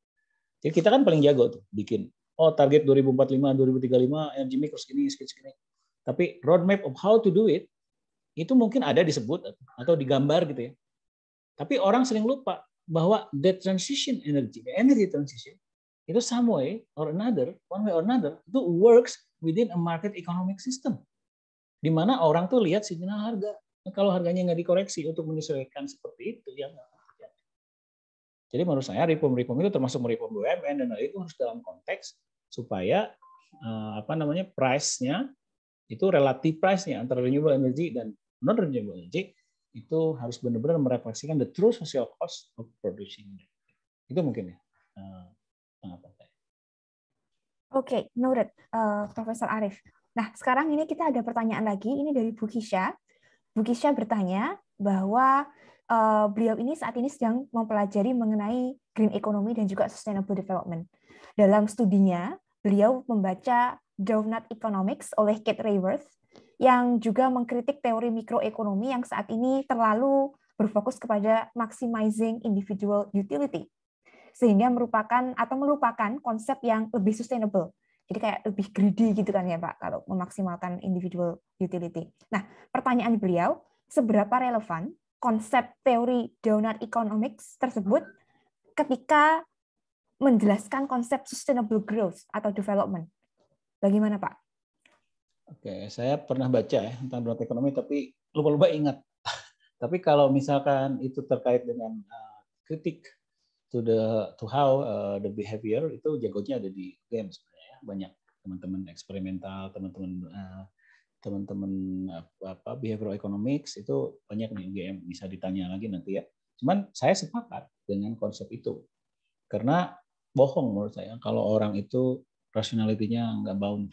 Jadi kita kan paling jago tuh bikin oh target 2045 2035 energy mix harus gini segini segini. Tapi roadmap of how to do it itu mungkin ada disebut atau digambar gitu ya. Tapi orang sering lupa bahwa the transition energy, the energy transition itu some way or another, one way or another, itu works within a market economic system. Di mana orang tuh lihat signal harga. Nah, kalau harganya nggak dikoreksi untuk menyesuaikan seperti itu, ya Jadi menurut saya reform-reform itu termasuk reform BUMN dan lain itu harus dalam konteks supaya eh, apa namanya price-nya itu relatif price-nya antara renewable energy dan non renewable energy itu harus benar-benar merefleksikan the true social cost of producing Itu mungkin ya eh, pendapat saya. Oke, okay, uh, eh, Profesor Arif. Nah, sekarang ini kita ada pertanyaan lagi. Ini dari Bu Kisha. Bu Kisha bertanya bahwa uh, beliau ini saat ini sedang mempelajari mengenai green economy dan juga sustainable development. Dalam studinya, beliau membaca Donut Economics oleh Kate Rayworth yang juga mengkritik teori mikroekonomi yang saat ini terlalu berfokus kepada maximizing individual utility sehingga merupakan atau melupakan konsep yang lebih sustainable jadi kayak lebih greedy gitu kan ya Pak kalau memaksimalkan individual utility. Nah, pertanyaan beliau, seberapa relevan konsep teori donut economics tersebut ketika menjelaskan konsep sustainable growth atau development? Bagaimana Pak? Oke, saya pernah baca ya tentang donat ekonomi, tapi lupa-lupa ingat. tapi kalau misalkan itu terkait dengan eh, kritik to the to how uh, the behavior itu jagonya ada di game sebenarnya ya. banyak teman-teman eksperimental, teman-teman teman eh, teman-teman apa behavioral economics itu banyak nih UGM bisa ditanya lagi nanti ya. Cuman saya sepakat dengan konsep itu karena bohong menurut saya kalau orang itu rasionalitinya nggak bound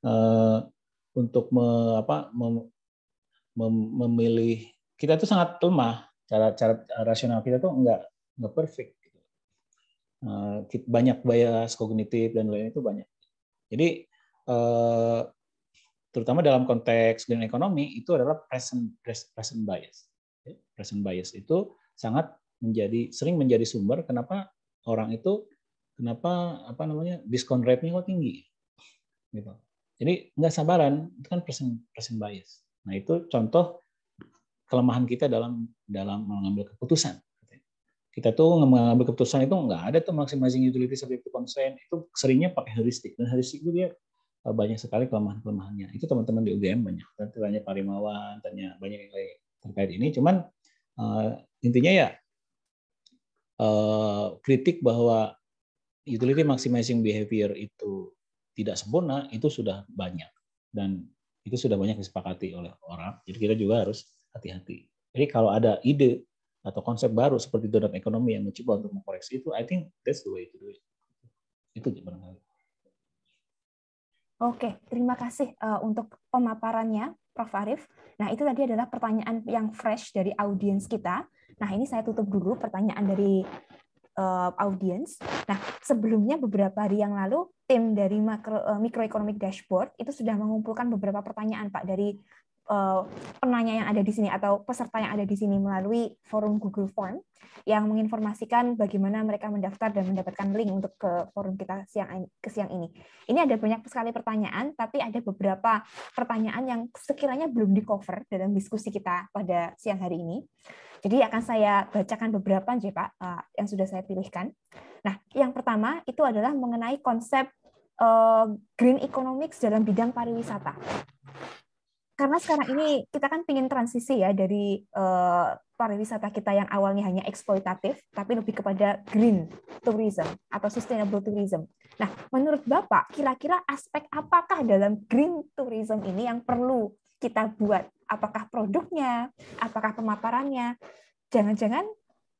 Eh, untuk me, apa, mem, mem, memilih kita itu sangat lemah cara cara rasional kita tuh nggak nggak perfect uh, banyak bias kognitif dan lain itu banyak jadi uh, terutama dalam konteks green ekonomi itu adalah present present bias ya, present bias itu sangat menjadi sering menjadi sumber kenapa orang itu kenapa apa namanya diskon rate-nya kok tinggi gitu jadi nggak sabaran itu kan person person bias. Nah itu contoh kelemahan kita dalam dalam mengambil keputusan. Kita tuh mengambil keputusan itu nggak ada tuh maximizing utility subjective concern itu seringnya pakai heuristik dan heuristik itu dia eh, banyak sekali kelemahan-kelemahannya. Itu teman-teman di UGM banyak. Tanya Pak Rimawan, tanya banyak yang lain terkait ini. Cuman eh, intinya ya eh, kritik bahwa utility maximizing behavior itu tidak sempurna itu sudah banyak dan itu sudah banyak disepakati oleh orang. Jadi kita juga harus hati-hati. Jadi kalau ada ide atau konsep baru seperti donat ekonomi yang mencoba untuk mengkoreksi itu, I think that's the way to do it. Itu barangkali. Oke, terima kasih eh, untuk pemaparannya, Prof. Arif. Nah, itu tadi adalah pertanyaan yang fresh dari audiens kita. Nah, ini saya tutup dulu pertanyaan dari uh, audience. Nah, sebelumnya beberapa hari yang lalu tim dari makro, uh, eh, microeconomic dashboard itu sudah mengumpulkan beberapa pertanyaan Pak dari uh, penanya yang ada di sini atau peserta yang ada di sini melalui forum Google Form yang menginformasikan bagaimana mereka mendaftar dan mendapatkan link untuk ke forum kita siang ke siang ini. Ini ada banyak sekali pertanyaan, tapi ada beberapa pertanyaan yang sekiranya belum di cover dalam diskusi kita pada siang hari ini. Jadi akan saya bacakan beberapa aja Pak eh, yang sudah saya pilihkan. Nah, yang pertama itu adalah mengenai konsep eh, green economics dalam bidang pariwisata. Karena sekarang ini kita kan ingin transisi ya dari eh, pariwisata kita yang awalnya hanya eksploitatif, tapi lebih kepada green tourism atau sustainable tourism. Nah, menurut Bapak, kira-kira aspek apakah dalam green tourism ini yang perlu kita buat apakah produknya, apakah pemaparannya. Jangan-jangan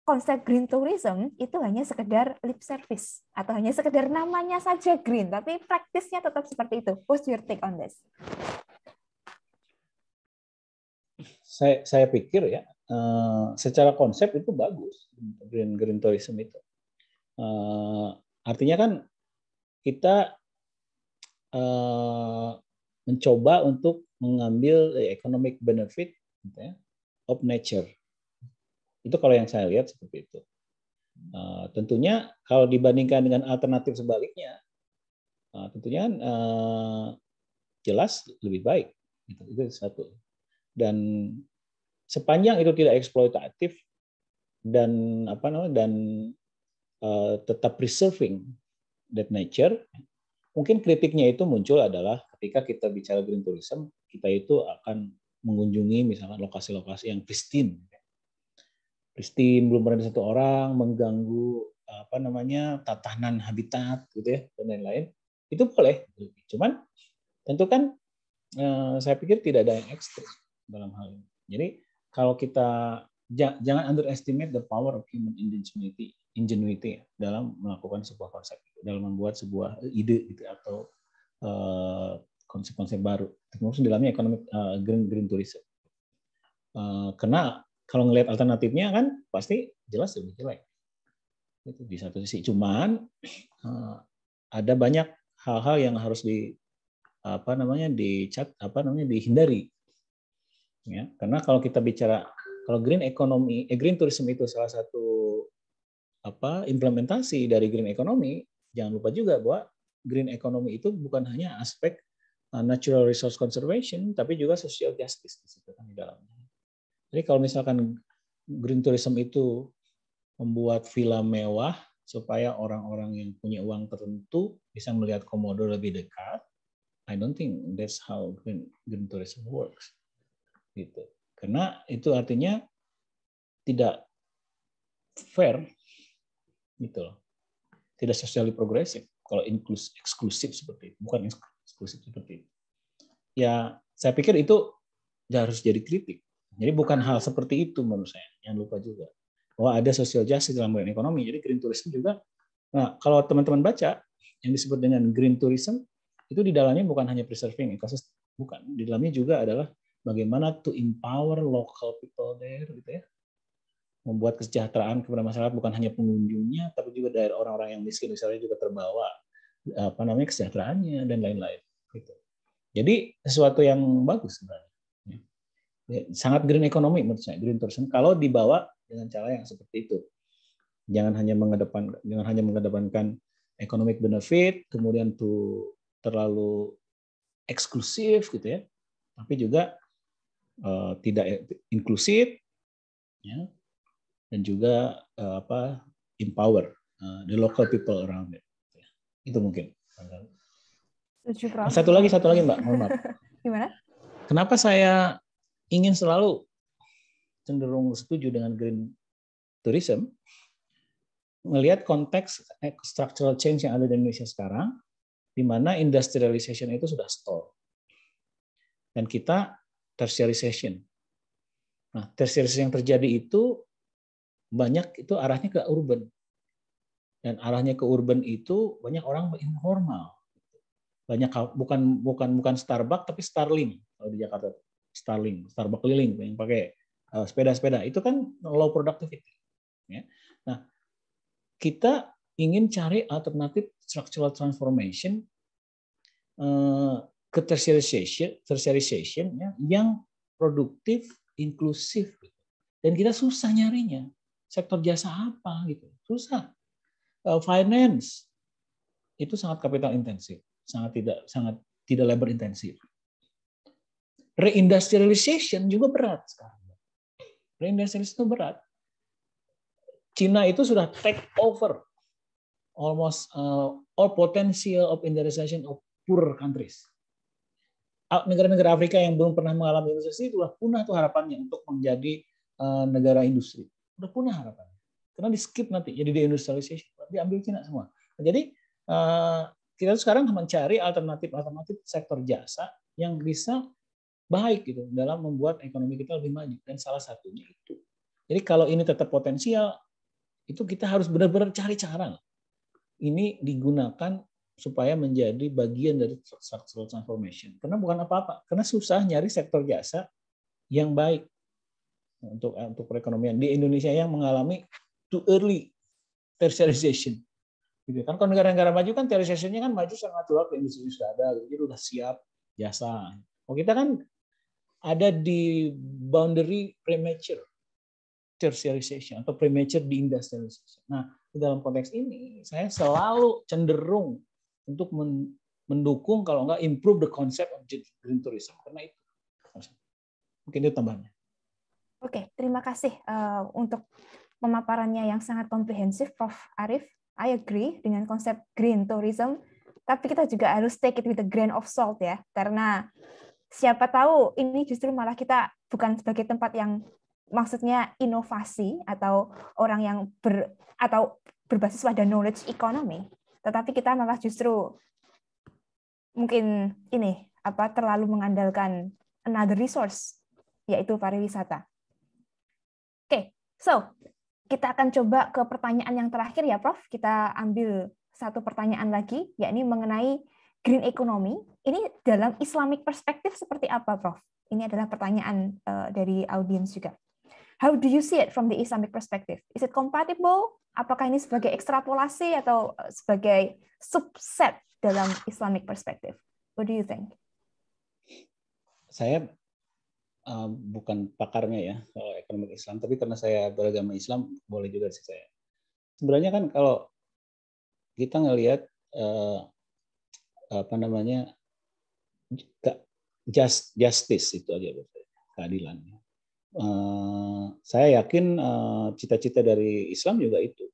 konsep green tourism itu hanya sekedar lip service atau hanya sekedar namanya saja green, tapi praktisnya tetap seperti itu. What's your take on this? Saya, saya pikir ya, eh, secara konsep itu bagus green green tourism itu. Eh, artinya kan kita eh, mencoba untuk mengambil economic benefit gitu ya, of nature. Itu kalau yang saya lihat seperti itu. Uh, tentunya kalau dibandingkan dengan alternatif sebaliknya, uh, tentunya uh, jelas lebih baik. Itu, itu satu. Dan sepanjang itu tidak eksploitatif dan apa namanya dan uh, tetap preserving that nature, Mungkin kritiknya itu muncul adalah ketika kita bicara green tourism, kita itu akan mengunjungi misalnya lokasi-lokasi yang pristine. Pristine belum pernah ada satu orang mengganggu apa namanya tatanan habitat gitu ya dan lain-lain. Itu boleh. Cuman tentu kan eh, saya pikir tidak ada yang ekstrim dalam hal ini. Jadi kalau kita jangan underestimate the power of human ingenuity ingenuity dalam melakukan sebuah konsep, dalam membuat sebuah ide gitu atau eh, konsep-konsep baru. Termasuk dalamnya ekonomi uh, green green tourism. Uh, karena kalau ngelihat alternatifnya kan pasti jelas lebih jelek. Itu di satu sisi. Cuman uh, ada banyak hal-hal yang harus di apa namanya dicat apa namanya dihindari ya karena kalau kita bicara kalau green economy eh, green tourism itu salah satu apa implementasi dari green economy, jangan lupa juga bahwa green economy itu bukan hanya aspek uh, natural resource conservation, tapi juga social justice di situ kan di dalamnya. Jadi kalau misalkan green tourism itu membuat villa mewah supaya orang-orang yang punya uang tertentu bisa melihat komodo lebih dekat, I don't think that's how green, green tourism works. Gitu. Karena itu artinya tidak fair gitu loh tidak sosial progresif kalau inklus eksklusif seperti itu bukan eksklusif seperti itu ya saya pikir itu ya harus jadi kritik jadi bukan hal seperti itu menurut saya yang lupa juga bahwa ada social justice dalam bidang ekonomi jadi green tourism juga nah kalau teman-teman baca yang disebut dengan green tourism itu di dalamnya bukan hanya preserving kasus bukan di dalamnya juga adalah bagaimana to empower local people there gitu ya membuat kesejahteraan kepada masyarakat bukan hanya pengunjungnya tapi juga dari orang-orang yang miskin misalnya juga terbawa apa namanya kesejahteraannya dan lain-lain gitu. Jadi sesuatu yang bagus sebenarnya. Ya, sangat green economy menurut saya green tourism kalau dibawa dengan cara yang seperti itu. Jangan hanya mengedepan jangan hanya mengedepankan economic benefit kemudian tuh terlalu eksklusif gitu ya. Tapi juga uh, tidak eh, inklusif ya dan juga uh, apa empower uh, the local people around it. Itu mungkin. Satu lagi, satu lagi Mbak, mohon maaf. Gimana? Kenapa saya ingin selalu cenderung setuju dengan green tourism? Melihat konteks eh, structural change yang ada di Indonesia sekarang, di mana industrialization itu sudah stall. Dan kita tertiarization. Nah, tertiarization yang terjadi itu banyak itu arahnya ke urban. Dan arahnya ke urban itu banyak orang informal. Banyak bukan bukan bukan Starbucks tapi Starling kalau di Jakarta. Starling, Starbucks keliling yang pakai eh, sepeda-sepeda itu kan low productivity. Ya. Nah, kita ingin cari alternatif structural transformation uh, ke tertiarization, tertiarization ya, yang produktif, inklusif, dan kita susah nyarinya sektor jasa apa gitu. Susah. Eh, finance itu sangat kapital intensif, sangat tidak sangat tidak labor intensif. Reindustrialization juga berat sekarang. Reindustrialisasi itu berat. Cina itu sudah take over almost uh, all potential of industrialization of poor countries. Negara-negara Afrika yang belum pernah mengalami industrialisasi itulah punah tuh harapannya untuk menjadi eh, negara industri udah punah harapan. Karena di skip nanti, jadi di deindustrialisasi, diambil Cina semua. Nah, jadi eh, kita sekarang mencari alternatif-alternatif sektor jasa yang bisa baik gitu dalam membuat ekonomi kita lebih maju dan salah satunya itu. Jadi kalau ini tetap potensial, itu kita harus benar-benar cari cara. Ini digunakan supaya menjadi bagian dari structural transformation. Karena bukan apa-apa, karena susah nyari sektor jasa yang baik untuk eh, untuk perekonomian di Indonesia yang mengalami too early tertiarization. Gitu ya. kan kalau negara-negara maju kan tercerization-nya kan maju sangat natural ke industri sudah ada, jadi sudah siap jasa. Oh kita kan ada di boundary premature tertiarization atau premature di industrialization. Nah, di dalam konteks ini saya selalu cenderung untuk mendukung kalau enggak improve the concept of green tourism karena itu. Mungkin itu tambahannya. Oke, terima kasih uh, untuk pemaparannya yang sangat komprehensif, Prof. Arif. I agree dengan konsep green tourism, tapi kita juga harus take it with a grain of salt ya, karena siapa tahu ini justru malah kita bukan sebagai tempat yang maksudnya inovasi atau orang yang ber atau berbasis pada knowledge economy, tetapi kita malah justru mungkin ini apa terlalu mengandalkan another resource yaitu pariwisata. So, kita akan coba ke pertanyaan yang terakhir ya, Prof. Kita ambil satu pertanyaan lagi, yakni mengenai green economy. Ini dalam Islamic perspektif seperti apa, Prof? Ini adalah pertanyaan uh, dari audiens juga. How do you see it from the Islamic perspective? Is it compatible? Apakah ini sebagai ekstrapolasi atau eh, sebagai subset dalam Islamic perspective? What do you think? Saya uh, bukan pakarnya ya kalau ekonomi Islam, tapi karena saya beragama Islam boleh juga sih saya. Sebenarnya kan kalau kita ngelihat uh, apa namanya just justice itu aja keadilan. Uh, saya yakin cita-cita uh, dari Islam juga itu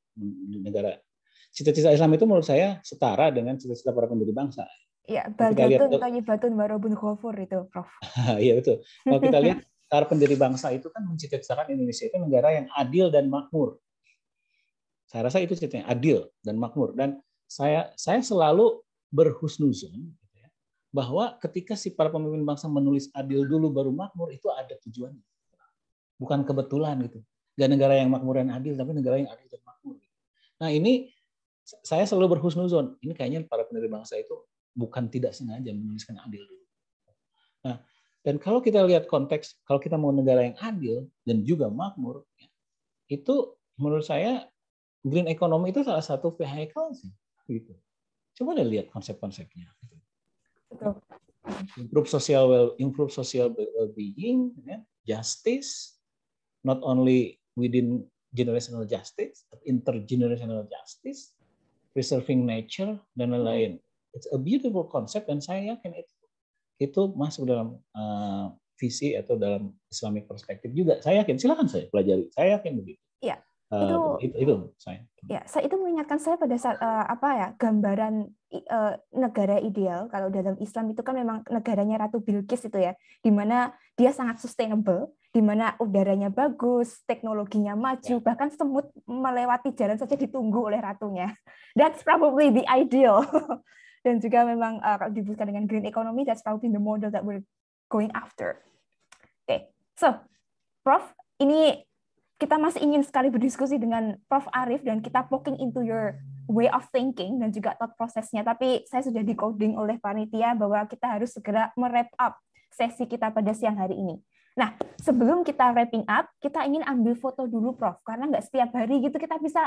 negara cita-cita Islam itu menurut saya setara dengan cita-cita para pendiri bangsa. Ya, Baldatun, baru Warobun Ghafur itu, Prof. Iya, betul. Kalau kita lihat, para pendiri bangsa itu kan menciptakan citakan Indonesia itu negara yang adil dan makmur. Saya rasa itu ceritanya, adil dan makmur. Dan saya saya selalu berhusnuzon gitu ya, bahwa ketika si para pemimpin bangsa menulis adil dulu baru makmur, itu ada tujuannya. Bukan kebetulan gitu. Gak negara yang makmur dan adil, tapi negara yang adil dan makmur. Gitu. Nah ini saya selalu berhusnuzon. Ini kayaknya para pendiri bangsa itu bukan tidak sengaja menuliskan adil dulu. Nah, dan kalau kita lihat konteks, kalau kita mau negara yang adil dan juga makmur, ya, itu menurut saya green economy itu salah satu vehicle sih, gitu. Coba deh lihat konsep-konsepnya. Betul. Improve social well, improve social well-being, ya, justice, not only within generational justice, intergenerational justice, preserving nature dan lain-lain. It's a beautiful concept dan saya yakin itu itu masuk dalam uh, visi atau dalam Islamic perspektif juga. Saya yakin, silakan saya pelajari. Saya yakin begitu. Iya. Uh, itu, itu itu saya. Ya, saya itu mengingatkan saya pada saat uh, apa ya gambaran uh, negara ideal kalau dalam Islam itu kan memang negaranya Ratu Bilqis itu ya, di mana dia sangat sustainable, di mana udaranya bagus, teknologinya maju, yeah. bahkan semut melewati jalan saja ditunggu oleh ratunya. That's probably the ideal. dan juga memang eh, uh, dibutuhkan dengan green economy that's probably the model that we're going after. Oke, okay. so Prof, ini kita masih ingin sekali berdiskusi dengan Prof Arif dan kita poking into your way of thinking dan juga thought prosesnya. Tapi saya sudah decoding oleh panitia bahwa kita harus segera merap up sesi kita pada siang hari ini. Nah, sebelum kita wrapping up, kita ingin ambil foto dulu, Prof. Karena nggak setiap hari gitu kita bisa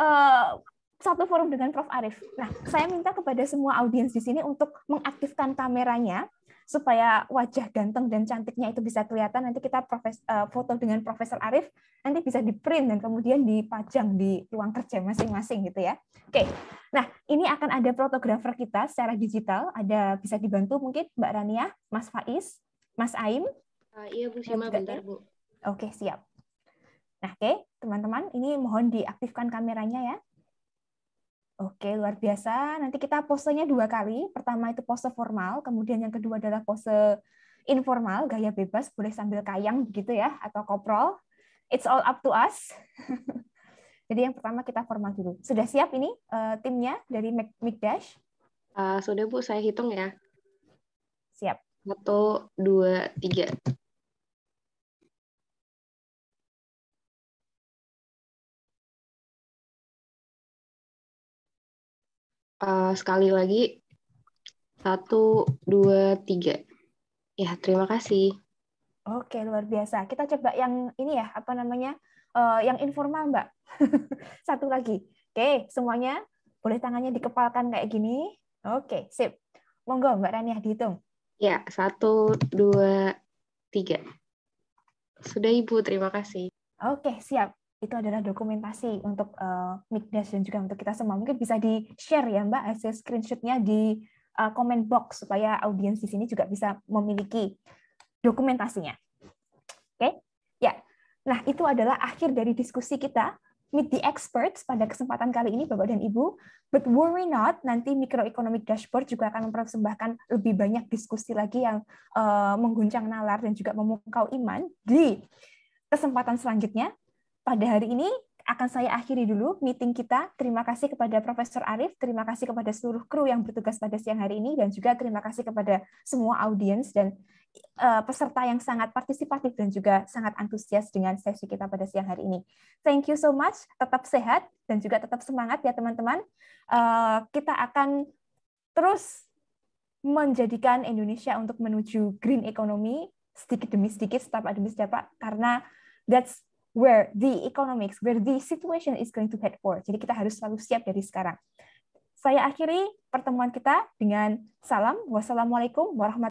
uh, satu forum dengan Prof. Arif. Nah, saya minta kepada semua audiens di sini untuk mengaktifkan kameranya supaya wajah ganteng dan cantiknya itu bisa kelihatan. Nanti kita profes, uh, foto dengan Profesor Arif, nanti bisa di-print dan kemudian dipajang di ruang kerja masing-masing gitu ya. Oke, nah ini akan ada fotografer kita secara digital, ada bisa dibantu mungkin Mbak Rania, Mas Faiz, Mas Aim. Uh, iya Bu Sima, bentar Bu. Oke, siap. Nah, oke, teman-teman, ini mohon diaktifkan kameranya ya. Oke, luar biasa. Nanti kita posenya dua kali. Pertama itu pose formal, kemudian yang kedua adalah pose informal, gaya bebas, boleh sambil kayang begitu ya, atau koprol. It's all up to us. Jadi yang pertama kita formal dulu. Sudah siap ini uh, timnya dari Mikdash? Uh, sudah Bu, saya hitung ya. Siap. Satu, dua, tiga. uh, sekali lagi satu dua tiga ya terima kasih oke luar biasa kita coba yang ini ya apa namanya uh, yang informal mbak satu lagi oke semuanya boleh tangannya dikepalkan kayak gini oke sip monggo mbak Rania dihitung ya satu dua tiga sudah ibu terima kasih oke siap itu adalah dokumentasi untuk uh, eh, Mikdas dan juga untuk kita semua. Mungkin bisa di-share ya Mbak hasil screenshotnya di uh, comment box supaya audiens di sini juga bisa memiliki dokumentasinya. Oke? Okay? Ya. Nah, itu adalah akhir dari diskusi kita Meet the Experts pada kesempatan kali ini Bapak dan Ibu. But worry not, nanti Microeconomic Dashboard juga akan mempersembahkan lebih banyak diskusi lagi yang uh, mengguncang nalar dan juga memukau iman di kesempatan selanjutnya pada hari ini akan saya akhiri dulu meeting kita. Terima kasih kepada Profesor Arif, terima kasih kepada seluruh kru yang bertugas pada siang hari ini, dan juga terima kasih kepada semua audiens dan uh, peserta yang sangat partisipatif dan juga sangat antusias dengan sesi kita pada siang hari ini. Thank you so much, tetap sehat dan juga tetap semangat ya teman-teman. Uh, kita akan terus menjadikan Indonesia untuk menuju green economy sedikit demi sedikit, setiap demi setiap, karena that's where the economics, where the situation is going to head for. Jadi kita harus selalu siap dari sekarang. Saya akhiri pertemuan kita dengan salam. Wassalamualaikum warahmatullahi